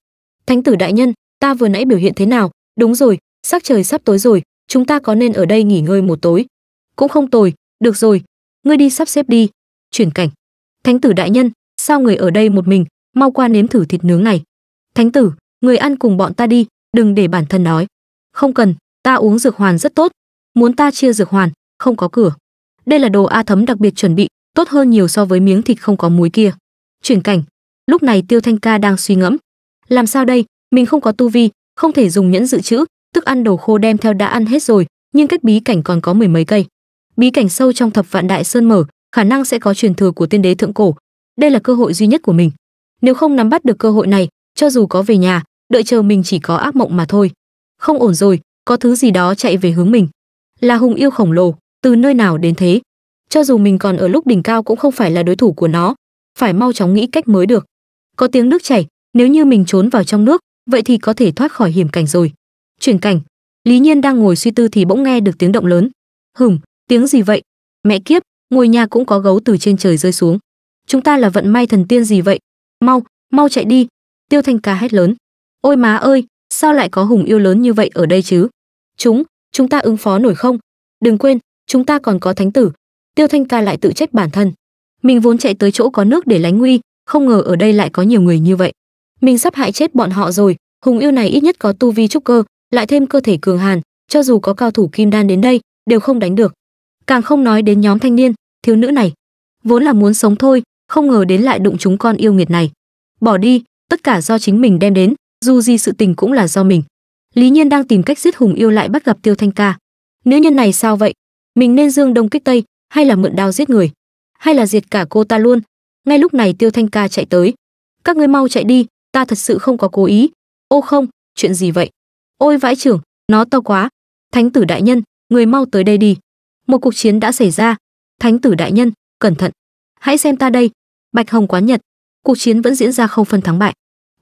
thánh tử đại nhân ta vừa nãy biểu hiện thế nào đúng rồi sắc trời sắp tối rồi chúng ta có nên ở đây nghỉ ngơi một tối cũng không tồi được rồi ngươi đi sắp xếp đi chuyển cảnh thánh tử đại nhân sao người ở đây một mình mau qua nếm thử thịt nướng này thánh tử người ăn cùng bọn ta đi đừng để bản thân nói không cần ta uống dược hoàn rất tốt muốn ta chia dược hoàn không có cửa đây là đồ a thấm đặc biệt chuẩn bị tốt hơn nhiều so với miếng thịt không có muối kia chuyển cảnh lúc này tiêu thanh ca đang suy ngẫm làm sao đây mình không có tu vi không thể dùng nhẫn dự trữ tức ăn đồ khô đem theo đã ăn hết rồi nhưng cách bí cảnh còn có mười mấy cây bí cảnh sâu trong thập vạn đại sơn mở khả năng sẽ có truyền thừa của tiên đế thượng cổ đây là cơ hội duy nhất của mình nếu không nắm bắt được cơ hội này cho dù có về nhà đợi chờ mình chỉ có ác mộng mà thôi không ổn rồi có thứ gì đó chạy về hướng mình là hùng yêu khổng lồ từ nơi nào đến thế cho dù mình còn ở lúc đỉnh cao cũng không phải là đối thủ của nó phải mau chóng nghĩ cách mới được có tiếng nước chảy nếu như mình trốn vào trong nước vậy thì có thể thoát khỏi hiểm cảnh rồi chuyển cảnh lý nhiên đang ngồi suy tư thì bỗng nghe được tiếng động lớn hửm tiếng gì vậy mẹ kiếp ngôi nhà cũng có gấu từ trên trời rơi xuống chúng ta là vận may thần tiên gì vậy mau mau chạy đi tiêu thanh ca hét lớn ôi má ơi sao lại có hùng yêu lớn như vậy ở đây chứ chúng chúng ta ứng phó nổi không đừng quên chúng ta còn có thánh tử tiêu thanh ca lại tự trách bản thân mình vốn chạy tới chỗ có nước để lánh nguy không ngờ ở đây lại có nhiều người như vậy mình sắp hại chết bọn họ rồi hùng yêu này ít nhất có tu vi trúc cơ lại thêm cơ thể cường hàn cho dù có cao thủ kim đan đến đây đều không đánh được càng không nói đến nhóm thanh niên thiếu nữ này vốn là muốn sống thôi không ngờ đến lại đụng chúng con yêu nghiệt này bỏ đi tất cả do chính mình đem đến dù gì sự tình cũng là do mình lý nhiên đang tìm cách giết hùng yêu lại bắt gặp tiêu thanh ca nữ nhân này sao vậy mình nên dương đông kích tây hay là mượn đao giết người hay là diệt cả cô ta luôn ngay lúc này tiêu thanh ca chạy tới các ngươi mau chạy đi ta thật sự không có cố ý ô không chuyện gì vậy ôi vãi trưởng nó to quá thánh tử đại nhân người mau tới đây đi một cuộc chiến đã xảy ra thánh tử đại nhân cẩn thận hãy xem ta đây bạch hồng quán nhật cuộc chiến vẫn diễn ra không phân thắng bại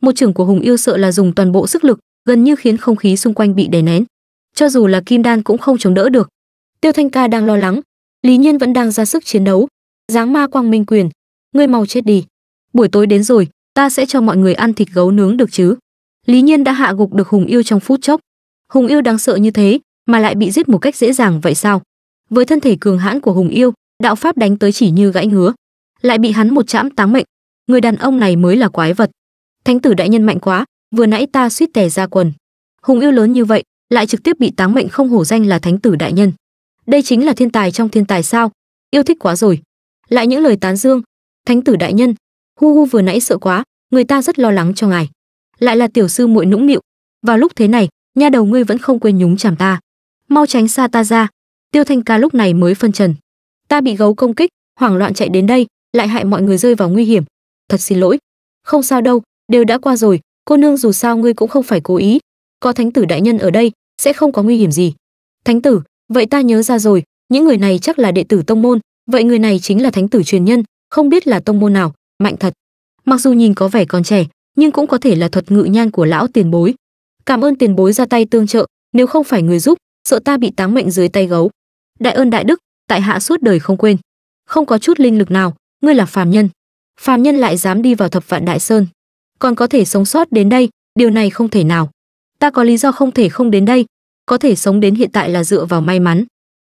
một trưởng của hùng yêu sợ là dùng toàn bộ sức lực gần như khiến không khí xung quanh bị đè nén cho dù là kim đan cũng không chống đỡ được tiêu thanh ca đang lo lắng lý nhiên vẫn đang ra sức chiến đấu dáng ma quang minh quyền ngươi mau chết đi buổi tối đến rồi ta sẽ cho mọi người ăn thịt gấu nướng được chứ lý nhiên đã hạ gục được hùng yêu trong phút chốc hùng yêu đáng sợ như thế mà lại bị giết một cách dễ dàng vậy sao với thân thể cường hãn của hùng yêu đạo pháp đánh tới chỉ như gãy ngứa lại bị hắn một chạm táng mệnh người đàn ông này mới là quái vật thánh tử đại nhân mạnh quá vừa nãy ta suýt tè ra quần hùng yêu lớn như vậy lại trực tiếp bị táng mệnh không hổ danh là thánh tử đại nhân đây chính là thiên tài trong thiên tài sao yêu thích quá rồi lại những lời tán dương thánh tử đại nhân hu hu vừa nãy sợ quá người ta rất lo lắng cho ngài lại là tiểu sư muội nũng nịu vào lúc thế này nha đầu ngươi vẫn không quên nhúng chàm ta mau tránh xa ta ra tiêu thanh ca lúc này mới phân trần ta bị gấu công kích hoảng loạn chạy đến đây lại hại mọi người rơi vào nguy hiểm thật xin lỗi không sao đâu đều đã qua rồi cô nương dù sao ngươi cũng không phải cố ý có thánh tử đại nhân ở đây sẽ không có nguy hiểm gì thánh tử vậy ta nhớ ra rồi những người này chắc là đệ tử tông môn vậy người này chính là thánh tử truyền nhân không biết là tông môn nào, mạnh thật. Mặc dù nhìn có vẻ còn trẻ, nhưng cũng có thể là thuật ngự nhan của lão tiền bối. Cảm ơn tiền bối ra tay tương trợ, nếu không phải người giúp, sợ ta bị táng mệnh dưới tay gấu. Đại ơn đại đức, tại hạ suốt đời không quên. Không có chút linh lực nào, ngươi là phàm nhân. Phàm nhân lại dám đi vào thập vạn đại sơn, còn có thể sống sót đến đây, điều này không thể nào. Ta có lý do không thể không đến đây, có thể sống đến hiện tại là dựa vào may mắn.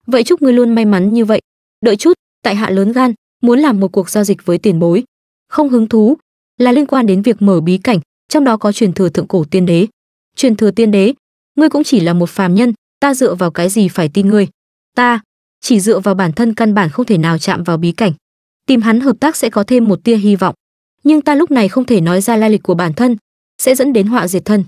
Vậy chúc ngươi luôn may mắn như vậy. Đợi chút, tại hạ lớn gan, muốn làm một cuộc giao dịch với tiền bối không hứng thú là liên quan đến việc mở bí cảnh trong đó có truyền thừa thượng cổ tiên đế truyền thừa tiên đế ngươi cũng chỉ là một phàm nhân ta dựa vào cái gì phải tin ngươi ta chỉ dựa vào bản thân căn bản không thể nào chạm vào bí cảnh tìm hắn hợp tác sẽ có thêm một tia hy vọng nhưng ta lúc này không thể nói ra lai lịch của bản thân sẽ dẫn đến họa diệt thân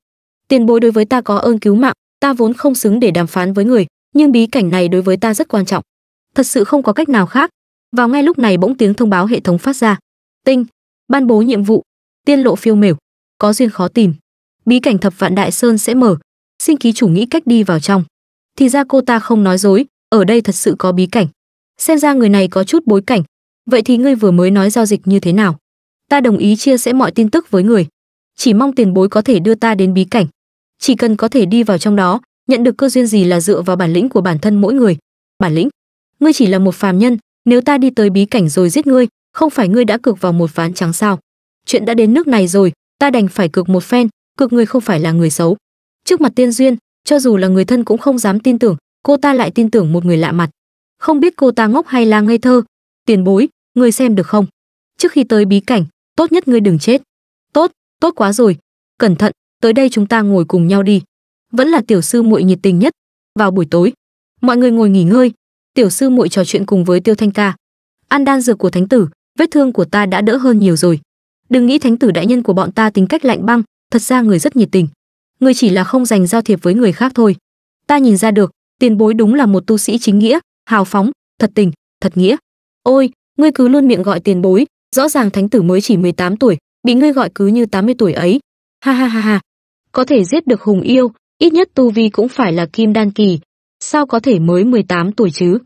tiền bối đối với ta có ơn cứu mạng ta vốn không xứng để đàm phán với người nhưng bí cảnh này đối với ta rất quan trọng thật sự không có cách nào khác vào ngay lúc này bỗng tiếng thông báo hệ thống phát ra. Tinh, ban bố nhiệm vụ, tiên lộ phiêu mểu, có duyên khó tìm. Bí cảnh thập vạn đại sơn sẽ mở, xin ký chủ nghĩ cách đi vào trong. Thì ra cô ta không nói dối, ở đây thật sự có bí cảnh. Xem ra người này có chút bối cảnh, vậy thì ngươi vừa mới nói giao dịch như thế nào? Ta đồng ý chia sẻ mọi tin tức với người, chỉ mong tiền bối có thể đưa ta đến bí cảnh. Chỉ cần có thể đi vào trong đó, nhận được cơ duyên gì là dựa vào bản lĩnh của bản thân mỗi người. Bản lĩnh? Ngươi chỉ là một phàm nhân, nếu ta đi tới bí cảnh rồi giết ngươi không phải ngươi đã cược vào một ván trắng sao chuyện đã đến nước này rồi ta đành phải cược một phen cược ngươi không phải là người xấu trước mặt tiên duyên cho dù là người thân cũng không dám tin tưởng cô ta lại tin tưởng một người lạ mặt không biết cô ta ngốc hay là ngây thơ tiền bối người xem được không trước khi tới bí cảnh tốt nhất ngươi đừng chết tốt tốt quá rồi cẩn thận tới đây chúng ta ngồi cùng nhau đi vẫn là tiểu sư muội nhiệt tình nhất vào buổi tối mọi người ngồi nghỉ ngơi tiểu sư muội trò chuyện cùng với tiêu thanh ca ăn đan dược của thánh tử vết thương của ta đã đỡ hơn nhiều rồi đừng nghĩ thánh tử đại nhân của bọn ta tính cách lạnh băng thật ra người rất nhiệt tình người chỉ là không dành giao thiệp với người khác thôi ta nhìn ra được tiền bối đúng là một tu sĩ chính nghĩa hào phóng thật tình thật nghĩa ôi ngươi cứ luôn miệng gọi tiền bối rõ ràng thánh tử mới chỉ 18 tuổi bị ngươi gọi cứ như 80 tuổi ấy ha ha ha ha có thể giết được hùng yêu ít nhất tu vi cũng phải là kim đan kỳ sao có thể mới 18 tuổi chứ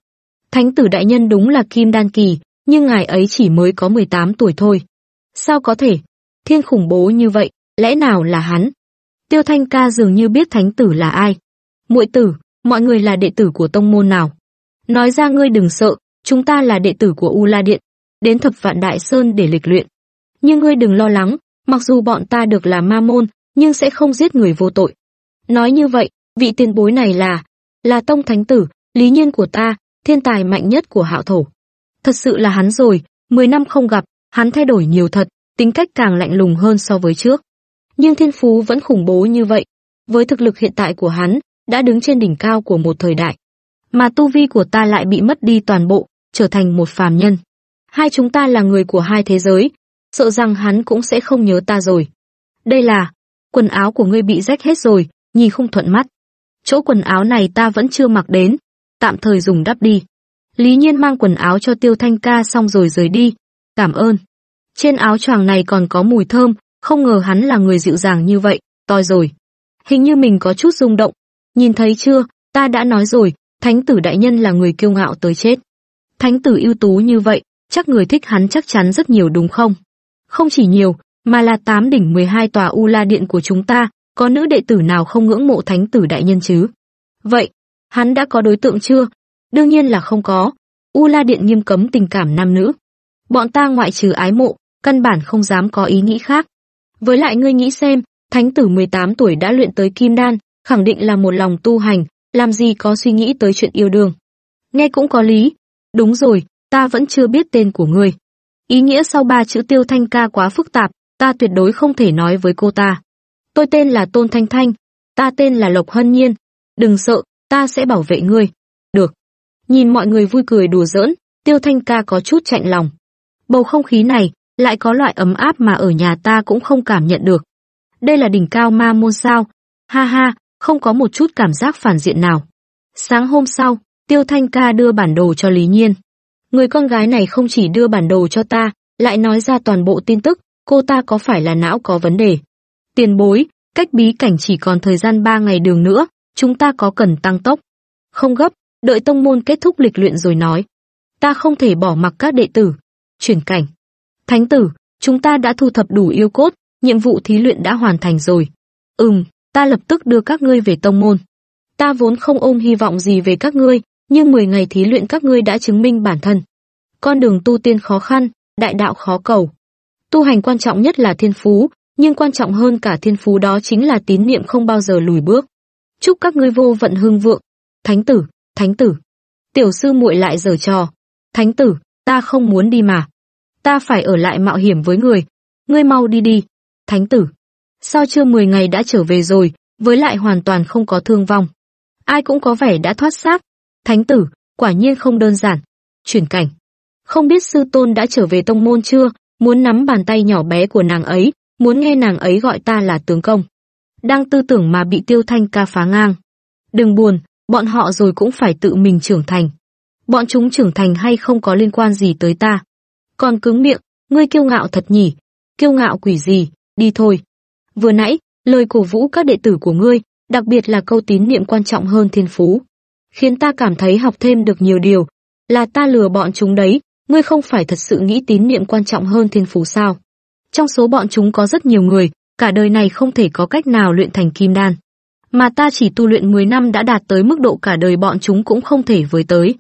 Thánh tử đại nhân đúng là kim đan kỳ, nhưng ngài ấy chỉ mới có 18 tuổi thôi. Sao có thể? Thiên khủng bố như vậy, lẽ nào là hắn? Tiêu Thanh Ca dường như biết thánh tử là ai. Muội tử, mọi người là đệ tử của tông môn nào? Nói ra ngươi đừng sợ, chúng ta là đệ tử của U La Điện, đến Thập Vạn Đại Sơn để lịch luyện. Nhưng ngươi đừng lo lắng, mặc dù bọn ta được là ma môn, nhưng sẽ không giết người vô tội. Nói như vậy, vị tiền bối này là, là tông thánh tử, lý nhiên của ta, thiên tài mạnh nhất của hạo thổ. Thật sự là hắn rồi, 10 năm không gặp, hắn thay đổi nhiều thật, tính cách càng lạnh lùng hơn so với trước. Nhưng thiên phú vẫn khủng bố như vậy. Với thực lực hiện tại của hắn, đã đứng trên đỉnh cao của một thời đại. Mà tu vi của ta lại bị mất đi toàn bộ, trở thành một phàm nhân. Hai chúng ta là người của hai thế giới, sợ rằng hắn cũng sẽ không nhớ ta rồi. Đây là, quần áo của ngươi bị rách hết rồi, nhìn không thuận mắt. Chỗ quần áo này ta vẫn chưa mặc đến, tạm thời dùng đắp đi. Lý Nhiên mang quần áo cho Tiêu Thanh Ca xong rồi rời đi. Cảm ơn. Trên áo choàng này còn có mùi thơm, không ngờ hắn là người dịu dàng như vậy, toi rồi. Hình như mình có chút rung động. Nhìn thấy chưa, ta đã nói rồi, thánh tử đại nhân là người kiêu ngạo tới chết. Thánh tử ưu tú như vậy, chắc người thích hắn chắc chắn rất nhiều đúng không? Không chỉ nhiều, mà là tám đỉnh 12 tòa U La Điện của chúng ta, có nữ đệ tử nào không ngưỡng mộ thánh tử đại nhân chứ? Vậy, Hắn đã có đối tượng chưa? Đương nhiên là không có. U La Điện nghiêm cấm tình cảm nam nữ. Bọn ta ngoại trừ ái mộ, căn bản không dám có ý nghĩ khác. Với lại ngươi nghĩ xem, thánh tử 18 tuổi đã luyện tới kim đan, khẳng định là một lòng tu hành, làm gì có suy nghĩ tới chuyện yêu đương. Nghe cũng có lý. Đúng rồi, ta vẫn chưa biết tên của ngươi. Ý nghĩa sau ba chữ tiêu thanh ca quá phức tạp, ta tuyệt đối không thể nói với cô ta. Tôi tên là Tôn Thanh Thanh, ta tên là Lộc Hân Nhiên. Đừng sợ, ta sẽ bảo vệ ngươi. Được. Nhìn mọi người vui cười đùa giỡn, Tiêu Thanh ca có chút chạnh lòng. Bầu không khí này lại có loại ấm áp mà ở nhà ta cũng không cảm nhận được. Đây là đỉnh cao ma môn sao? Ha ha, không có một chút cảm giác phản diện nào. Sáng hôm sau, Tiêu Thanh ca đưa bản đồ cho Lý Nhiên. Người con gái này không chỉ đưa bản đồ cho ta, lại nói ra toàn bộ tin tức, cô ta có phải là não có vấn đề. Tiền bối, cách bí cảnh chỉ còn thời gian 3 ngày đường nữa, chúng ta có cần tăng tốc. Không gấp, đợi tông môn kết thúc lịch luyện rồi nói. Ta không thể bỏ mặc các đệ tử. Chuyển cảnh. Thánh tử, chúng ta đã thu thập đủ yêu cốt, nhiệm vụ thí luyện đã hoàn thành rồi. Ừm, ta lập tức đưa các ngươi về tông môn. Ta vốn không ôm hy vọng gì về các ngươi, nhưng 10 ngày thí luyện các ngươi đã chứng minh bản thân. Con đường tu tiên khó khăn, đại đạo khó cầu. Tu hành quan trọng nhất là thiên phú, nhưng quan trọng hơn cả thiên phú đó chính là tín niệm không bao giờ lùi bước chúc các ngươi vô vận hưng vượng. Thánh tử, thánh tử. Tiểu sư muội lại giở trò. Thánh tử, ta không muốn đi mà. Ta phải ở lại mạo hiểm với người. Ngươi mau đi đi. Thánh tử. Sao chưa 10 ngày đã trở về rồi, với lại hoàn toàn không có thương vong. Ai cũng có vẻ đã thoát xác. Thánh tử, quả nhiên không đơn giản. Chuyển cảnh. Không biết sư tôn đã trở về tông môn chưa, muốn nắm bàn tay nhỏ bé của nàng ấy, muốn nghe nàng ấy gọi ta là tướng công đang tư tưởng mà bị Tiêu Thanh ca phá ngang. Đừng buồn, bọn họ rồi cũng phải tự mình trưởng thành. Bọn chúng trưởng thành hay không có liên quan gì tới ta. Còn cứng miệng, ngươi kiêu ngạo thật nhỉ, kiêu ngạo quỷ gì, đi thôi. Vừa nãy, lời cổ vũ các đệ tử của ngươi, đặc biệt là câu tín niệm quan trọng hơn thiên phú, khiến ta cảm thấy học thêm được nhiều điều, là ta lừa bọn chúng đấy, ngươi không phải thật sự nghĩ tín niệm quan trọng hơn thiên phú sao? Trong số bọn chúng có rất nhiều người, cả đời này không thể có cách nào luyện thành kim đan. Mà ta chỉ tu luyện 10 năm đã đạt tới mức độ cả đời bọn chúng cũng không thể với tới.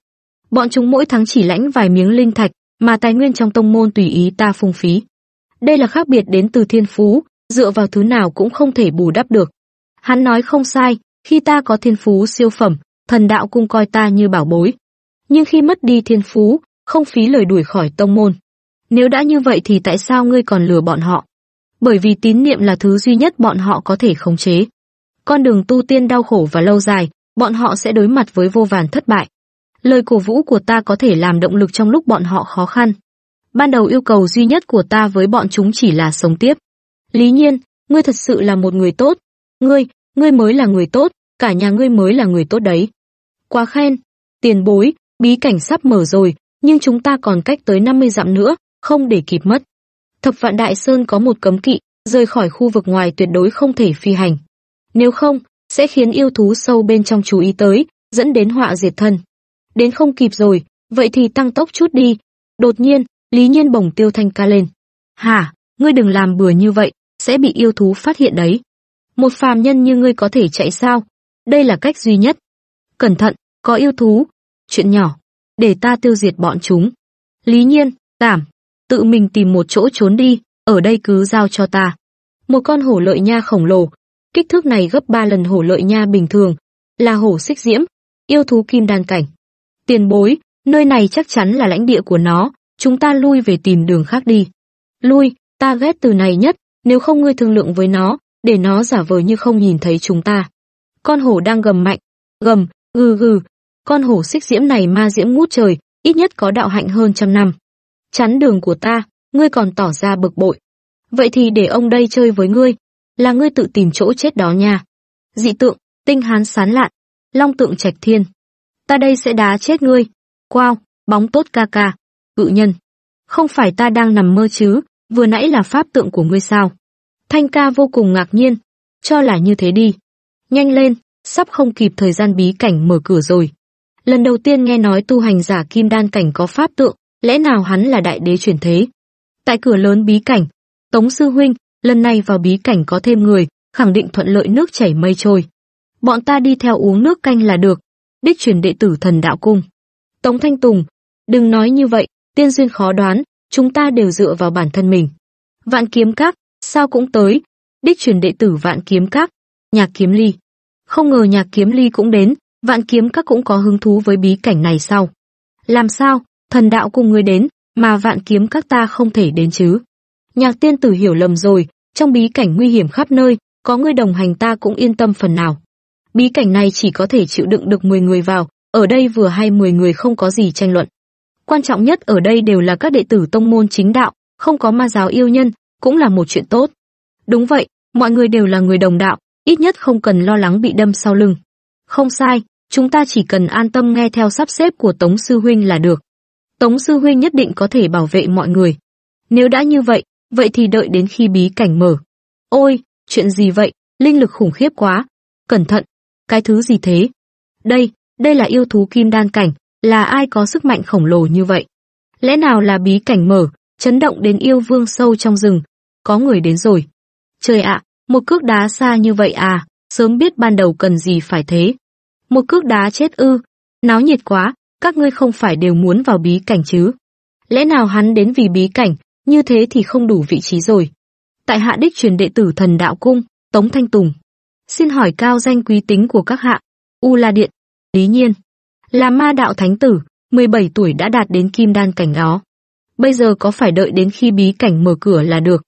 Bọn chúng mỗi tháng chỉ lãnh vài miếng linh thạch, mà tài nguyên trong tông môn tùy ý ta phung phí. Đây là khác biệt đến từ thiên phú, dựa vào thứ nào cũng không thể bù đắp được. Hắn nói không sai, khi ta có thiên phú siêu phẩm, thần đạo cung coi ta như bảo bối. Nhưng khi mất đi thiên phú, không phí lời đuổi khỏi tông môn. Nếu đã như vậy thì tại sao ngươi còn lừa bọn họ? bởi vì tín niệm là thứ duy nhất bọn họ có thể khống chế. Con đường tu tiên đau khổ và lâu dài, bọn họ sẽ đối mặt với vô vàn thất bại. Lời cổ vũ của ta có thể làm động lực trong lúc bọn họ khó khăn. Ban đầu yêu cầu duy nhất của ta với bọn chúng chỉ là sống tiếp. Lý nhiên, ngươi thật sự là một người tốt. Ngươi, ngươi mới là người tốt, cả nhà ngươi mới là người tốt đấy. Quá khen, tiền bối, bí cảnh sắp mở rồi, nhưng chúng ta còn cách tới 50 dặm nữa, không để kịp mất. Thập Vạn Đại Sơn có một cấm kỵ, rời khỏi khu vực ngoài tuyệt đối không thể phi hành. Nếu không, sẽ khiến yêu thú sâu bên trong chú ý tới, dẫn đến họa diệt thân. Đến không kịp rồi, vậy thì tăng tốc chút đi. Đột nhiên, Lý Nhiên bồng tiêu thanh ca lên. Hả, ngươi đừng làm bừa như vậy, sẽ bị yêu thú phát hiện đấy. Một phàm nhân như ngươi có thể chạy sao? Đây là cách duy nhất. Cẩn thận, có yêu thú. Chuyện nhỏ, để ta tiêu diệt bọn chúng. Lý Nhiên, cảm, tự mình tìm một chỗ trốn đi, ở đây cứ giao cho ta. Một con hổ lợi nha khổng lồ, kích thước này gấp 3 lần hổ lợi nha bình thường, là hổ xích diễm, yêu thú kim đan cảnh. Tiền bối, nơi này chắc chắn là lãnh địa của nó, chúng ta lui về tìm đường khác đi. Lui, ta ghét từ này nhất, nếu không ngươi thương lượng với nó, để nó giả vờ như không nhìn thấy chúng ta. Con hổ đang gầm mạnh, gầm, gừ gừ, con hổ xích diễm này ma diễm ngút trời, ít nhất có đạo hạnh hơn trăm năm chắn đường của ta, ngươi còn tỏ ra bực bội. Vậy thì để ông đây chơi với ngươi, là ngươi tự tìm chỗ chết đó nha. Dị tượng, tinh hán sán lạn, long tượng trạch thiên. Ta đây sẽ đá chết ngươi. quao, bóng tốt ca ca, cự nhân. Không phải ta đang nằm mơ chứ, vừa nãy là pháp tượng của ngươi sao? Thanh ca vô cùng ngạc nhiên, cho là như thế đi. Nhanh lên, sắp không kịp thời gian bí cảnh mở cửa rồi. Lần đầu tiên nghe nói tu hành giả kim đan cảnh có pháp tượng, lẽ nào hắn là đại đế chuyển thế? Tại cửa lớn bí cảnh, Tống sư huynh, lần này vào bí cảnh có thêm người, khẳng định thuận lợi nước chảy mây trôi. Bọn ta đi theo uống nước canh là được, đích truyền đệ tử thần đạo cung. Tống Thanh Tùng, đừng nói như vậy, tiên duyên khó đoán, chúng ta đều dựa vào bản thân mình. Vạn kiếm các, sao cũng tới, đích truyền đệ tử vạn kiếm các, nhạc kiếm ly. Không ngờ nhạc kiếm ly cũng đến, vạn kiếm các cũng có hứng thú với bí cảnh này sao? Làm sao, thần đạo cùng ngươi đến, mà vạn kiếm các ta không thể đến chứ. Nhạc tiên tử hiểu lầm rồi, trong bí cảnh nguy hiểm khắp nơi, có ngươi đồng hành ta cũng yên tâm phần nào. Bí cảnh này chỉ có thể chịu đựng được 10 người vào, ở đây vừa hay 10 người không có gì tranh luận. Quan trọng nhất ở đây đều là các đệ tử tông môn chính đạo, không có ma giáo yêu nhân, cũng là một chuyện tốt. Đúng vậy, mọi người đều là người đồng đạo, ít nhất không cần lo lắng bị đâm sau lưng. Không sai, chúng ta chỉ cần an tâm nghe theo sắp xếp của Tống Sư Huynh là được. Tống sư huynh nhất định có thể bảo vệ mọi người. Nếu đã như vậy, vậy thì đợi đến khi bí cảnh mở. Ôi, chuyện gì vậy? Linh lực khủng khiếp quá. Cẩn thận, cái thứ gì thế? Đây, đây là yêu thú kim đan cảnh, là ai có sức mạnh khổng lồ như vậy? Lẽ nào là bí cảnh mở, chấn động đến yêu vương sâu trong rừng? Có người đến rồi. Trời ạ, một cước đá xa như vậy à, sớm biết ban đầu cần gì phải thế. Một cước đá chết ư, náo nhiệt quá, các ngươi không phải đều muốn vào bí cảnh chứ? Lẽ nào hắn đến vì bí cảnh, như thế thì không đủ vị trí rồi. Tại hạ đích truyền đệ tử thần đạo cung, Tống Thanh Tùng. Xin hỏi cao danh quý tính của các hạ, U La Điện, Lý Nhiên. Là ma đạo thánh tử, 17 tuổi đã đạt đến kim đan cảnh đó. Bây giờ có phải đợi đến khi bí cảnh mở cửa là được?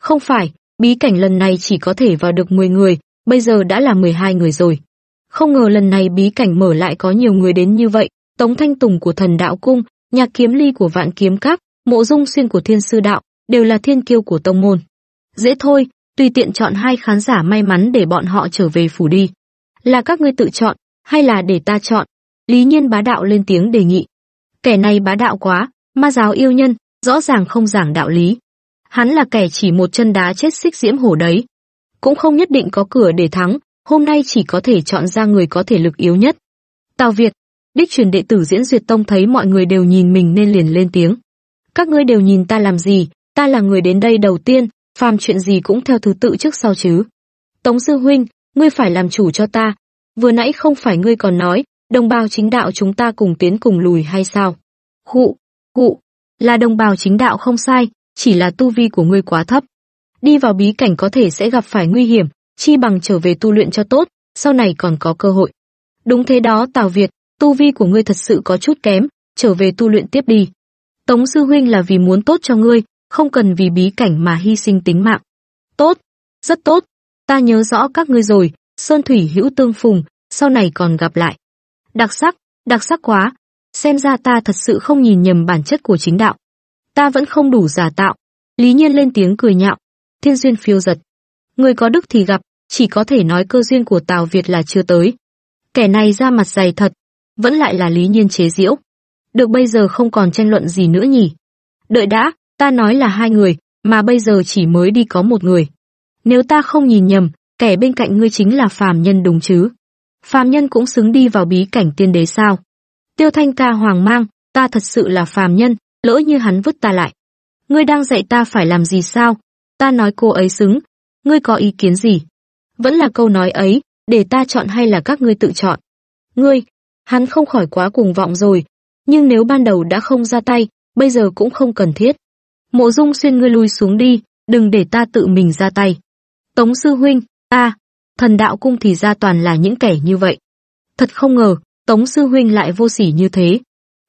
Không phải, bí cảnh lần này chỉ có thể vào được 10 người, bây giờ đã là 12 người rồi. Không ngờ lần này bí cảnh mở lại có nhiều người đến như vậy. Tống Thanh Tùng của Thần Đạo Cung, Nhạc Kiếm Ly của Vạn Kiếm Các, Mộ Dung Xuyên của Thiên Sư Đạo, đều là thiên kiêu của tông môn. Dễ thôi, tùy tiện chọn hai khán giả may mắn để bọn họ trở về phủ đi. Là các ngươi tự chọn, hay là để ta chọn? Lý Nhiên bá đạo lên tiếng đề nghị. Kẻ này bá đạo quá, ma giáo yêu nhân, rõ ràng không giảng đạo lý. Hắn là kẻ chỉ một chân đá chết xích diễm hổ đấy. Cũng không nhất định có cửa để thắng, hôm nay chỉ có thể chọn ra người có thể lực yếu nhất. Tào Việt, Đích truyền đệ tử Diễn Duyệt Tông thấy mọi người đều nhìn mình nên liền lên tiếng. Các ngươi đều nhìn ta làm gì, ta là người đến đây đầu tiên, phàm chuyện gì cũng theo thứ tự trước sau chứ. Tống sư huynh, ngươi phải làm chủ cho ta. Vừa nãy không phải ngươi còn nói, đồng bào chính đạo chúng ta cùng tiến cùng lùi hay sao? Hụ, hụ, là đồng bào chính đạo không sai, chỉ là tu vi của ngươi quá thấp. Đi vào bí cảnh có thể sẽ gặp phải nguy hiểm, chi bằng trở về tu luyện cho tốt, sau này còn có cơ hội. Đúng thế đó Tào Việt, tu vi của ngươi thật sự có chút kém, trở về tu luyện tiếp đi. Tống sư huynh là vì muốn tốt cho ngươi, không cần vì bí cảnh mà hy sinh tính mạng. Tốt, rất tốt, ta nhớ rõ các ngươi rồi, sơn thủy hữu tương phùng, sau này còn gặp lại. Đặc sắc, đặc sắc quá, xem ra ta thật sự không nhìn nhầm bản chất của chính đạo. Ta vẫn không đủ giả tạo. Lý Nhiên lên tiếng cười nhạo, thiên duyên phiêu giật. Người có đức thì gặp, chỉ có thể nói cơ duyên của Tào Việt là chưa tới. Kẻ này ra mặt dày thật, vẫn lại là Lý Nhiên chế diễu Được bây giờ không còn tranh luận gì nữa nhỉ? Đợi đã, ta nói là hai người, mà bây giờ chỉ mới đi có một người. Nếu ta không nhìn nhầm, kẻ bên cạnh ngươi chính là phàm nhân đúng chứ? Phàm nhân cũng xứng đi vào bí cảnh tiên đế sao? Tiêu Thanh ca hoàng mang, ta thật sự là phàm nhân, lỡ như hắn vứt ta lại. Ngươi đang dạy ta phải làm gì sao? Ta nói cô ấy xứng, ngươi có ý kiến gì? Vẫn là câu nói ấy, để ta chọn hay là các ngươi tự chọn? Ngươi, hắn không khỏi quá cuồng vọng rồi, nhưng nếu ban đầu đã không ra tay, bây giờ cũng không cần thiết. Mộ Dung Xuyên ngươi lui xuống đi, đừng để ta tự mình ra tay. Tống sư huynh, ta, thần đạo cung thì ra toàn là những kẻ như vậy. Thật không ngờ, Tống sư huynh lại vô sỉ như thế.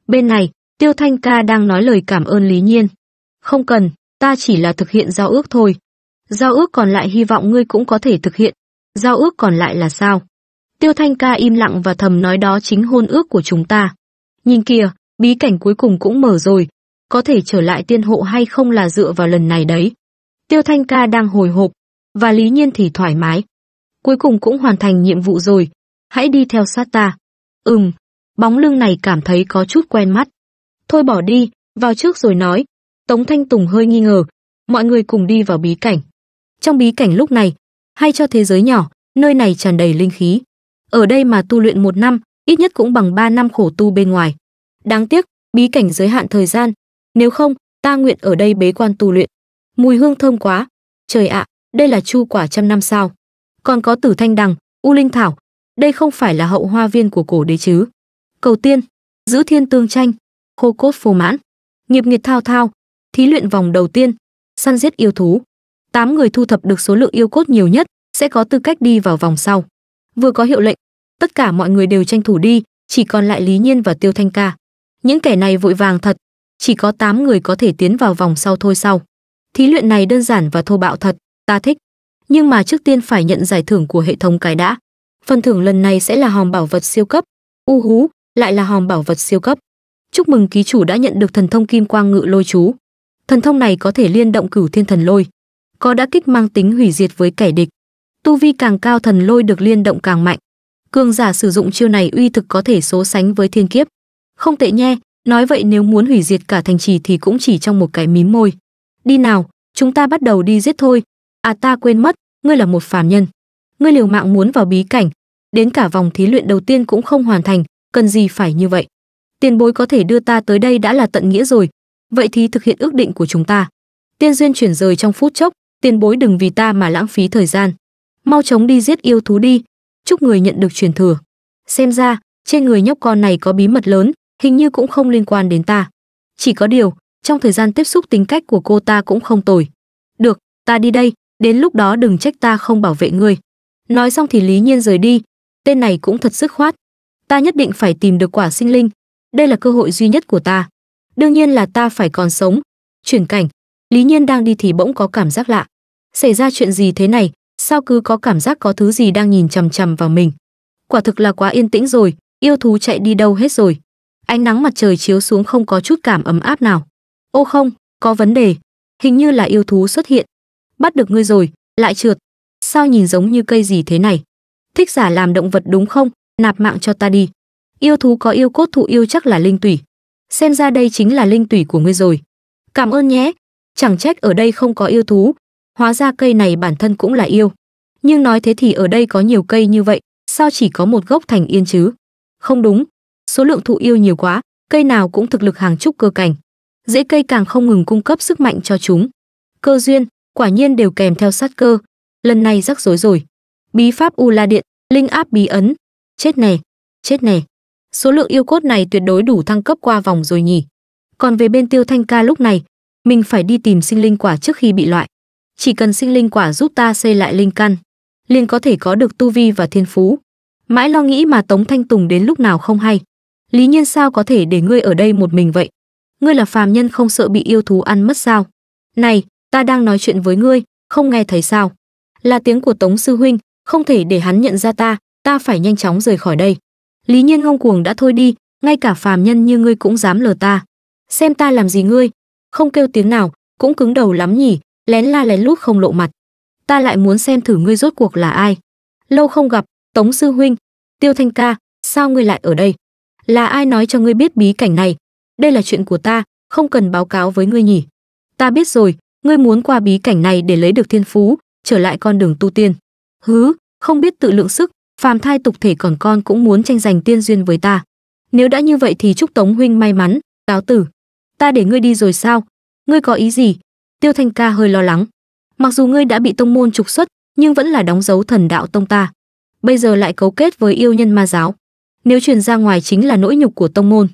Bên này, Tiêu Thanh ca đang nói lời cảm ơn Lý Nhiên. Không cần, ta chỉ là thực hiện giao ước thôi. Giao ước còn lại hy vọng ngươi cũng có thể thực hiện. Giao ước còn lại là sao? Tiêu Thanh Ca im lặng và thầm nói đó chính hôn ước của chúng ta. Nhìn kìa, bí cảnh cuối cùng cũng mở rồi, có thể trở lại tiên hộ hay không là dựa vào lần này đấy. Tiêu Thanh Ca đang hồi hộp, và Lý Nhiên thì thoải mái. Cuối cùng cũng hoàn thành nhiệm vụ rồi, hãy đi theo sát ta. Ừm, bóng lưng này cảm thấy có chút quen mắt. Thôi bỏ đi, vào trước rồi nói. Tống Thanh Tùng hơi nghi ngờ, mọi người cùng đi vào bí cảnh. Trong bí cảnh lúc này, hay cho thế giới nhỏ, nơi này tràn đầy linh khí. Ở đây mà tu luyện một năm, ít nhất cũng bằng ba năm khổ tu bên ngoài. Đáng tiếc, bí cảnh giới hạn thời gian, nếu không, ta nguyện ở đây bế quan tu luyện. Mùi hương thơm quá, trời ạ, đây là chu quả trăm năm sao? Còn có Tử Thanh Đằng, U Linh Thảo, đây không phải là hậu hoa viên của cổ đế chứ? Cầu tiên, giữ thiên tương tranh, khô cốt phô mãn, nghiệp nghiệt thao thao, thí luyện vòng đầu tiên, săn giết yêu thú. Tám người thu thập được số lượng yêu cốt nhiều nhất sẽ có tư cách đi vào vòng sau vừa có hiệu lệnh tất cả mọi người đều tranh thủ đi chỉ còn lại lý nhiên và tiêu thanh ca những kẻ này vội vàng thật chỉ có 8 người có thể tiến vào vòng sau thôi sau thí luyện này đơn giản và thô bạo thật ta thích nhưng mà trước tiên phải nhận giải thưởng của hệ thống cái đã phần thưởng lần này sẽ là hòm bảo vật siêu cấp u hú lại là hòm bảo vật siêu cấp chúc mừng ký chủ đã nhận được thần thông kim quang ngự lôi chú thần thông này có thể liên động cửu thiên thần lôi có đã kích mang tính hủy diệt với kẻ địch tu vi càng cao thần lôi được liên động càng mạnh cường giả sử dụng chiêu này uy thực có thể so sánh với thiên kiếp không tệ nhé nói vậy nếu muốn hủy diệt cả thành trì thì cũng chỉ trong một cái mím môi đi nào chúng ta bắt đầu đi giết thôi à ta quên mất ngươi là một phàm nhân ngươi liều mạng muốn vào bí cảnh đến cả vòng thí luyện đầu tiên cũng không hoàn thành cần gì phải như vậy tiền bối có thể đưa ta tới đây đã là tận nghĩa rồi vậy thì thực hiện ước định của chúng ta tiên duyên chuyển rời trong phút chốc tiền bối đừng vì ta mà lãng phí thời gian mau chóng đi giết yêu thú đi chúc người nhận được truyền thừa xem ra trên người nhóc con này có bí mật lớn hình như cũng không liên quan đến ta chỉ có điều trong thời gian tiếp xúc tính cách của cô ta cũng không tồi được ta đi đây đến lúc đó đừng trách ta không bảo vệ ngươi nói xong thì lý nhiên rời đi tên này cũng thật sức khoát ta nhất định phải tìm được quả sinh linh đây là cơ hội duy nhất của ta đương nhiên là ta phải còn sống chuyển cảnh lý nhiên đang đi thì bỗng có cảm giác lạ xảy ra chuyện gì thế này sao cứ có cảm giác có thứ gì đang nhìn chằm chằm vào mình quả thực là quá yên tĩnh rồi yêu thú chạy đi đâu hết rồi ánh nắng mặt trời chiếu xuống không có chút cảm ấm áp nào ô không có vấn đề hình như là yêu thú xuất hiện bắt được ngươi rồi lại trượt sao nhìn giống như cây gì thế này thích giả làm động vật đúng không nạp mạng cho ta đi yêu thú có yêu cốt thụ yêu chắc là linh tủy xem ra đây chính là linh tủy của ngươi rồi cảm ơn nhé chẳng trách ở đây không có yêu thú hóa ra cây này bản thân cũng là yêu nhưng nói thế thì ở đây có nhiều cây như vậy sao chỉ có một gốc thành yên chứ không đúng số lượng thụ yêu nhiều quá cây nào cũng thực lực hàng chục cơ cảnh dễ cây càng không ngừng cung cấp sức mạnh cho chúng cơ duyên quả nhiên đều kèm theo sát cơ lần này rắc rối rồi bí pháp u la điện linh áp bí ấn chết nè chết nè số lượng yêu cốt này tuyệt đối đủ thăng cấp qua vòng rồi nhỉ còn về bên tiêu thanh ca lúc này mình phải đi tìm sinh linh quả trước khi bị loại chỉ cần sinh linh quả giúp ta xây lại linh căn, liền có thể có được tu vi và thiên phú. Mãi lo nghĩ mà Tống Thanh Tùng đến lúc nào không hay. Lý Nhiên sao có thể để ngươi ở đây một mình vậy? Ngươi là phàm nhân không sợ bị yêu thú ăn mất sao? Này, ta đang nói chuyện với ngươi, không nghe thấy sao? Là tiếng của Tống Sư Huynh, không thể để hắn nhận ra ta, ta phải nhanh chóng rời khỏi đây. Lý Nhiên ngông cuồng đã thôi đi, ngay cả phàm nhân như ngươi cũng dám lờ ta. Xem ta làm gì ngươi? Không kêu tiếng nào, cũng cứng đầu lắm nhỉ, lén la lén lút không lộ mặt ta lại muốn xem thử ngươi rốt cuộc là ai lâu không gặp tống sư huynh tiêu thanh ca sao ngươi lại ở đây là ai nói cho ngươi biết bí cảnh này đây là chuyện của ta không cần báo cáo với ngươi nhỉ ta biết rồi ngươi muốn qua bí cảnh này để lấy được thiên phú trở lại con đường tu tiên hứ không biết tự lượng sức phàm thai tục thể còn con cũng muốn tranh giành tiên duyên với ta nếu đã như vậy thì chúc tống huynh may mắn cáo tử ta để ngươi đi rồi sao ngươi có ý gì Tiêu Thanh Ca hơi lo lắng. Mặc dù ngươi đã bị tông môn trục xuất, nhưng vẫn là đóng dấu thần đạo tông ta. Bây giờ lại cấu kết với yêu nhân ma giáo. Nếu truyền ra ngoài chính là nỗi nhục của tông môn.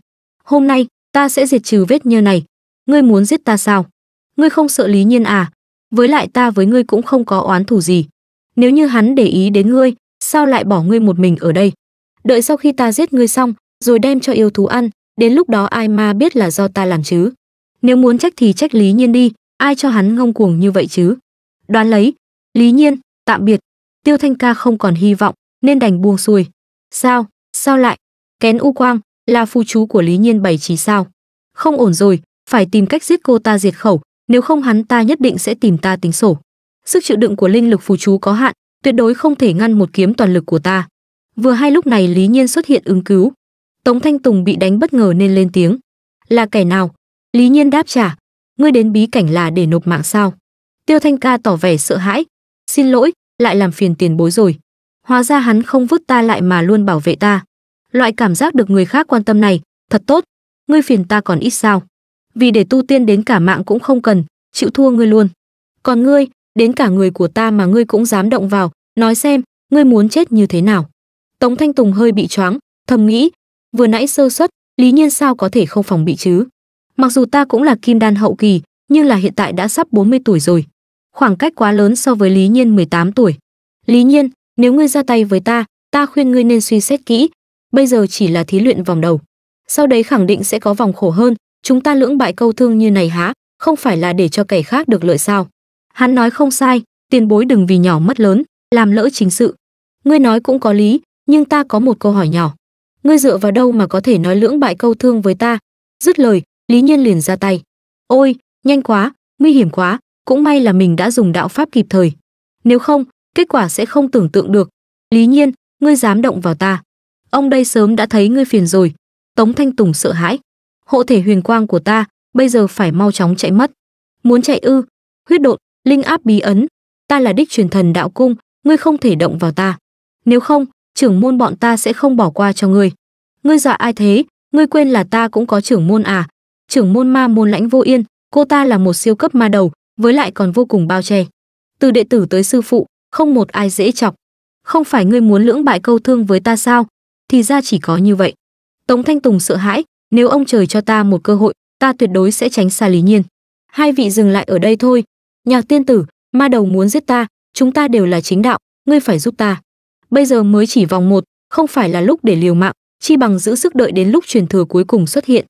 Hôm nay, ta sẽ diệt trừ vết nhơ này. Ngươi muốn giết ta sao? Ngươi không sợ Lý Nhiên à? Với lại ta với ngươi cũng không có oán thù gì. Nếu như hắn để ý đến ngươi, sao lại bỏ ngươi một mình ở đây? Đợi sau khi ta giết ngươi xong, rồi đem cho yêu thú ăn, đến lúc đó ai ma biết là do ta làm chứ? Nếu muốn trách thì trách Lý Nhiên đi, ai cho hắn ngông cuồng như vậy chứ đoán lấy lý nhiên tạm biệt tiêu thanh ca không còn hy vọng nên đành buông xuôi sao sao lại kén u quang là phu chú của lý nhiên bảy trí sao không ổn rồi phải tìm cách giết cô ta diệt khẩu nếu không hắn ta nhất định sẽ tìm ta tính sổ sức chịu đựng của linh lực phù chú có hạn tuyệt đối không thể ngăn một kiếm toàn lực của ta vừa hai lúc này lý nhiên xuất hiện ứng cứu tống thanh tùng bị đánh bất ngờ nên lên tiếng là kẻ nào lý nhiên đáp trả ngươi đến bí cảnh là để nộp mạng sao tiêu thanh ca tỏ vẻ sợ hãi xin lỗi lại làm phiền tiền bối rồi hóa ra hắn không vứt ta lại mà luôn bảo vệ ta loại cảm giác được người khác quan tâm này thật tốt ngươi phiền ta còn ít sao vì để tu tiên đến cả mạng cũng không cần chịu thua ngươi luôn còn ngươi đến cả người của ta mà ngươi cũng dám động vào nói xem ngươi muốn chết như thế nào tống thanh tùng hơi bị choáng thầm nghĩ vừa nãy sơ suất, lý nhiên sao có thể không phòng bị chứ Mặc dù ta cũng là kim đan hậu kỳ, nhưng là hiện tại đã sắp 40 tuổi rồi. Khoảng cách quá lớn so với Lý Nhiên 18 tuổi. Lý Nhiên, nếu ngươi ra tay với ta, ta khuyên ngươi nên suy xét kỹ. Bây giờ chỉ là thí luyện vòng đầu. Sau đấy khẳng định sẽ có vòng khổ hơn, chúng ta lưỡng bại câu thương như này há, không phải là để cho kẻ khác được lợi sao. Hắn nói không sai, tiền bối đừng vì nhỏ mất lớn, làm lỡ chính sự. Ngươi nói cũng có lý, nhưng ta có một câu hỏi nhỏ. Ngươi dựa vào đâu mà có thể nói lưỡng bại câu thương với ta? Dứt lời, lý nhiên liền ra tay ôi nhanh quá nguy hiểm quá cũng may là mình đã dùng đạo pháp kịp thời nếu không kết quả sẽ không tưởng tượng được lý nhiên ngươi dám động vào ta ông đây sớm đã thấy ngươi phiền rồi tống thanh tùng sợ hãi hộ thể huyền quang của ta bây giờ phải mau chóng chạy mất muốn chạy ư huyết độn linh áp bí ấn ta là đích truyền thần đạo cung ngươi không thể động vào ta nếu không trưởng môn bọn ta sẽ không bỏ qua cho ngươi ngươi dọa ai thế ngươi quên là ta cũng có trưởng môn à trưởng môn ma môn lãnh vô yên, cô ta là một siêu cấp ma đầu, với lại còn vô cùng bao che. Từ đệ tử tới sư phụ, không một ai dễ chọc. Không phải ngươi muốn lưỡng bại câu thương với ta sao? Thì ra chỉ có như vậy. Tống Thanh Tùng sợ hãi, nếu ông trời cho ta một cơ hội, ta tuyệt đối sẽ tránh xa Lý Nhiên. Hai vị dừng lại ở đây thôi. Nhạc tiên tử, ma đầu muốn giết ta, chúng ta đều là chính đạo, ngươi phải giúp ta. Bây giờ mới chỉ vòng một, không phải là lúc để liều mạng, chi bằng giữ sức đợi đến lúc truyền thừa cuối cùng xuất hiện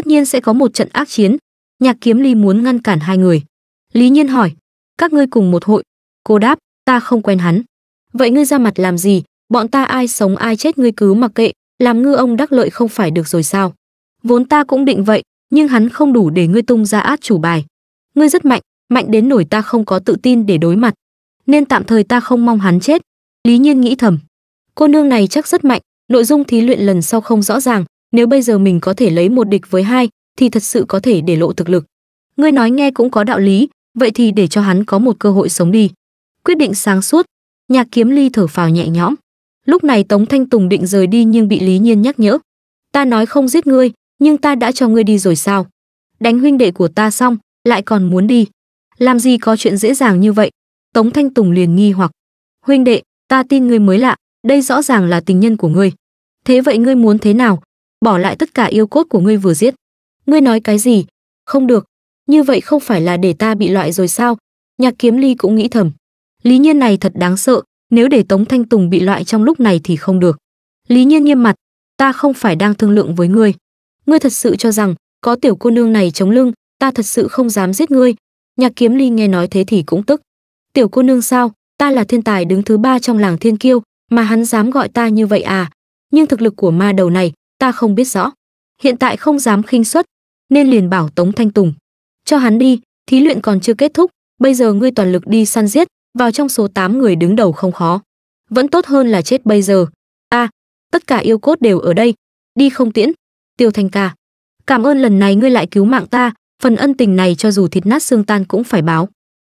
tất nhiên sẽ có một trận ác chiến nhạc kiếm ly muốn ngăn cản hai người lý nhiên hỏi các ngươi cùng một hội cô đáp ta không quen hắn vậy ngươi ra mặt làm gì bọn ta ai sống ai chết ngươi cứ mặc kệ làm ngư ông đắc lợi không phải được rồi sao vốn ta cũng định vậy nhưng hắn không đủ để ngươi tung ra át chủ bài ngươi rất mạnh mạnh đến nổi ta không có tự tin để đối mặt nên tạm thời ta không mong hắn chết lý nhiên nghĩ thầm cô nương này chắc rất mạnh nội dung thí luyện lần sau không rõ ràng nếu bây giờ mình có thể lấy một địch với hai thì thật sự có thể để lộ thực lực ngươi nói nghe cũng có đạo lý vậy thì để cho hắn có một cơ hội sống đi quyết định sáng suốt nhạc kiếm ly thở phào nhẹ nhõm lúc này tống thanh tùng định rời đi nhưng bị lý nhiên nhắc nhở ta nói không giết ngươi nhưng ta đã cho ngươi đi rồi sao đánh huynh đệ của ta xong lại còn muốn đi làm gì có chuyện dễ dàng như vậy tống thanh tùng liền nghi hoặc huynh đệ ta tin ngươi mới lạ đây rõ ràng là tình nhân của ngươi thế vậy ngươi muốn thế nào bỏ lại tất cả yêu cốt của ngươi vừa giết. Ngươi nói cái gì? Không được, như vậy không phải là để ta bị loại rồi sao? Nhạc Kiếm Ly cũng nghĩ thầm. Lý Nhiên này thật đáng sợ, nếu để Tống Thanh Tùng bị loại trong lúc này thì không được. Lý Nhiên nghiêm mặt, ta không phải đang thương lượng với ngươi. Ngươi thật sự cho rằng có tiểu cô nương này chống lưng, ta thật sự không dám giết ngươi. Nhạc Kiếm Ly nghe nói thế thì cũng tức. Tiểu cô nương sao? Ta là thiên tài đứng thứ ba trong làng Thiên Kiêu, mà hắn dám gọi ta như vậy à? Nhưng thực lực của ma đầu này, ta không biết rõ hiện tại không dám khinh suất nên liền bảo tống thanh tùng cho hắn đi thí luyện còn chưa kết thúc bây giờ ngươi toàn lực đi săn giết vào trong số 8 người đứng đầu không khó vẫn tốt hơn là chết bây giờ a à, tất cả yêu cốt đều ở đây đi không tiễn tiêu thanh ca cảm ơn lần này ngươi lại cứu mạng ta phần ân tình này cho dù thịt nát xương tan cũng phải báo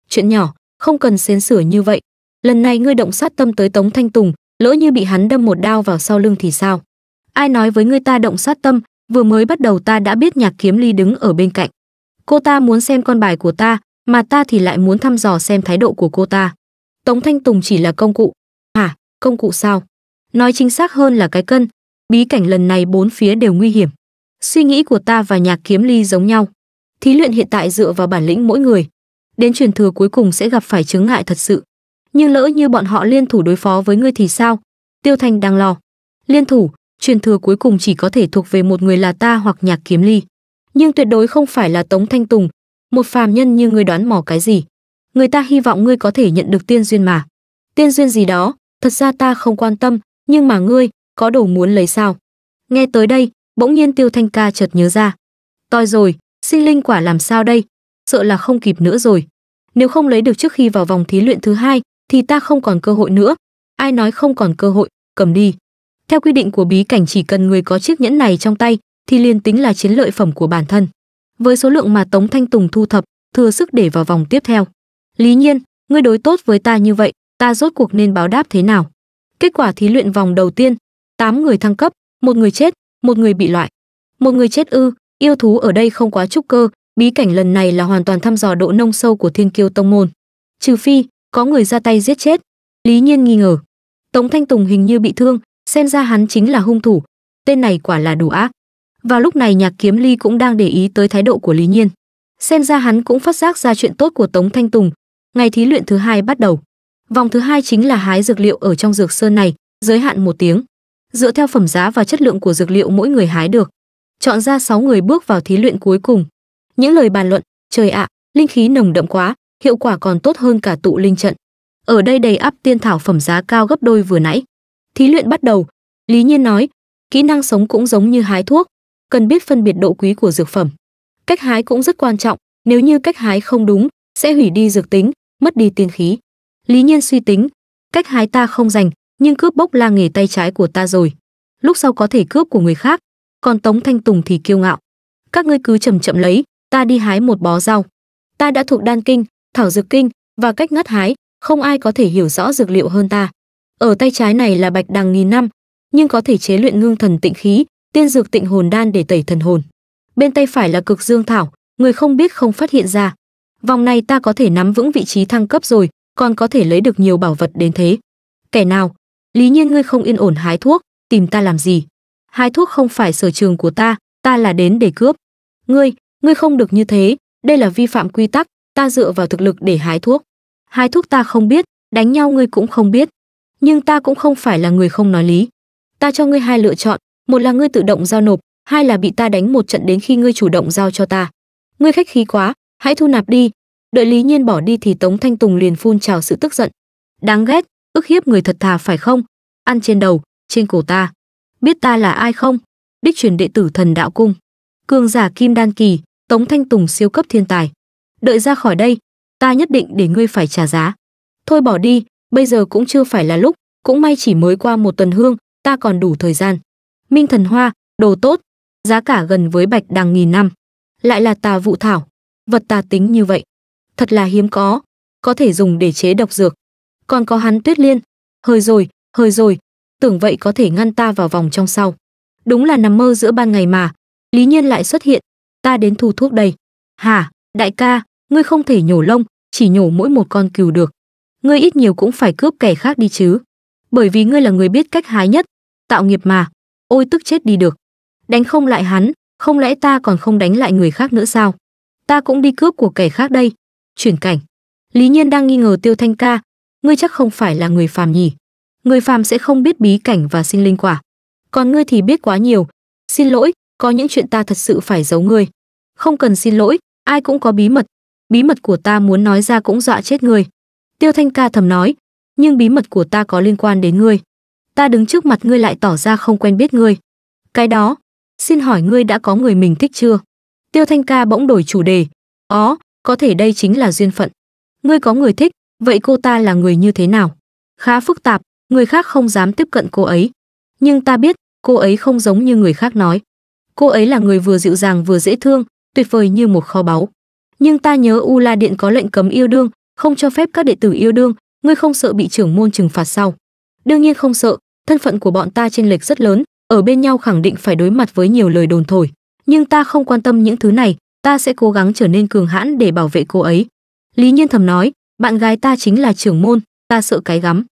chuyện nhỏ không cần xén sửa như vậy lần này ngươi động sát tâm tới tống thanh tùng lỡ như bị hắn đâm một đao vào sau lưng thì sao ai nói với ngươi ta động sát tâm vừa mới bắt đầu ta đã biết nhạc kiếm ly đứng ở bên cạnh cô ta muốn xem con bài của ta mà ta thì lại muốn thăm dò xem thái độ của cô ta tống thanh tùng chỉ là công cụ hả công cụ sao nói chính xác hơn là cái cân bí cảnh lần này bốn phía đều nguy hiểm suy nghĩ của ta và nhạc kiếm ly giống nhau thí luyện hiện tại dựa vào bản lĩnh mỗi người đến truyền thừa cuối cùng sẽ gặp phải chứng ngại thật sự nhưng lỡ như bọn họ liên thủ đối phó với ngươi thì sao tiêu thanh đang lo liên thủ truyền thừa cuối cùng chỉ có thể thuộc về một người là ta hoặc nhạc kiếm ly nhưng tuyệt đối không phải là tống thanh tùng một phàm nhân như ngươi đoán mò cái gì người ta hy vọng ngươi có thể nhận được tiên duyên mà tiên duyên gì đó thật ra ta không quan tâm nhưng mà ngươi có đồ muốn lấy sao nghe tới đây bỗng nhiên tiêu thanh ca chợt nhớ ra toi rồi sinh linh quả làm sao đây sợ là không kịp nữa rồi nếu không lấy được trước khi vào vòng thí luyện thứ hai thì ta không còn cơ hội nữa ai nói không còn cơ hội cầm đi theo quy định của bí cảnh chỉ cần người có chiếc nhẫn này trong tay thì liền tính là chiến lợi phẩm của bản thân. Với số lượng mà Tống Thanh Tùng thu thập, thừa sức để vào vòng tiếp theo. Lý Nhiên, ngươi đối tốt với ta như vậy, ta rốt cuộc nên báo đáp thế nào? Kết quả thí luyện vòng đầu tiên, 8 người thăng cấp, một người chết, một người bị loại. Một người chết ư, yêu thú ở đây không quá trúc cơ, bí cảnh lần này là hoàn toàn thăm dò độ nông sâu của Thiên Kiêu tông môn. Trừ phi có người ra tay giết chết. Lý Nhiên nghi ngờ. Tống Thanh Tùng hình như bị thương, xem ra hắn chính là hung thủ tên này quả là đủ ác vào lúc này nhạc kiếm ly cũng đang để ý tới thái độ của lý nhiên xem ra hắn cũng phát giác ra chuyện tốt của tống thanh tùng ngày thí luyện thứ hai bắt đầu vòng thứ hai chính là hái dược liệu ở trong dược sơn này giới hạn một tiếng dựa theo phẩm giá và chất lượng của dược liệu mỗi người hái được chọn ra 6 người bước vào thí luyện cuối cùng những lời bàn luận trời ạ linh khí nồng đậm quá hiệu quả còn tốt hơn cả tụ linh trận ở đây đầy áp tiên thảo phẩm giá cao gấp đôi vừa nãy Thí luyện bắt đầu, Lý Nhiên nói, kỹ năng sống cũng giống như hái thuốc, cần biết phân biệt độ quý của dược phẩm. Cách hái cũng rất quan trọng, nếu như cách hái không đúng, sẽ hủy đi dược tính, mất đi tiên khí. Lý Nhiên suy tính, cách hái ta không dành, nhưng cướp bốc la nghề tay trái của ta rồi. Lúc sau có thể cướp của người khác, còn Tống Thanh Tùng thì kiêu ngạo. Các ngươi cứ chậm chậm lấy, ta đi hái một bó rau. Ta đã thuộc đan kinh, thảo dược kinh và cách ngắt hái, không ai có thể hiểu rõ dược liệu hơn ta. Ở tay trái này là bạch đằng nghìn năm, nhưng có thể chế luyện ngưng thần tịnh khí, tiên dược tịnh hồn đan để tẩy thần hồn. Bên tay phải là cực dương thảo, người không biết không phát hiện ra. Vòng này ta có thể nắm vững vị trí thăng cấp rồi, còn có thể lấy được nhiều bảo vật đến thế. Kẻ nào? Lý nhiên ngươi không yên ổn hái thuốc, tìm ta làm gì? Hái thuốc không phải sở trường của ta, ta là đến để cướp. Ngươi, ngươi không được như thế, đây là vi phạm quy tắc, ta dựa vào thực lực để hái thuốc. Hái thuốc ta không biết, đánh nhau ngươi cũng không biết nhưng ta cũng không phải là người không nói lý. Ta cho ngươi hai lựa chọn, một là ngươi tự động giao nộp, hai là bị ta đánh một trận đến khi ngươi chủ động giao cho ta. Ngươi khách khí quá, hãy thu nạp đi. Đợi Lý Nhiên bỏ đi thì Tống Thanh Tùng liền phun trào sự tức giận. Đáng ghét, ức hiếp người thật thà phải không? Ăn trên đầu, trên cổ ta. Biết ta là ai không? Đích truyền đệ tử thần đạo cung. Cường giả kim đan kỳ, Tống Thanh Tùng siêu cấp thiên tài. Đợi ra khỏi đây, ta nhất định để ngươi phải trả giá. Thôi bỏ đi, bây giờ cũng chưa phải là lúc, cũng may chỉ mới qua một tuần hương, ta còn đủ thời gian. Minh thần hoa, đồ tốt, giá cả gần với bạch đằng nghìn năm. Lại là tà vụ thảo, vật tà tính như vậy. Thật là hiếm có, có thể dùng để chế độc dược. Còn có hắn tuyết liên, hơi rồi, hơi rồi, tưởng vậy có thể ngăn ta vào vòng trong sau. Đúng là nằm mơ giữa ban ngày mà, lý nhiên lại xuất hiện, ta đến thu thuốc đây. Hả, đại ca, ngươi không thể nhổ lông, chỉ nhổ mỗi một con cừu được ngươi ít nhiều cũng phải cướp kẻ khác đi chứ. Bởi vì ngươi là người biết cách hái nhất, tạo nghiệp mà, ôi tức chết đi được. Đánh không lại hắn, không lẽ ta còn không đánh lại người khác nữa sao? Ta cũng đi cướp của kẻ khác đây. Chuyển cảnh. Lý Nhiên đang nghi ngờ Tiêu Thanh Ca, ngươi chắc không phải là người phàm nhỉ? Người phàm sẽ không biết bí cảnh và sinh linh quả. Còn ngươi thì biết quá nhiều. Xin lỗi, có những chuyện ta thật sự phải giấu ngươi. Không cần xin lỗi, ai cũng có bí mật. Bí mật của ta muốn nói ra cũng dọa chết ngươi. Tiêu Thanh Ca thầm nói, nhưng bí mật của ta có liên quan đến ngươi. Ta đứng trước mặt ngươi lại tỏ ra không quen biết ngươi. Cái đó, xin hỏi ngươi đã có người mình thích chưa? Tiêu Thanh Ca bỗng đổi chủ đề. Ó, có thể đây chính là duyên phận. Ngươi có người thích, vậy cô ta là người như thế nào? Khá phức tạp, người khác không dám tiếp cận cô ấy. Nhưng ta biết, cô ấy không giống như người khác nói. Cô ấy là người vừa dịu dàng vừa dễ thương, tuyệt vời như một kho báu. Nhưng ta nhớ U La Điện có lệnh cấm yêu đương, không cho phép các đệ tử yêu đương ngươi không sợ bị trưởng môn trừng phạt sao đương nhiên không sợ thân phận của bọn ta trên lệch rất lớn ở bên nhau khẳng định phải đối mặt với nhiều lời đồn thổi nhưng ta không quan tâm những thứ này ta sẽ cố gắng trở nên cường hãn để bảo vệ cô ấy lý nhiên thầm nói bạn gái ta chính là trưởng môn ta sợ cái gắm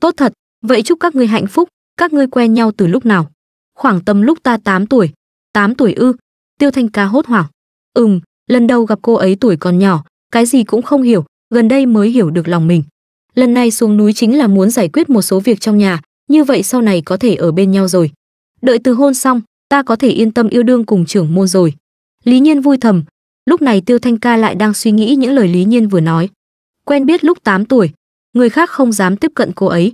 tốt thật vậy chúc các ngươi hạnh phúc các ngươi quen nhau từ lúc nào khoảng tầm lúc ta 8 tuổi 8 tuổi ư tiêu thanh ca hốt hoảng ừm lần đầu gặp cô ấy tuổi còn nhỏ cái gì cũng không hiểu gần đây mới hiểu được lòng mình lần này xuống núi chính là muốn giải quyết một số việc trong nhà như vậy sau này có thể ở bên nhau rồi đợi từ hôn xong ta có thể yên tâm yêu đương cùng trưởng môn rồi lý nhiên vui thầm lúc này tiêu thanh ca lại đang suy nghĩ những lời lý nhiên vừa nói quen biết lúc 8 tuổi người khác không dám tiếp cận cô ấy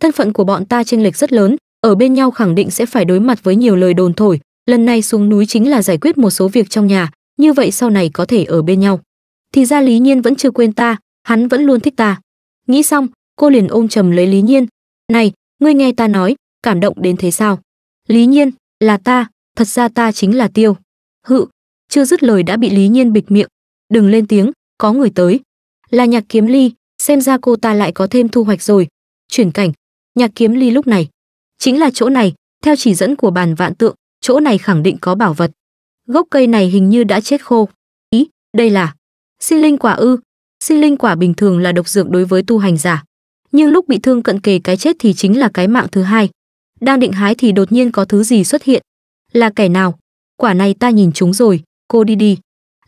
thân phận của bọn ta chênh lệch rất lớn ở bên nhau khẳng định sẽ phải đối mặt với nhiều lời đồn thổi lần này xuống núi chính là giải quyết một số việc trong nhà như vậy sau này có thể ở bên nhau thì ra lý nhiên vẫn chưa quên ta hắn vẫn luôn thích ta nghĩ xong cô liền ôm trầm lấy lý nhiên này ngươi nghe ta nói cảm động đến thế sao lý nhiên là ta thật ra ta chính là tiêu hự chưa dứt lời đã bị lý nhiên bịt miệng đừng lên tiếng có người tới là nhạc kiếm ly xem ra cô ta lại có thêm thu hoạch rồi chuyển cảnh nhạc kiếm ly lúc này chính là chỗ này theo chỉ dẫn của bàn vạn tượng chỗ này khẳng định có bảo vật gốc cây này hình như đã chết khô ý đây là sinh linh quả ư sinh linh quả bình thường là độc dược đối với tu hành giả nhưng lúc bị thương cận kề cái chết thì chính là cái mạng thứ hai đang định hái thì đột nhiên có thứ gì xuất hiện là kẻ nào quả này ta nhìn chúng rồi cô đi đi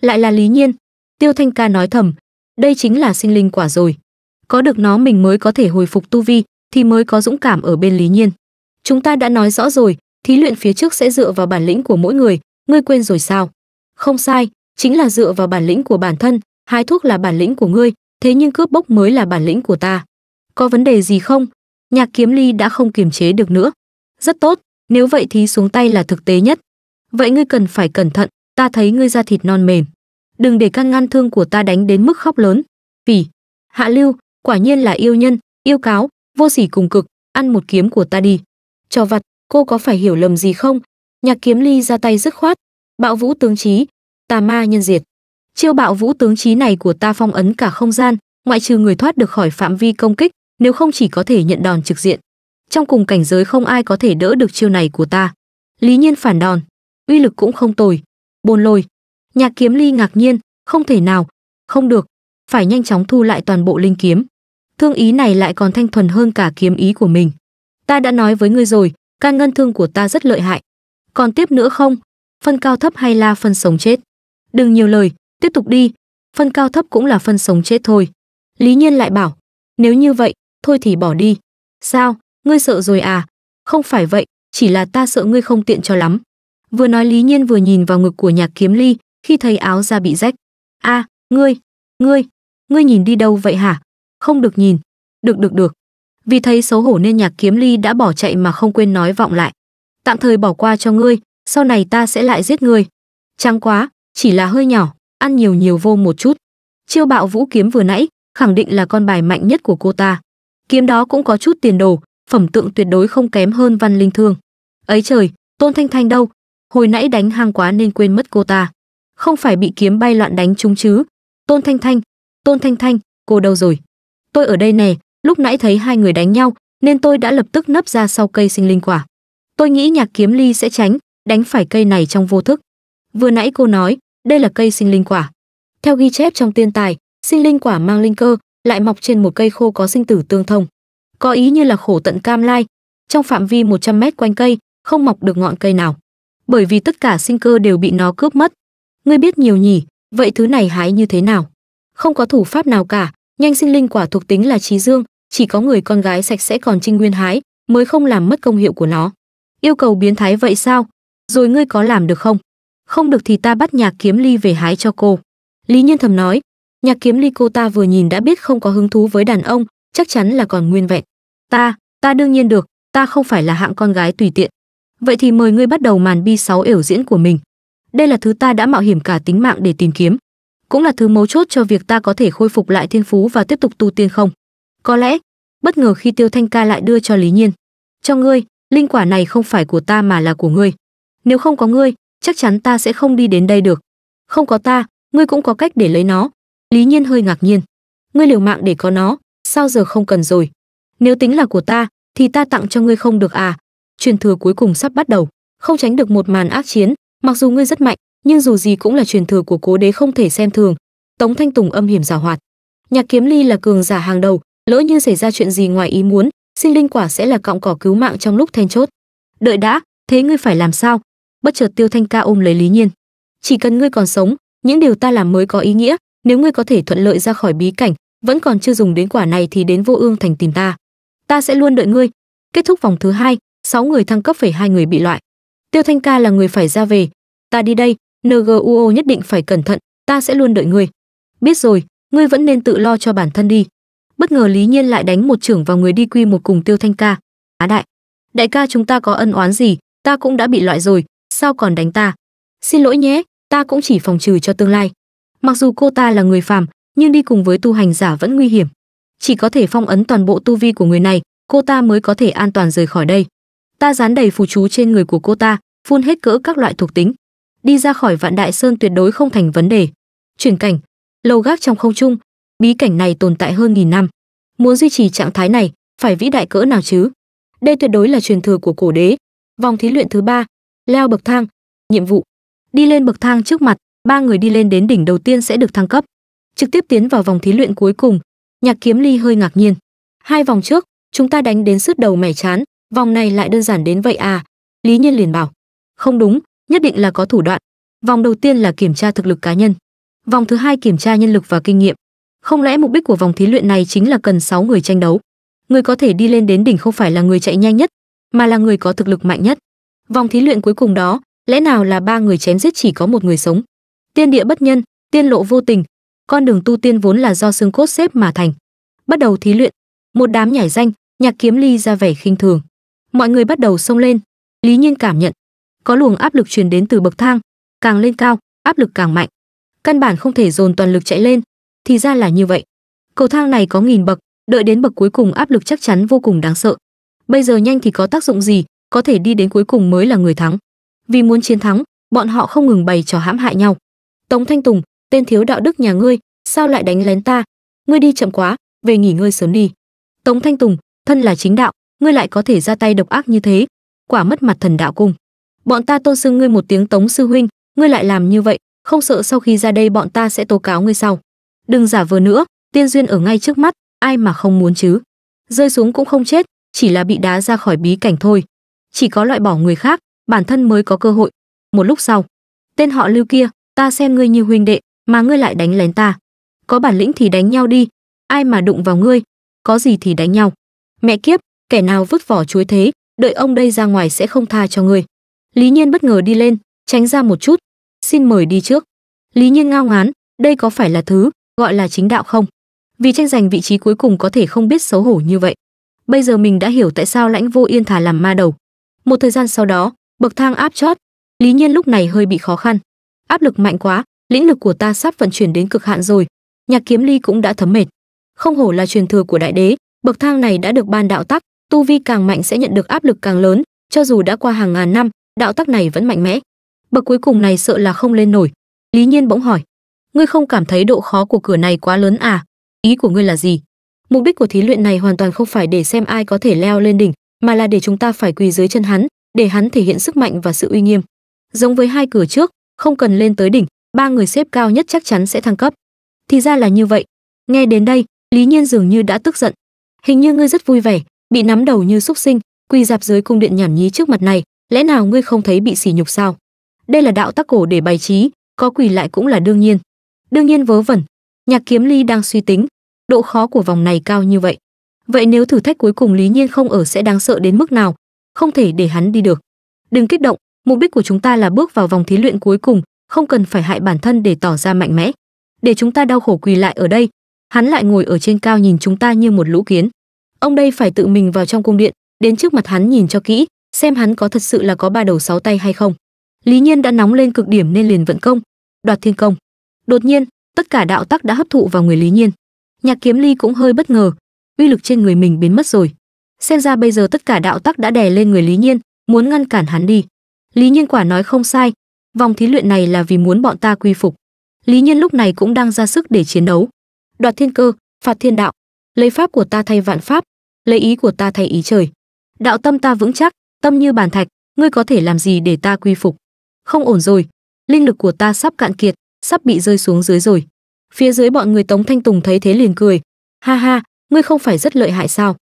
lại là lý nhiên tiêu thanh ca nói thầm đây chính là sinh linh quả rồi có được nó mình mới có thể hồi phục tu vi thì mới có dũng cảm ở bên lý nhiên chúng ta đã nói rõ rồi thí luyện phía trước sẽ dựa vào bản lĩnh của mỗi người ngươi quên rồi sao không sai chính là dựa vào bản lĩnh của bản thân hái thuốc là bản lĩnh của ngươi thế nhưng cướp bốc mới là bản lĩnh của ta có vấn đề gì không nhạc kiếm ly đã không kiềm chế được nữa rất tốt nếu vậy thì xuống tay là thực tế nhất vậy ngươi cần phải cẩn thận ta thấy ngươi da thịt non mềm đừng để căn ngăn thương của ta đánh đến mức khóc lớn vì hạ lưu quả nhiên là yêu nhân yêu cáo vô sỉ cùng cực ăn một kiếm của ta đi trò vặt cô có phải hiểu lầm gì không nhạc kiếm ly ra tay dứt khoát bạo vũ tướng trí tà ma nhân diệt chiêu bạo vũ tướng trí này của ta phong ấn cả không gian ngoại trừ người thoát được khỏi phạm vi công kích nếu không chỉ có thể nhận đòn trực diện trong cùng cảnh giới không ai có thể đỡ được chiêu này của ta lý nhiên phản đòn uy lực cũng không tồi bồn lôi nhạc kiếm ly ngạc nhiên không thể nào không được phải nhanh chóng thu lại toàn bộ linh kiếm thương ý này lại còn thanh thuần hơn cả kiếm ý của mình ta đã nói với ngươi rồi can ngân thương của ta rất lợi hại còn tiếp nữa không phân cao thấp hay la phân sống chết đừng nhiều lời tiếp tục đi phân cao thấp cũng là phân sống chết thôi lý nhiên lại bảo nếu như vậy thôi thì bỏ đi sao ngươi sợ rồi à không phải vậy chỉ là ta sợ ngươi không tiện cho lắm vừa nói lý nhiên vừa nhìn vào ngực của nhạc kiếm ly khi thấy áo ra bị rách a à, ngươi ngươi ngươi nhìn đi đâu vậy hả không được nhìn được được được vì thấy xấu hổ nên nhạc kiếm ly đã bỏ chạy mà không quên nói vọng lại tạm thời bỏ qua cho ngươi sau này ta sẽ lại giết ngươi trắng quá chỉ là hơi nhỏ ăn nhiều nhiều vô một chút. Chiêu bạo vũ kiếm vừa nãy, khẳng định là con bài mạnh nhất của cô ta. Kiếm đó cũng có chút tiền đồ, phẩm tượng tuyệt đối không kém hơn Văn Linh Thương. Ấy trời, Tôn Thanh Thanh đâu? Hồi nãy đánh hang quá nên quên mất cô ta. Không phải bị kiếm bay loạn đánh chúng chứ? Tôn Thanh Thanh, Tôn Thanh Thanh, cô đâu rồi? Tôi ở đây nè, lúc nãy thấy hai người đánh nhau, nên tôi đã lập tức nấp ra sau cây sinh linh quả. Tôi nghĩ nhạc kiếm ly sẽ tránh, đánh phải cây này trong vô thức. Vừa nãy cô nói, đây là cây sinh linh quả theo ghi chép trong tiên tài sinh linh quả mang linh cơ lại mọc trên một cây khô có sinh tử tương thông có ý như là khổ tận cam lai trong phạm vi 100 mét quanh cây không mọc được ngọn cây nào bởi vì tất cả sinh cơ đều bị nó cướp mất ngươi biết nhiều nhỉ vậy thứ này hái như thế nào không có thủ pháp nào cả nhanh sinh linh quả thuộc tính là trí dương chỉ có người con gái sạch sẽ còn trinh nguyên hái mới không làm mất công hiệu của nó yêu cầu biến thái vậy sao rồi ngươi có làm được không không được thì ta bắt nhạc kiếm ly về hái cho cô lý nhiên thầm nói nhạc kiếm ly cô ta vừa nhìn đã biết không có hứng thú với đàn ông chắc chắn là còn nguyên vẹn ta ta đương nhiên được ta không phải là hạng con gái tùy tiện vậy thì mời ngươi bắt đầu màn bi sáu ểu diễn của mình đây là thứ ta đã mạo hiểm cả tính mạng để tìm kiếm cũng là thứ mấu chốt cho việc ta có thể khôi phục lại thiên phú và tiếp tục tu tiên không có lẽ bất ngờ khi tiêu thanh ca lại đưa cho lý nhiên cho ngươi linh quả này không phải của ta mà là của ngươi nếu không có ngươi chắc chắn ta sẽ không đi đến đây được không có ta ngươi cũng có cách để lấy nó lý nhiên hơi ngạc nhiên ngươi liều mạng để có nó sao giờ không cần rồi nếu tính là của ta thì ta tặng cho ngươi không được à truyền thừa cuối cùng sắp bắt đầu không tránh được một màn ác chiến mặc dù ngươi rất mạnh nhưng dù gì cũng là truyền thừa của cố đế không thể xem thường tống thanh tùng âm hiểm giả hoạt nhạc kiếm ly là cường giả hàng đầu lỡ như xảy ra chuyện gì ngoài ý muốn sinh linh quả sẽ là cọng cỏ cứu mạng trong lúc then chốt đợi đã thế ngươi phải làm sao bất chợt tiêu thanh ca ôm lấy lý nhiên chỉ cần ngươi còn sống những điều ta làm mới có ý nghĩa nếu ngươi có thể thuận lợi ra khỏi bí cảnh vẫn còn chưa dùng đến quả này thì đến vô ương thành tìm ta ta sẽ luôn đợi ngươi kết thúc vòng thứ hai sáu người thăng cấp phải hai người bị loại tiêu thanh ca là người phải ra về ta đi đây nguo nhất định phải cẩn thận ta sẽ luôn đợi ngươi biết rồi ngươi vẫn nên tự lo cho bản thân đi bất ngờ lý nhiên lại đánh một trưởng vào người đi quy một cùng tiêu thanh ca á đại đại ca chúng ta có ân oán gì ta cũng đã bị loại rồi sao còn đánh ta xin lỗi nhé ta cũng chỉ phòng trừ cho tương lai mặc dù cô ta là người phàm nhưng đi cùng với tu hành giả vẫn nguy hiểm chỉ có thể phong ấn toàn bộ tu vi của người này cô ta mới có thể an toàn rời khỏi đây ta dán đầy phù chú trên người của cô ta phun hết cỡ các loại thuộc tính đi ra khỏi vạn đại sơn tuyệt đối không thành vấn đề chuyển cảnh lầu gác trong không trung bí cảnh này tồn tại hơn nghìn năm muốn duy trì trạng thái này phải vĩ đại cỡ nào chứ đây tuyệt đối là truyền thừa của cổ đế vòng thí luyện thứ ba leo bậc thang nhiệm vụ đi lên bậc thang trước mặt ba người đi lên đến đỉnh đầu tiên sẽ được thăng cấp trực tiếp tiến vào vòng thí luyện cuối cùng nhạc kiếm ly hơi ngạc nhiên hai vòng trước chúng ta đánh đến sứt đầu mẻ chán vòng này lại đơn giản đến vậy à lý nhiên liền bảo không đúng nhất định là có thủ đoạn vòng đầu tiên là kiểm tra thực lực cá nhân vòng thứ hai kiểm tra nhân lực và kinh nghiệm không lẽ mục đích của vòng thí luyện này chính là cần 6 người tranh đấu người có thể đi lên đến đỉnh không phải là người chạy nhanh nhất mà là người có thực lực mạnh nhất vòng thí luyện cuối cùng đó lẽ nào là ba người chém giết chỉ có một người sống tiên địa bất nhân tiên lộ vô tình con đường tu tiên vốn là do xương cốt xếp mà thành bắt đầu thí luyện một đám nhảy danh nhạc kiếm ly ra vẻ khinh thường mọi người bắt đầu xông lên lý nhiên cảm nhận có luồng áp lực truyền đến từ bậc thang càng lên cao áp lực càng mạnh căn bản không thể dồn toàn lực chạy lên thì ra là như vậy cầu thang này có nghìn bậc đợi đến bậc cuối cùng áp lực chắc chắn vô cùng đáng sợ bây giờ nhanh thì có tác dụng gì có thể đi đến cuối cùng mới là người thắng vì muốn chiến thắng bọn họ không ngừng bày trò hãm hại nhau tống thanh tùng tên thiếu đạo đức nhà ngươi sao lại đánh lén ta ngươi đi chậm quá về nghỉ ngơi sớm đi tống thanh tùng thân là chính đạo ngươi lại có thể ra tay độc ác như thế quả mất mặt thần đạo cung bọn ta tôn xưng ngươi một tiếng tống sư huynh ngươi lại làm như vậy không sợ sau khi ra đây bọn ta sẽ tố cáo ngươi sau đừng giả vờ nữa tiên duyên ở ngay trước mắt ai mà không muốn chứ rơi xuống cũng không chết chỉ là bị đá ra khỏi bí cảnh thôi chỉ có loại bỏ người khác bản thân mới có cơ hội một lúc sau tên họ lưu kia ta xem ngươi như huynh đệ mà ngươi lại đánh lén ta có bản lĩnh thì đánh nhau đi ai mà đụng vào ngươi có gì thì đánh nhau mẹ kiếp kẻ nào vứt vỏ chuối thế đợi ông đây ra ngoài sẽ không tha cho ngươi lý nhiên bất ngờ đi lên tránh ra một chút xin mời đi trước lý nhiên ngao ngán đây có phải là thứ gọi là chính đạo không vì tranh giành vị trí cuối cùng có thể không biết xấu hổ như vậy bây giờ mình đã hiểu tại sao lãnh vô yên thả làm ma đầu một thời gian sau đó bậc thang áp chót lý nhiên lúc này hơi bị khó khăn áp lực mạnh quá lĩnh lực của ta sắp vận chuyển đến cực hạn rồi nhạc kiếm ly cũng đã thấm mệt không hổ là truyền thừa của đại đế bậc thang này đã được ban đạo tắc tu vi càng mạnh sẽ nhận được áp lực càng lớn cho dù đã qua hàng ngàn năm đạo tắc này vẫn mạnh mẽ bậc cuối cùng này sợ là không lên nổi lý nhiên bỗng hỏi ngươi không cảm thấy độ khó của cửa này quá lớn à ý của ngươi là gì mục đích của thí luyện này hoàn toàn không phải để xem ai có thể leo lên đỉnh mà là để chúng ta phải quỳ dưới chân hắn, để hắn thể hiện sức mạnh và sự uy nghiêm. Giống với hai cửa trước, không cần lên tới đỉnh, ba người xếp cao nhất chắc chắn sẽ thăng cấp. Thì ra là như vậy. Nghe đến đây, Lý Nhiên dường như đã tức giận. Hình như ngươi rất vui vẻ, bị nắm đầu như xúc sinh, quỳ dạp dưới cung điện nhảm nhí trước mặt này, lẽ nào ngươi không thấy bị sỉ nhục sao? Đây là đạo tắc cổ để bày trí, có quỳ lại cũng là đương nhiên. Đương nhiên vớ vẩn. Nhạc Kiếm Ly đang suy tính, độ khó của vòng này cao như vậy, Vậy nếu thử thách cuối cùng Lý Nhiên không ở sẽ đáng sợ đến mức nào, không thể để hắn đi được. Đừng kích động, mục đích của chúng ta là bước vào vòng thí luyện cuối cùng, không cần phải hại bản thân để tỏ ra mạnh mẽ. Để chúng ta đau khổ quỳ lại ở đây, hắn lại ngồi ở trên cao nhìn chúng ta như một lũ kiến. Ông đây phải tự mình vào trong cung điện, đến trước mặt hắn nhìn cho kỹ, xem hắn có thật sự là có ba đầu sáu tay hay không. Lý Nhiên đã nóng lên cực điểm nên liền vận công, đoạt thiên công. Đột nhiên, tất cả đạo tắc đã hấp thụ vào người Lý Nhiên. Nhạc Kiếm Ly cũng hơi bất ngờ, uy lực trên người mình biến mất rồi xem ra bây giờ tất cả đạo tắc đã đè lên người lý nhiên muốn ngăn cản hắn đi lý nhiên quả nói không sai vòng thí luyện này là vì muốn bọn ta quy phục lý nhiên lúc này cũng đang ra sức để chiến đấu đoạt thiên cơ phạt thiên đạo lấy pháp của ta thay vạn pháp lấy ý của ta thay ý trời đạo tâm ta vững chắc tâm như bàn thạch ngươi có thể làm gì để ta quy phục không ổn rồi linh lực của ta sắp cạn kiệt sắp bị rơi xuống dưới rồi phía dưới bọn người tống thanh tùng thấy thế liền cười ha ha ngươi không phải rất lợi hại sao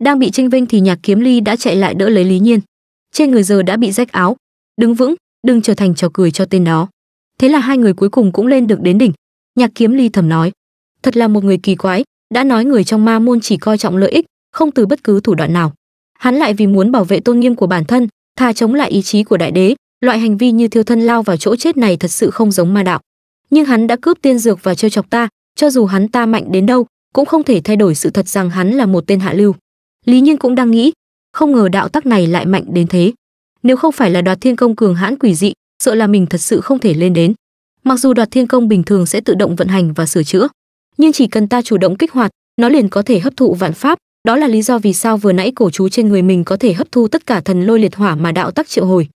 đang bị tranh vinh thì nhạc kiếm ly đã chạy lại đỡ lấy lý nhiên trên người giờ đã bị rách áo đứng vững đừng trở thành trò cười cho tên đó thế là hai người cuối cùng cũng lên được đến đỉnh nhạc kiếm ly thầm nói thật là một người kỳ quái đã nói người trong ma môn chỉ coi trọng lợi ích không từ bất cứ thủ đoạn nào hắn lại vì muốn bảo vệ tôn nghiêm của bản thân thà chống lại ý chí của đại đế loại hành vi như thiêu thân lao vào chỗ chết này thật sự không giống ma đạo nhưng hắn đã cướp tiên dược và trêu chọc ta cho dù hắn ta mạnh đến đâu cũng không thể thay đổi sự thật rằng hắn là một tên hạ lưu lý nhiên cũng đang nghĩ không ngờ đạo tắc này lại mạnh đến thế nếu không phải là đoạt thiên công cường hãn quỷ dị sợ là mình thật sự không thể lên đến mặc dù đoạt thiên công bình thường sẽ tự động vận hành và sửa chữa nhưng chỉ cần ta chủ động kích hoạt nó liền có thể hấp thụ vạn pháp đó là lý do vì sao vừa nãy cổ chú trên người mình có thể hấp thu tất cả thần lôi liệt hỏa mà đạo tắc triệu hồi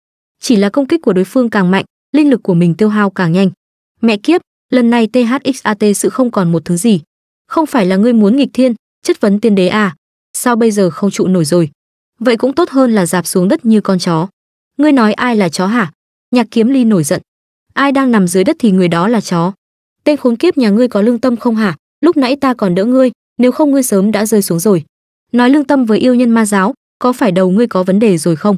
chỉ là công kích của đối phương càng mạnh linh lực của mình tiêu hao càng nhanh mẹ kiếp lần này thxat sự không còn một thứ gì không phải là ngươi muốn nghịch thiên chất vấn tiên đế à sao bây giờ không trụ nổi rồi vậy cũng tốt hơn là dạp xuống đất như con chó ngươi nói ai là chó hả nhạc kiếm ly nổi giận ai đang nằm dưới đất thì người đó là chó tên khốn kiếp nhà ngươi có lương tâm không hả lúc nãy ta còn đỡ ngươi nếu không ngươi sớm đã rơi xuống rồi nói lương tâm với yêu nhân ma giáo có phải đầu ngươi có vấn đề rồi không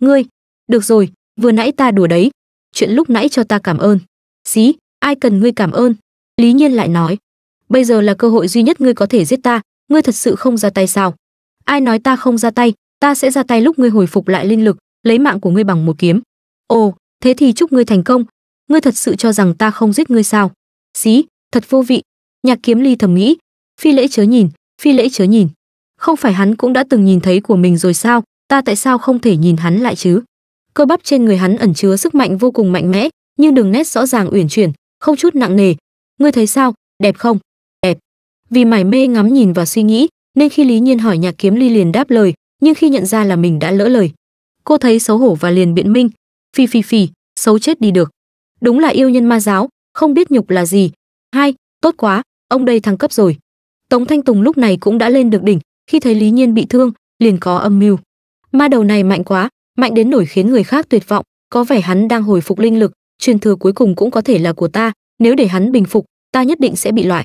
ngươi được rồi vừa nãy ta đùa đấy chuyện lúc nãy cho ta cảm ơn xí ai cần ngươi cảm ơn lý nhiên lại nói bây giờ là cơ hội duy nhất ngươi có thể giết ta ngươi thật sự không ra tay sao ai nói ta không ra tay ta sẽ ra tay lúc ngươi hồi phục lại linh lực lấy mạng của ngươi bằng một kiếm ồ thế thì chúc ngươi thành công ngươi thật sự cho rằng ta không giết ngươi sao xí thật vô vị nhạc kiếm ly thầm nghĩ phi lễ chớ nhìn phi lễ chớ nhìn không phải hắn cũng đã từng nhìn thấy của mình rồi sao ta tại sao không thể nhìn hắn lại chứ cơ bắp trên người hắn ẩn chứa sức mạnh vô cùng mạnh mẽ nhưng đường nét rõ ràng uyển chuyển không chút nặng nề ngươi thấy sao đẹp không vì mải mê ngắm nhìn và suy nghĩ nên khi lý nhiên hỏi nhạc kiếm ly liền đáp lời nhưng khi nhận ra là mình đã lỡ lời cô thấy xấu hổ và liền biện minh phi phi phi xấu chết đi được đúng là yêu nhân ma giáo không biết nhục là gì hai tốt quá ông đây thăng cấp rồi tống thanh tùng lúc này cũng đã lên được đỉnh khi thấy lý nhiên bị thương liền có âm mưu ma đầu này mạnh quá mạnh đến nổi khiến người khác tuyệt vọng có vẻ hắn đang hồi phục linh lực truyền thừa cuối cùng cũng có thể là của ta nếu để hắn bình phục ta nhất định sẽ bị loại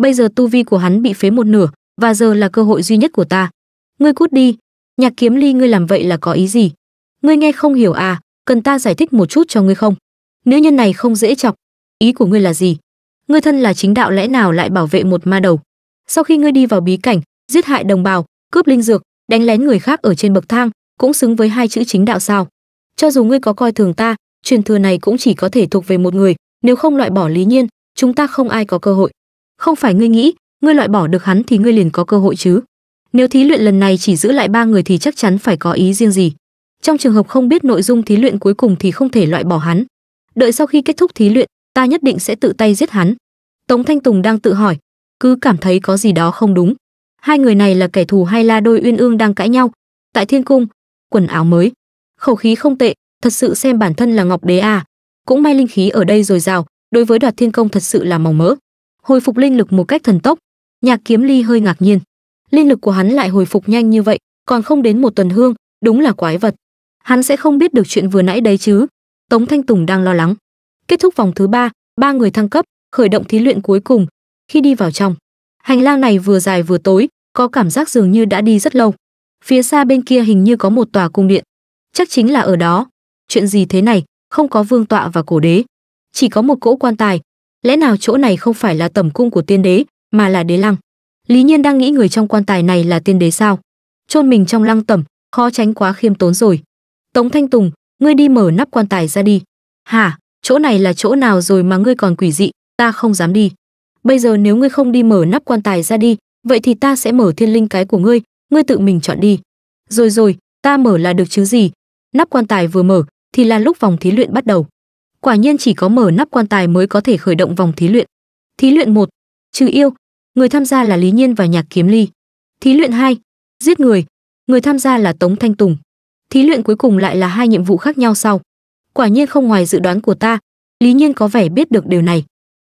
bây giờ tu vi của hắn bị phế một nửa và giờ là cơ hội duy nhất của ta ngươi cút đi nhạc kiếm ly ngươi làm vậy là có ý gì ngươi nghe không hiểu à cần ta giải thích một chút cho ngươi không nữ nhân này không dễ chọc ý của ngươi là gì ngươi thân là chính đạo lẽ nào lại bảo vệ một ma đầu sau khi ngươi đi vào bí cảnh giết hại đồng bào cướp linh dược đánh lén người khác ở trên bậc thang cũng xứng với hai chữ chính đạo sao cho dù ngươi có coi thường ta truyền thừa này cũng chỉ có thể thuộc về một người nếu không loại bỏ lý nhiên chúng ta không ai có cơ hội không phải ngươi nghĩ ngươi loại bỏ được hắn thì ngươi liền có cơ hội chứ nếu thí luyện lần này chỉ giữ lại ba người thì chắc chắn phải có ý riêng gì trong trường hợp không biết nội dung thí luyện cuối cùng thì không thể loại bỏ hắn đợi sau khi kết thúc thí luyện ta nhất định sẽ tự tay giết hắn tống thanh tùng đang tự hỏi cứ cảm thấy có gì đó không đúng hai người này là kẻ thù hay là đôi uyên ương đang cãi nhau tại thiên cung quần áo mới khẩu khí không tệ thật sự xem bản thân là ngọc đế à cũng may linh khí ở đây dồi dào đối với đoạt thiên công thật sự là màu mỡ hồi phục linh lực một cách thần tốc nhạc kiếm ly hơi ngạc nhiên linh lực của hắn lại hồi phục nhanh như vậy còn không đến một tuần hương đúng là quái vật hắn sẽ không biết được chuyện vừa nãy đấy chứ tống thanh tùng đang lo lắng kết thúc vòng thứ ba ba người thăng cấp khởi động thí luyện cuối cùng khi đi vào trong hành lang này vừa dài vừa tối có cảm giác dường như đã đi rất lâu phía xa bên kia hình như có một tòa cung điện chắc chính là ở đó chuyện gì thế này không có vương tọa và cổ đế chỉ có một cỗ quan tài lẽ nào chỗ này không phải là tẩm cung của tiên đế mà là đế lăng lý nhiên đang nghĩ người trong quan tài này là tiên đế sao chôn mình trong lăng tẩm khó tránh quá khiêm tốn rồi tống thanh tùng ngươi đi mở nắp quan tài ra đi hả chỗ này là chỗ nào rồi mà ngươi còn quỷ dị ta không dám đi bây giờ nếu ngươi không đi mở nắp quan tài ra đi vậy thì ta sẽ mở thiên linh cái của ngươi ngươi tự mình chọn đi rồi rồi ta mở là được chứ gì nắp quan tài vừa mở thì là lúc vòng thí luyện bắt đầu quả nhiên chỉ có mở nắp quan tài mới có thể khởi động vòng thí luyện thí luyện một trừ yêu người tham gia là lý nhiên và nhạc kiếm ly thí luyện hai giết người người tham gia là tống thanh tùng thí luyện cuối cùng lại là hai nhiệm vụ khác nhau sau quả nhiên không ngoài dự đoán của ta lý nhiên có vẻ biết được điều này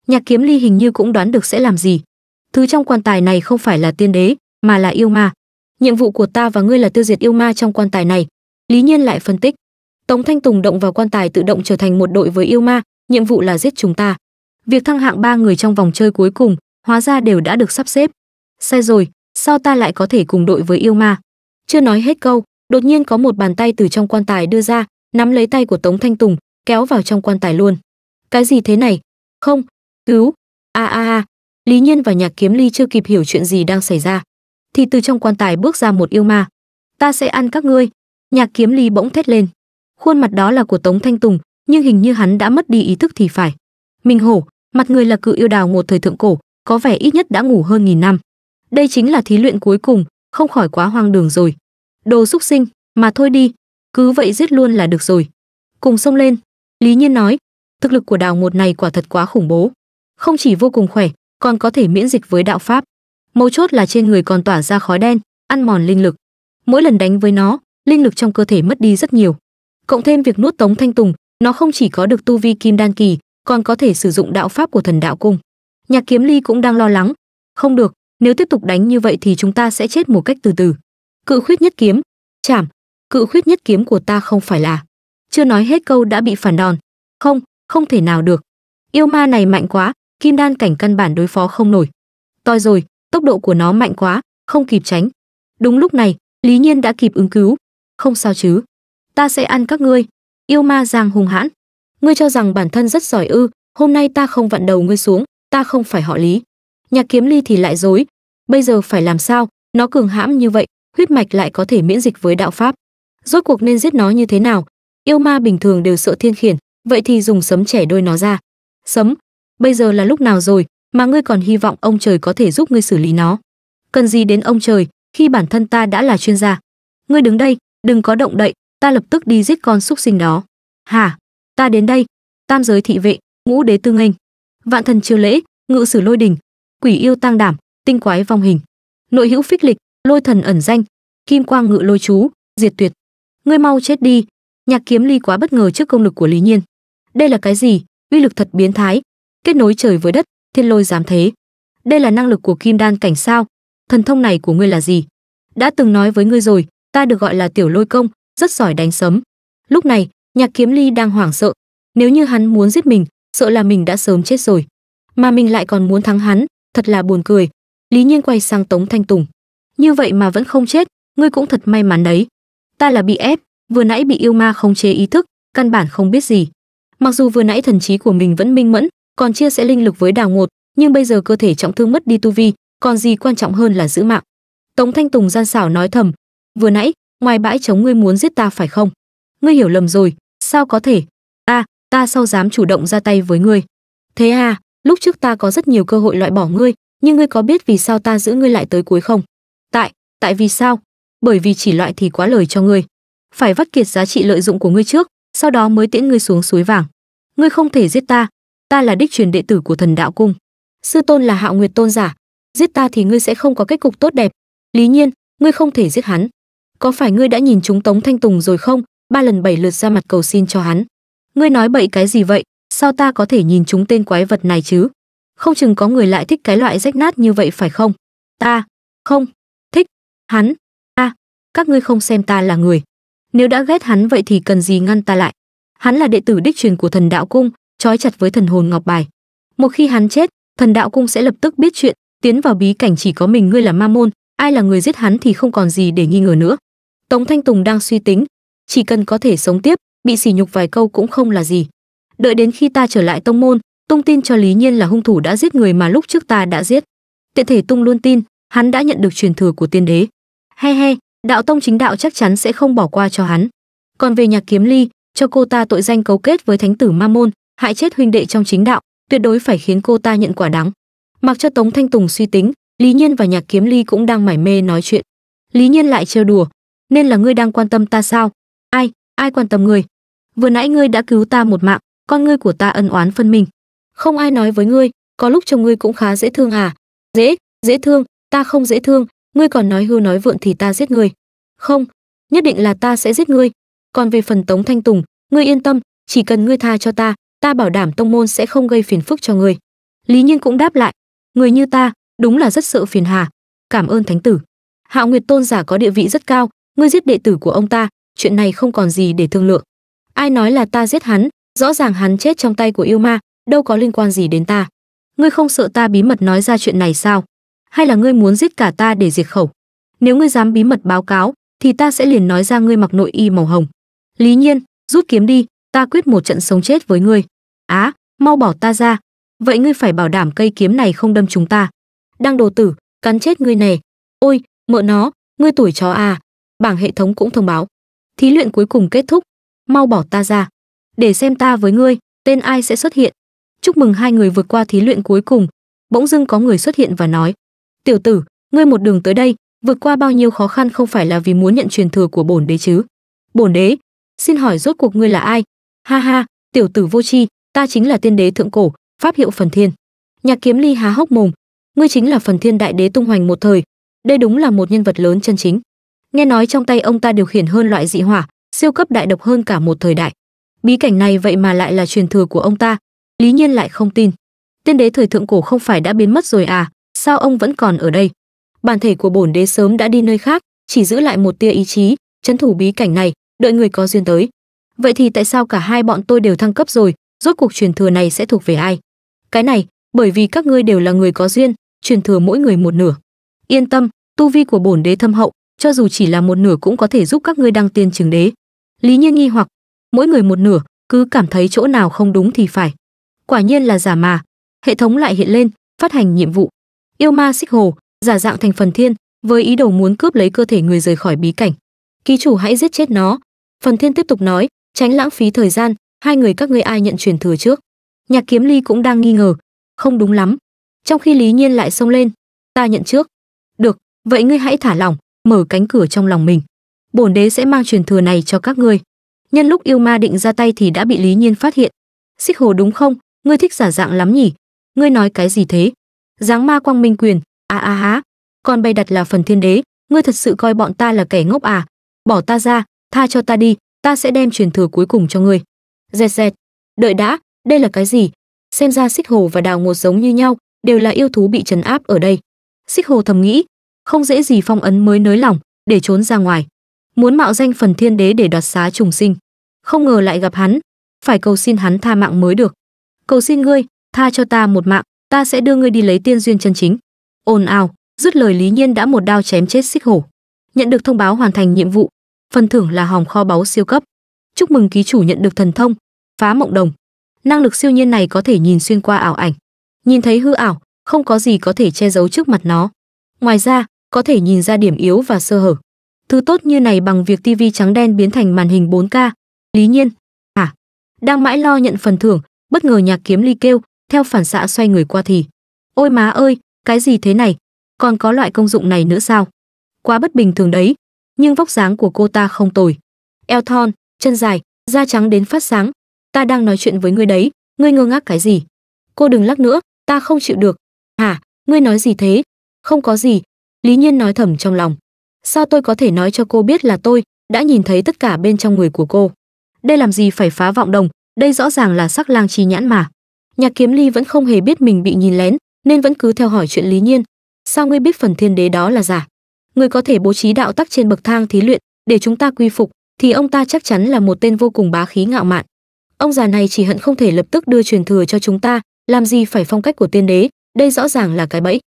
nhạc kiếm ly hình như cũng đoán được sẽ làm gì thứ trong quan tài này không phải là tiên đế mà là yêu ma nhiệm vụ của ta và ngươi là tiêu diệt yêu ma trong quan tài này lý nhiên lại phân tích Tống Thanh Tùng động vào quan tài tự động trở thành một đội với yêu ma, nhiệm vụ là giết chúng ta. Việc thăng hạng ba người trong vòng chơi cuối cùng, hóa ra đều đã được sắp xếp. Sai rồi, sao ta lại có thể cùng đội với yêu ma? Chưa nói hết câu, đột nhiên có một bàn tay từ trong quan tài đưa ra, nắm lấy tay của Tống Thanh Tùng, kéo vào trong quan tài luôn. Cái gì thế này? Không, cứu. A a a. Lý Nhiên và Nhạc Kiếm Ly chưa kịp hiểu chuyện gì đang xảy ra, thì từ trong quan tài bước ra một yêu ma. Ta sẽ ăn các ngươi. Nhạc Kiếm Ly bỗng thét lên khuôn mặt đó là của tống thanh tùng nhưng hình như hắn đã mất đi ý thức thì phải minh hổ mặt người là cự yêu đào một thời thượng cổ có vẻ ít nhất đã ngủ hơn nghìn năm đây chính là thí luyện cuối cùng không khỏi quá hoang đường rồi đồ xúc sinh mà thôi đi cứ vậy giết luôn là được rồi cùng xông lên lý nhiên nói thực lực của đào một này quả thật quá khủng bố không chỉ vô cùng khỏe còn có thể miễn dịch với đạo pháp mấu chốt là trên người còn tỏa ra khói đen ăn mòn linh lực mỗi lần đánh với nó linh lực trong cơ thể mất đi rất nhiều cộng thêm việc nuốt tống thanh tùng nó không chỉ có được tu vi kim đan kỳ còn có thể sử dụng đạo pháp của thần đạo cung nhạc kiếm ly cũng đang lo lắng không được nếu tiếp tục đánh như vậy thì chúng ta sẽ chết một cách từ từ cự khuyết nhất kiếm chảm cự khuyết nhất kiếm của ta không phải là chưa nói hết câu đã bị phản đòn không không thể nào được yêu ma này mạnh quá kim đan cảnh căn bản đối phó không nổi toi rồi tốc độ của nó mạnh quá không kịp tránh đúng lúc này lý nhiên đã kịp ứng cứu không sao chứ ta sẽ ăn các ngươi yêu ma giang hung hãn ngươi cho rằng bản thân rất giỏi ư hôm nay ta không vặn đầu ngươi xuống ta không phải họ lý nhạc kiếm ly thì lại dối bây giờ phải làm sao nó cường hãm như vậy huyết mạch lại có thể miễn dịch với đạo pháp rốt cuộc nên giết nó như thế nào yêu ma bình thường đều sợ thiên khiển vậy thì dùng sấm trẻ đôi nó ra sấm bây giờ là lúc nào rồi mà ngươi còn hy vọng ông trời có thể giúp ngươi xử lý nó cần gì đến ông trời khi bản thân ta đã là chuyên gia ngươi đứng đây đừng có động đậy ta lập tức đi giết con xúc sinh đó hả ta đến đây tam giới thị vệ ngũ đế tương nghênh vạn thần chiêu lễ ngự sử lôi đình quỷ yêu tăng đảm tinh quái vong hình nội hữu phích lịch lôi thần ẩn danh kim quang ngự lôi chú diệt tuyệt ngươi mau chết đi nhạc kiếm ly quá bất ngờ trước công lực của lý nhiên đây là cái gì uy lực thật biến thái kết nối trời với đất thiên lôi giám thế đây là năng lực của kim đan cảnh sao thần thông này của ngươi là gì đã từng nói với ngươi rồi ta được gọi là tiểu lôi công rất giỏi đánh sấm. Lúc này, Nhạc Kiếm Ly đang hoảng sợ, nếu như hắn muốn giết mình, sợ là mình đã sớm chết rồi, mà mình lại còn muốn thắng hắn, thật là buồn cười. Lý Nhiên quay sang Tống Thanh Tùng, "Như vậy mà vẫn không chết, ngươi cũng thật may mắn đấy. Ta là bị ép, vừa nãy bị yêu ma không chế ý thức, căn bản không biết gì. Mặc dù vừa nãy thần trí của mình vẫn minh mẫn, còn chia sẻ linh lực với Đào Ngột, nhưng bây giờ cơ thể trọng thương mất đi tu vi, còn gì quan trọng hơn là giữ mạng." Tống Thanh Tùng gian xảo nói thầm, "Vừa nãy, ngoài bãi trống ngươi muốn giết ta phải không ngươi hiểu lầm rồi sao có thể ta ta sao dám chủ động ra tay với ngươi thế à lúc trước ta có rất nhiều cơ hội loại bỏ ngươi nhưng ngươi có biết vì sao ta giữ ngươi lại tới cuối không tại tại vì sao bởi vì chỉ loại thì quá lời cho ngươi phải vắt kiệt giá trị lợi dụng của ngươi trước sau đó mới tiễn ngươi xuống suối vàng ngươi không thể giết ta ta là đích truyền đệ tử của thần đạo cung sư tôn là hạo nguyệt tôn giả giết ta thì ngươi sẽ không có kết cục tốt đẹp lý nhiên ngươi không thể giết hắn có phải ngươi đã nhìn chúng tống thanh tùng rồi không ba lần bảy lượt ra mặt cầu xin cho hắn ngươi nói bậy cái gì vậy sao ta có thể nhìn chúng tên quái vật này chứ không chừng có người lại thích cái loại rách nát như vậy phải không ta không thích hắn ta các ngươi không xem ta là người nếu đã ghét hắn vậy thì cần gì ngăn ta lại hắn là đệ tử đích truyền của thần đạo cung trói chặt với thần hồn ngọc bài một khi hắn chết thần đạo cung sẽ lập tức biết chuyện tiến vào bí cảnh chỉ có mình ngươi là ma môn ai là người giết hắn thì không còn gì để nghi ngờ nữa Tống Thanh Tùng đang suy tính, chỉ cần có thể sống tiếp, bị sỉ nhục vài câu cũng không là gì. Đợi đến khi ta trở lại tông môn, tung tin cho Lý Nhiên là hung thủ đã giết người mà lúc trước ta đã giết. Tiện thể tung luôn tin, hắn đã nhận được truyền thừa của tiên đế. He he, đạo tông chính đạo chắc chắn sẽ không bỏ qua cho hắn. Còn về nhà kiếm ly, cho cô ta tội danh cấu kết với thánh tử ma môn, hại chết huynh đệ trong chính đạo, tuyệt đối phải khiến cô ta nhận quả đáng. Mặc cho Tống Thanh Tùng suy tính, Lý Nhiên và Nhạc Kiếm Ly cũng đang mải mê nói chuyện. Lý Nhiên lại trêu đùa, nên là ngươi đang quan tâm ta sao ai ai quan tâm ngươi vừa nãy ngươi đã cứu ta một mạng con ngươi của ta ân oán phân mình. không ai nói với ngươi có lúc chồng ngươi cũng khá dễ thương à dễ dễ thương ta không dễ thương ngươi còn nói hưu nói vượn thì ta giết ngươi không nhất định là ta sẽ giết ngươi còn về phần tống thanh tùng ngươi yên tâm chỉ cần ngươi tha cho ta ta bảo đảm tông môn sẽ không gây phiền phức cho ngươi lý nhiên cũng đáp lại người như ta đúng là rất sợ phiền hà cảm ơn thánh tử hạo nguyệt tôn giả có địa vị rất cao ngươi giết đệ tử của ông ta chuyện này không còn gì để thương lượng ai nói là ta giết hắn rõ ràng hắn chết trong tay của yêu ma đâu có liên quan gì đến ta ngươi không sợ ta bí mật nói ra chuyện này sao hay là ngươi muốn giết cả ta để diệt khẩu nếu ngươi dám bí mật báo cáo thì ta sẽ liền nói ra ngươi mặc nội y màu hồng lý nhiên rút kiếm đi ta quyết một trận sống chết với ngươi á mau bỏ ta ra vậy ngươi phải bảo đảm cây kiếm này không đâm chúng ta đang đồ tử cắn chết ngươi nè ôi mợ nó ngươi tuổi chó à bảng hệ thống cũng thông báo thí luyện cuối cùng kết thúc mau bỏ ta ra để xem ta với ngươi tên ai sẽ xuất hiện chúc mừng hai người vượt qua thí luyện cuối cùng bỗng dưng có người xuất hiện và nói tiểu tử ngươi một đường tới đây vượt qua bao nhiêu khó khăn không phải là vì muốn nhận truyền thừa của bổn đế chứ bổn đế xin hỏi rốt cuộc ngươi là ai ha ha tiểu tử vô chi ta chính là tiên đế thượng cổ pháp hiệu phần thiên nhạc kiếm ly há hốc mồm ngươi chính là phần thiên đại đế tung hoành một thời đây đúng là một nhân vật lớn chân chính nghe nói trong tay ông ta điều khiển hơn loại dị hỏa siêu cấp đại độc hơn cả một thời đại bí cảnh này vậy mà lại là truyền thừa của ông ta lý nhiên lại không tin tiên đế thời thượng cổ không phải đã biến mất rồi à sao ông vẫn còn ở đây bản thể của bổn đế sớm đã đi nơi khác chỉ giữ lại một tia ý chí chấn thủ bí cảnh này đợi người có duyên tới vậy thì tại sao cả hai bọn tôi đều thăng cấp rồi rốt cuộc truyền thừa này sẽ thuộc về ai cái này bởi vì các ngươi đều là người có duyên truyền thừa mỗi người một nửa yên tâm tu vi của bổn đế thâm hậu cho dù chỉ là một nửa cũng có thể giúp các ngươi đăng tiên chứng đế lý nhiên nghi hoặc mỗi người một nửa cứ cảm thấy chỗ nào không đúng thì phải quả nhiên là giả mà hệ thống lại hiện lên phát hành nhiệm vụ yêu ma xích hồ giả dạng thành phần thiên với ý đồ muốn cướp lấy cơ thể người rời khỏi bí cảnh ký chủ hãy giết chết nó phần thiên tiếp tục nói tránh lãng phí thời gian hai người các ngươi ai nhận truyền thừa trước nhạc kiếm ly cũng đang nghi ngờ không đúng lắm trong khi lý nhiên lại xông lên ta nhận trước được vậy ngươi hãy thả lỏng mở cánh cửa trong lòng mình bổn đế sẽ mang truyền thừa này cho các ngươi nhân lúc yêu ma định ra tay thì đã bị lý nhiên phát hiện xích hồ đúng không ngươi thích giả dạng lắm nhỉ ngươi nói cái gì thế giáng ma quang minh quyền a à, a à, há à. còn bày đặt là phần thiên đế ngươi thật sự coi bọn ta là kẻ ngốc à bỏ ta ra tha cho ta đi ta sẽ đem truyền thừa cuối cùng cho ngươi dẹt dẹt đợi đã đây là cái gì xem ra xích hồ và đào ngột giống như nhau đều là yêu thú bị trấn áp ở đây xích hồ thầm nghĩ không dễ gì phong ấn mới nới lỏng để trốn ra ngoài muốn mạo danh phần thiên đế để đoạt xá trùng sinh không ngờ lại gặp hắn phải cầu xin hắn tha mạng mới được cầu xin ngươi tha cho ta một mạng ta sẽ đưa ngươi đi lấy tiên duyên chân chính ồn ào dứt lời lý nhiên đã một đao chém chết xích hổ nhận được thông báo hoàn thành nhiệm vụ phần thưởng là hòm kho báu siêu cấp chúc mừng ký chủ nhận được thần thông phá mộng đồng năng lực siêu nhiên này có thể nhìn xuyên qua ảo ảnh nhìn thấy hư ảo không có gì có thể che giấu trước mặt nó ngoài ra có thể nhìn ra điểm yếu và sơ hở. Thứ tốt như này bằng việc tivi trắng đen biến thành màn hình 4K. Lý Nhiên, hả? À, đang mãi lo nhận phần thưởng, bất ngờ nhạc kiếm ly kêu, theo phản xạ xoay người qua thì. Ôi má ơi, cái gì thế này? Còn có loại công dụng này nữa sao? Quá bất bình thường đấy, nhưng vóc dáng của cô ta không tồi. Eo thon, chân dài, da trắng đến phát sáng. Ta đang nói chuyện với ngươi đấy, ngươi ngơ ngác cái gì? Cô đừng lắc nữa, ta không chịu được. Hả, à, ngươi nói gì thế? Không có gì, Lý Nhiên nói thầm trong lòng. Sao tôi có thể nói cho cô biết là tôi đã nhìn thấy tất cả bên trong người của cô? Đây làm gì phải phá vọng đồng, đây rõ ràng là sắc lang chi nhãn mà. Nhạc Kiếm Ly vẫn không hề biết mình bị nhìn lén, nên vẫn cứ theo hỏi chuyện Lý Nhiên. Sao ngươi biết phần thiên đế đó là giả? Ngươi có thể bố trí đạo tắc trên bậc thang thí luyện để chúng ta quy phục, thì ông ta chắc chắn là một tên vô cùng bá khí ngạo mạn. Ông già này chỉ hận không thể lập tức đưa truyền thừa cho chúng ta, làm gì phải phong cách của tiên đế, đây rõ ràng là cái bẫy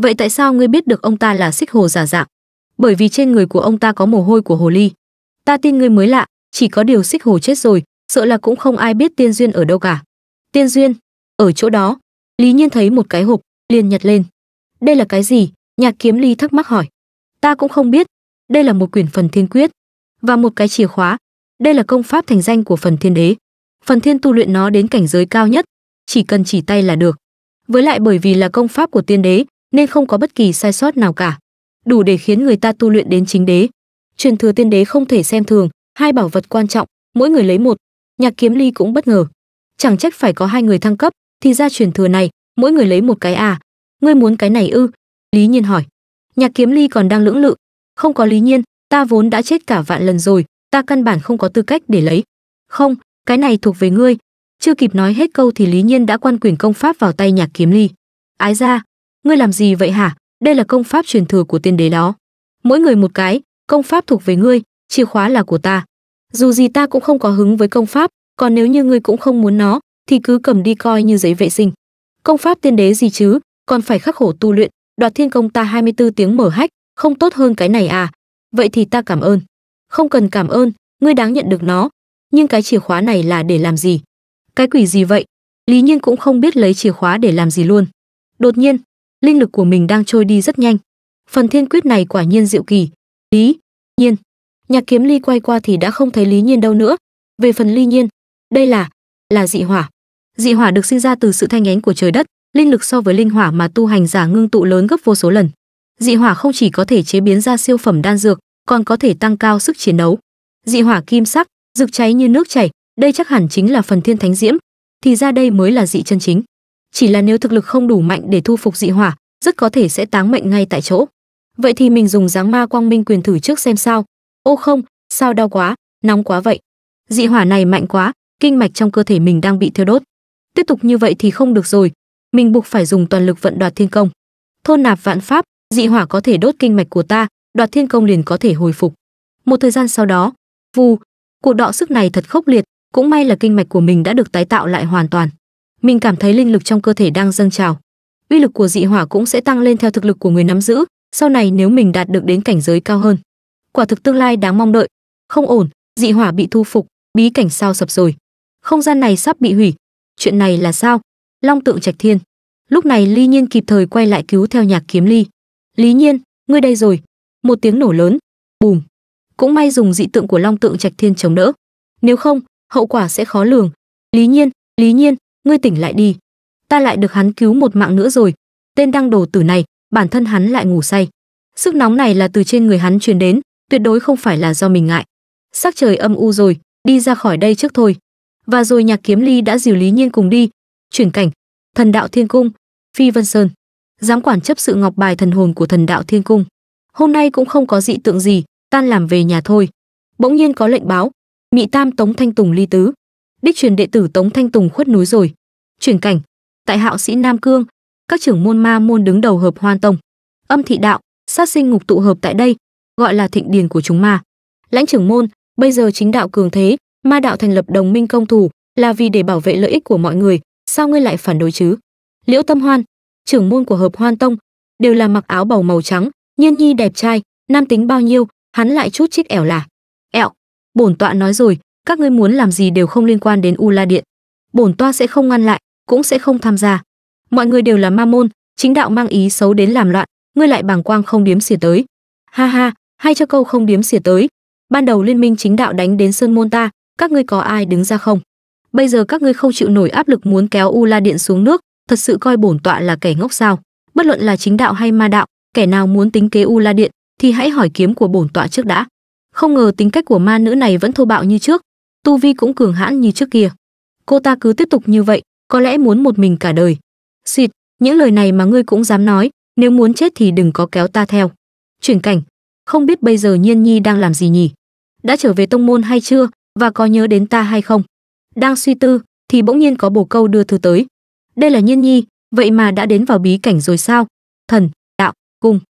vậy tại sao ngươi biết được ông ta là xích hồ giả dạng bởi vì trên người của ông ta có mồ hôi của hồ ly ta tin ngươi mới lạ chỉ có điều xích hồ chết rồi sợ là cũng không ai biết tiên duyên ở đâu cả tiên duyên ở chỗ đó lý nhiên thấy một cái hộp liền nhặt lên đây là cái gì nhạc kiếm ly thắc mắc hỏi ta cũng không biết đây là một quyển phần thiên quyết và một cái chìa khóa đây là công pháp thành danh của phần thiên đế phần thiên tu luyện nó đến cảnh giới cao nhất chỉ cần chỉ tay là được với lại bởi vì là công pháp của tiên đế nên không có bất kỳ sai sót nào cả đủ để khiến người ta tu luyện đến chính đế truyền thừa tiên đế không thể xem thường hai bảo vật quan trọng mỗi người lấy một nhạc kiếm ly cũng bất ngờ chẳng trách phải có hai người thăng cấp thì ra truyền thừa này mỗi người lấy một cái à ngươi muốn cái này ư lý nhiên hỏi nhạc kiếm ly còn đang lưỡng lự không có lý nhiên ta vốn đã chết cả vạn lần rồi ta căn bản không có tư cách để lấy không cái này thuộc về ngươi chưa kịp nói hết câu thì lý nhiên đã quan quyền công pháp vào tay nhạc kiếm ly ái ra ngươi làm gì vậy hả đây là công pháp truyền thừa của tiên đế đó mỗi người một cái công pháp thuộc về ngươi chìa khóa là của ta dù gì ta cũng không có hứng với công pháp còn nếu như ngươi cũng không muốn nó thì cứ cầm đi coi như giấy vệ sinh công pháp tiên đế gì chứ còn phải khắc khổ tu luyện đoạt thiên công ta 24 tiếng mở hách không tốt hơn cái này à vậy thì ta cảm ơn không cần cảm ơn ngươi đáng nhận được nó nhưng cái chìa khóa này là để làm gì cái quỷ gì vậy lý nhiên cũng không biết lấy chìa khóa để làm gì luôn đột nhiên linh lực của mình đang trôi đi rất nhanh. Phần thiên quyết này quả nhiên diệu kỳ. Lý, Nhiên. Nhạc Kiếm Ly quay qua thì đã không thấy Lý Nhiên đâu nữa. Về phần Ly Nhiên, đây là là dị hỏa. Dị hỏa được sinh ra từ sự thanh ánh của trời đất, linh lực so với linh hỏa mà tu hành giả ngưng tụ lớn gấp vô số lần. Dị hỏa không chỉ có thể chế biến ra siêu phẩm đan dược, còn có thể tăng cao sức chiến đấu. Dị hỏa kim sắc, rực cháy như nước chảy, đây chắc hẳn chính là phần thiên thánh diễm, thì ra đây mới là dị chân chính chỉ là nếu thực lực không đủ mạnh để thu phục dị hỏa rất có thể sẽ táng mệnh ngay tại chỗ vậy thì mình dùng dáng ma quang minh quyền thử trước xem sao ô không sao đau quá nóng quá vậy dị hỏa này mạnh quá kinh mạch trong cơ thể mình đang bị thiêu đốt tiếp tục như vậy thì không được rồi mình buộc phải dùng toàn lực vận đoạt thiên công thôn nạp vạn pháp dị hỏa có thể đốt kinh mạch của ta đoạt thiên công liền có thể hồi phục một thời gian sau đó vù cuộc đọ sức này thật khốc liệt cũng may là kinh mạch của mình đã được tái tạo lại hoàn toàn mình cảm thấy linh lực trong cơ thể đang dâng trào uy lực của dị hỏa cũng sẽ tăng lên theo thực lực của người nắm giữ sau này nếu mình đạt được đến cảnh giới cao hơn quả thực tương lai đáng mong đợi không ổn dị hỏa bị thu phục bí cảnh sao sập rồi không gian này sắp bị hủy chuyện này là sao long tượng trạch thiên lúc này ly nhiên kịp thời quay lại cứu theo nhạc kiếm ly lý nhiên ngươi đây rồi một tiếng nổ lớn bùm cũng may dùng dị tượng của long tượng trạch thiên chống đỡ nếu không hậu quả sẽ khó lường lý nhiên lý nhiên ngươi tỉnh lại đi ta lại được hắn cứu một mạng nữa rồi tên đăng đồ tử này bản thân hắn lại ngủ say sức nóng này là từ trên người hắn truyền đến tuyệt đối không phải là do mình ngại sắc trời âm u rồi đi ra khỏi đây trước thôi và rồi nhạc kiếm ly đã dìu lý nhiên cùng đi chuyển cảnh thần đạo thiên cung phi vân sơn giám quản chấp sự ngọc bài thần hồn của thần đạo thiên cung hôm nay cũng không có dị tượng gì tan làm về nhà thôi bỗng nhiên có lệnh báo mị tam tống thanh tùng ly tứ đích truyền đệ tử Tống Thanh Tùng khuất núi rồi. Chuyển cảnh, tại Hạo Sĩ Nam Cương, các trưởng môn ma môn đứng đầu hợp Hoan Tông. Âm thị đạo, sát sinh ngục tụ hợp tại đây, gọi là thịnh điền của chúng ma. Lãnh trưởng môn, bây giờ chính đạo cường thế, ma đạo thành lập đồng minh công thủ, là vì để bảo vệ lợi ích của mọi người, sao ngươi lại phản đối chứ? Liễu Tâm Hoan, trưởng môn của hợp Hoan Tông, đều là mặc áo bầu màu trắng, nhiên nhi đẹp trai, nam tính bao nhiêu, hắn lại chút chích ẻo là. Ẹo, bổn tọa nói rồi, các ngươi muốn làm gì đều không liên quan đến u la điện bổn toa sẽ không ngăn lại cũng sẽ không tham gia mọi người đều là ma môn chính đạo mang ý xấu đến làm loạn ngươi lại bàng quang không điếm xỉa tới ha ha hay cho câu không điếm xỉa tới ban đầu liên minh chính đạo đánh đến sơn môn ta các ngươi có ai đứng ra không bây giờ các ngươi không chịu nổi áp lực muốn kéo u la điện xuống nước thật sự coi bổn tọa là kẻ ngốc sao bất luận là chính đạo hay ma đạo kẻ nào muốn tính kế u la điện thì hãy hỏi kiếm của bổn tọa trước đã không ngờ tính cách của ma nữ này vẫn thô bạo như trước tu vi cũng cường hãn như trước kia cô ta cứ tiếp tục như vậy có lẽ muốn một mình cả đời xịt những lời này mà ngươi cũng dám nói nếu muốn chết thì đừng có kéo ta theo chuyển cảnh không biết bây giờ nhiên nhi đang làm gì nhỉ đã trở về tông môn hay chưa và có nhớ đến ta hay không đang suy tư thì bỗng nhiên có bổ câu đưa thư tới đây là nhiên nhi vậy mà đã đến vào bí cảnh rồi sao thần đạo cung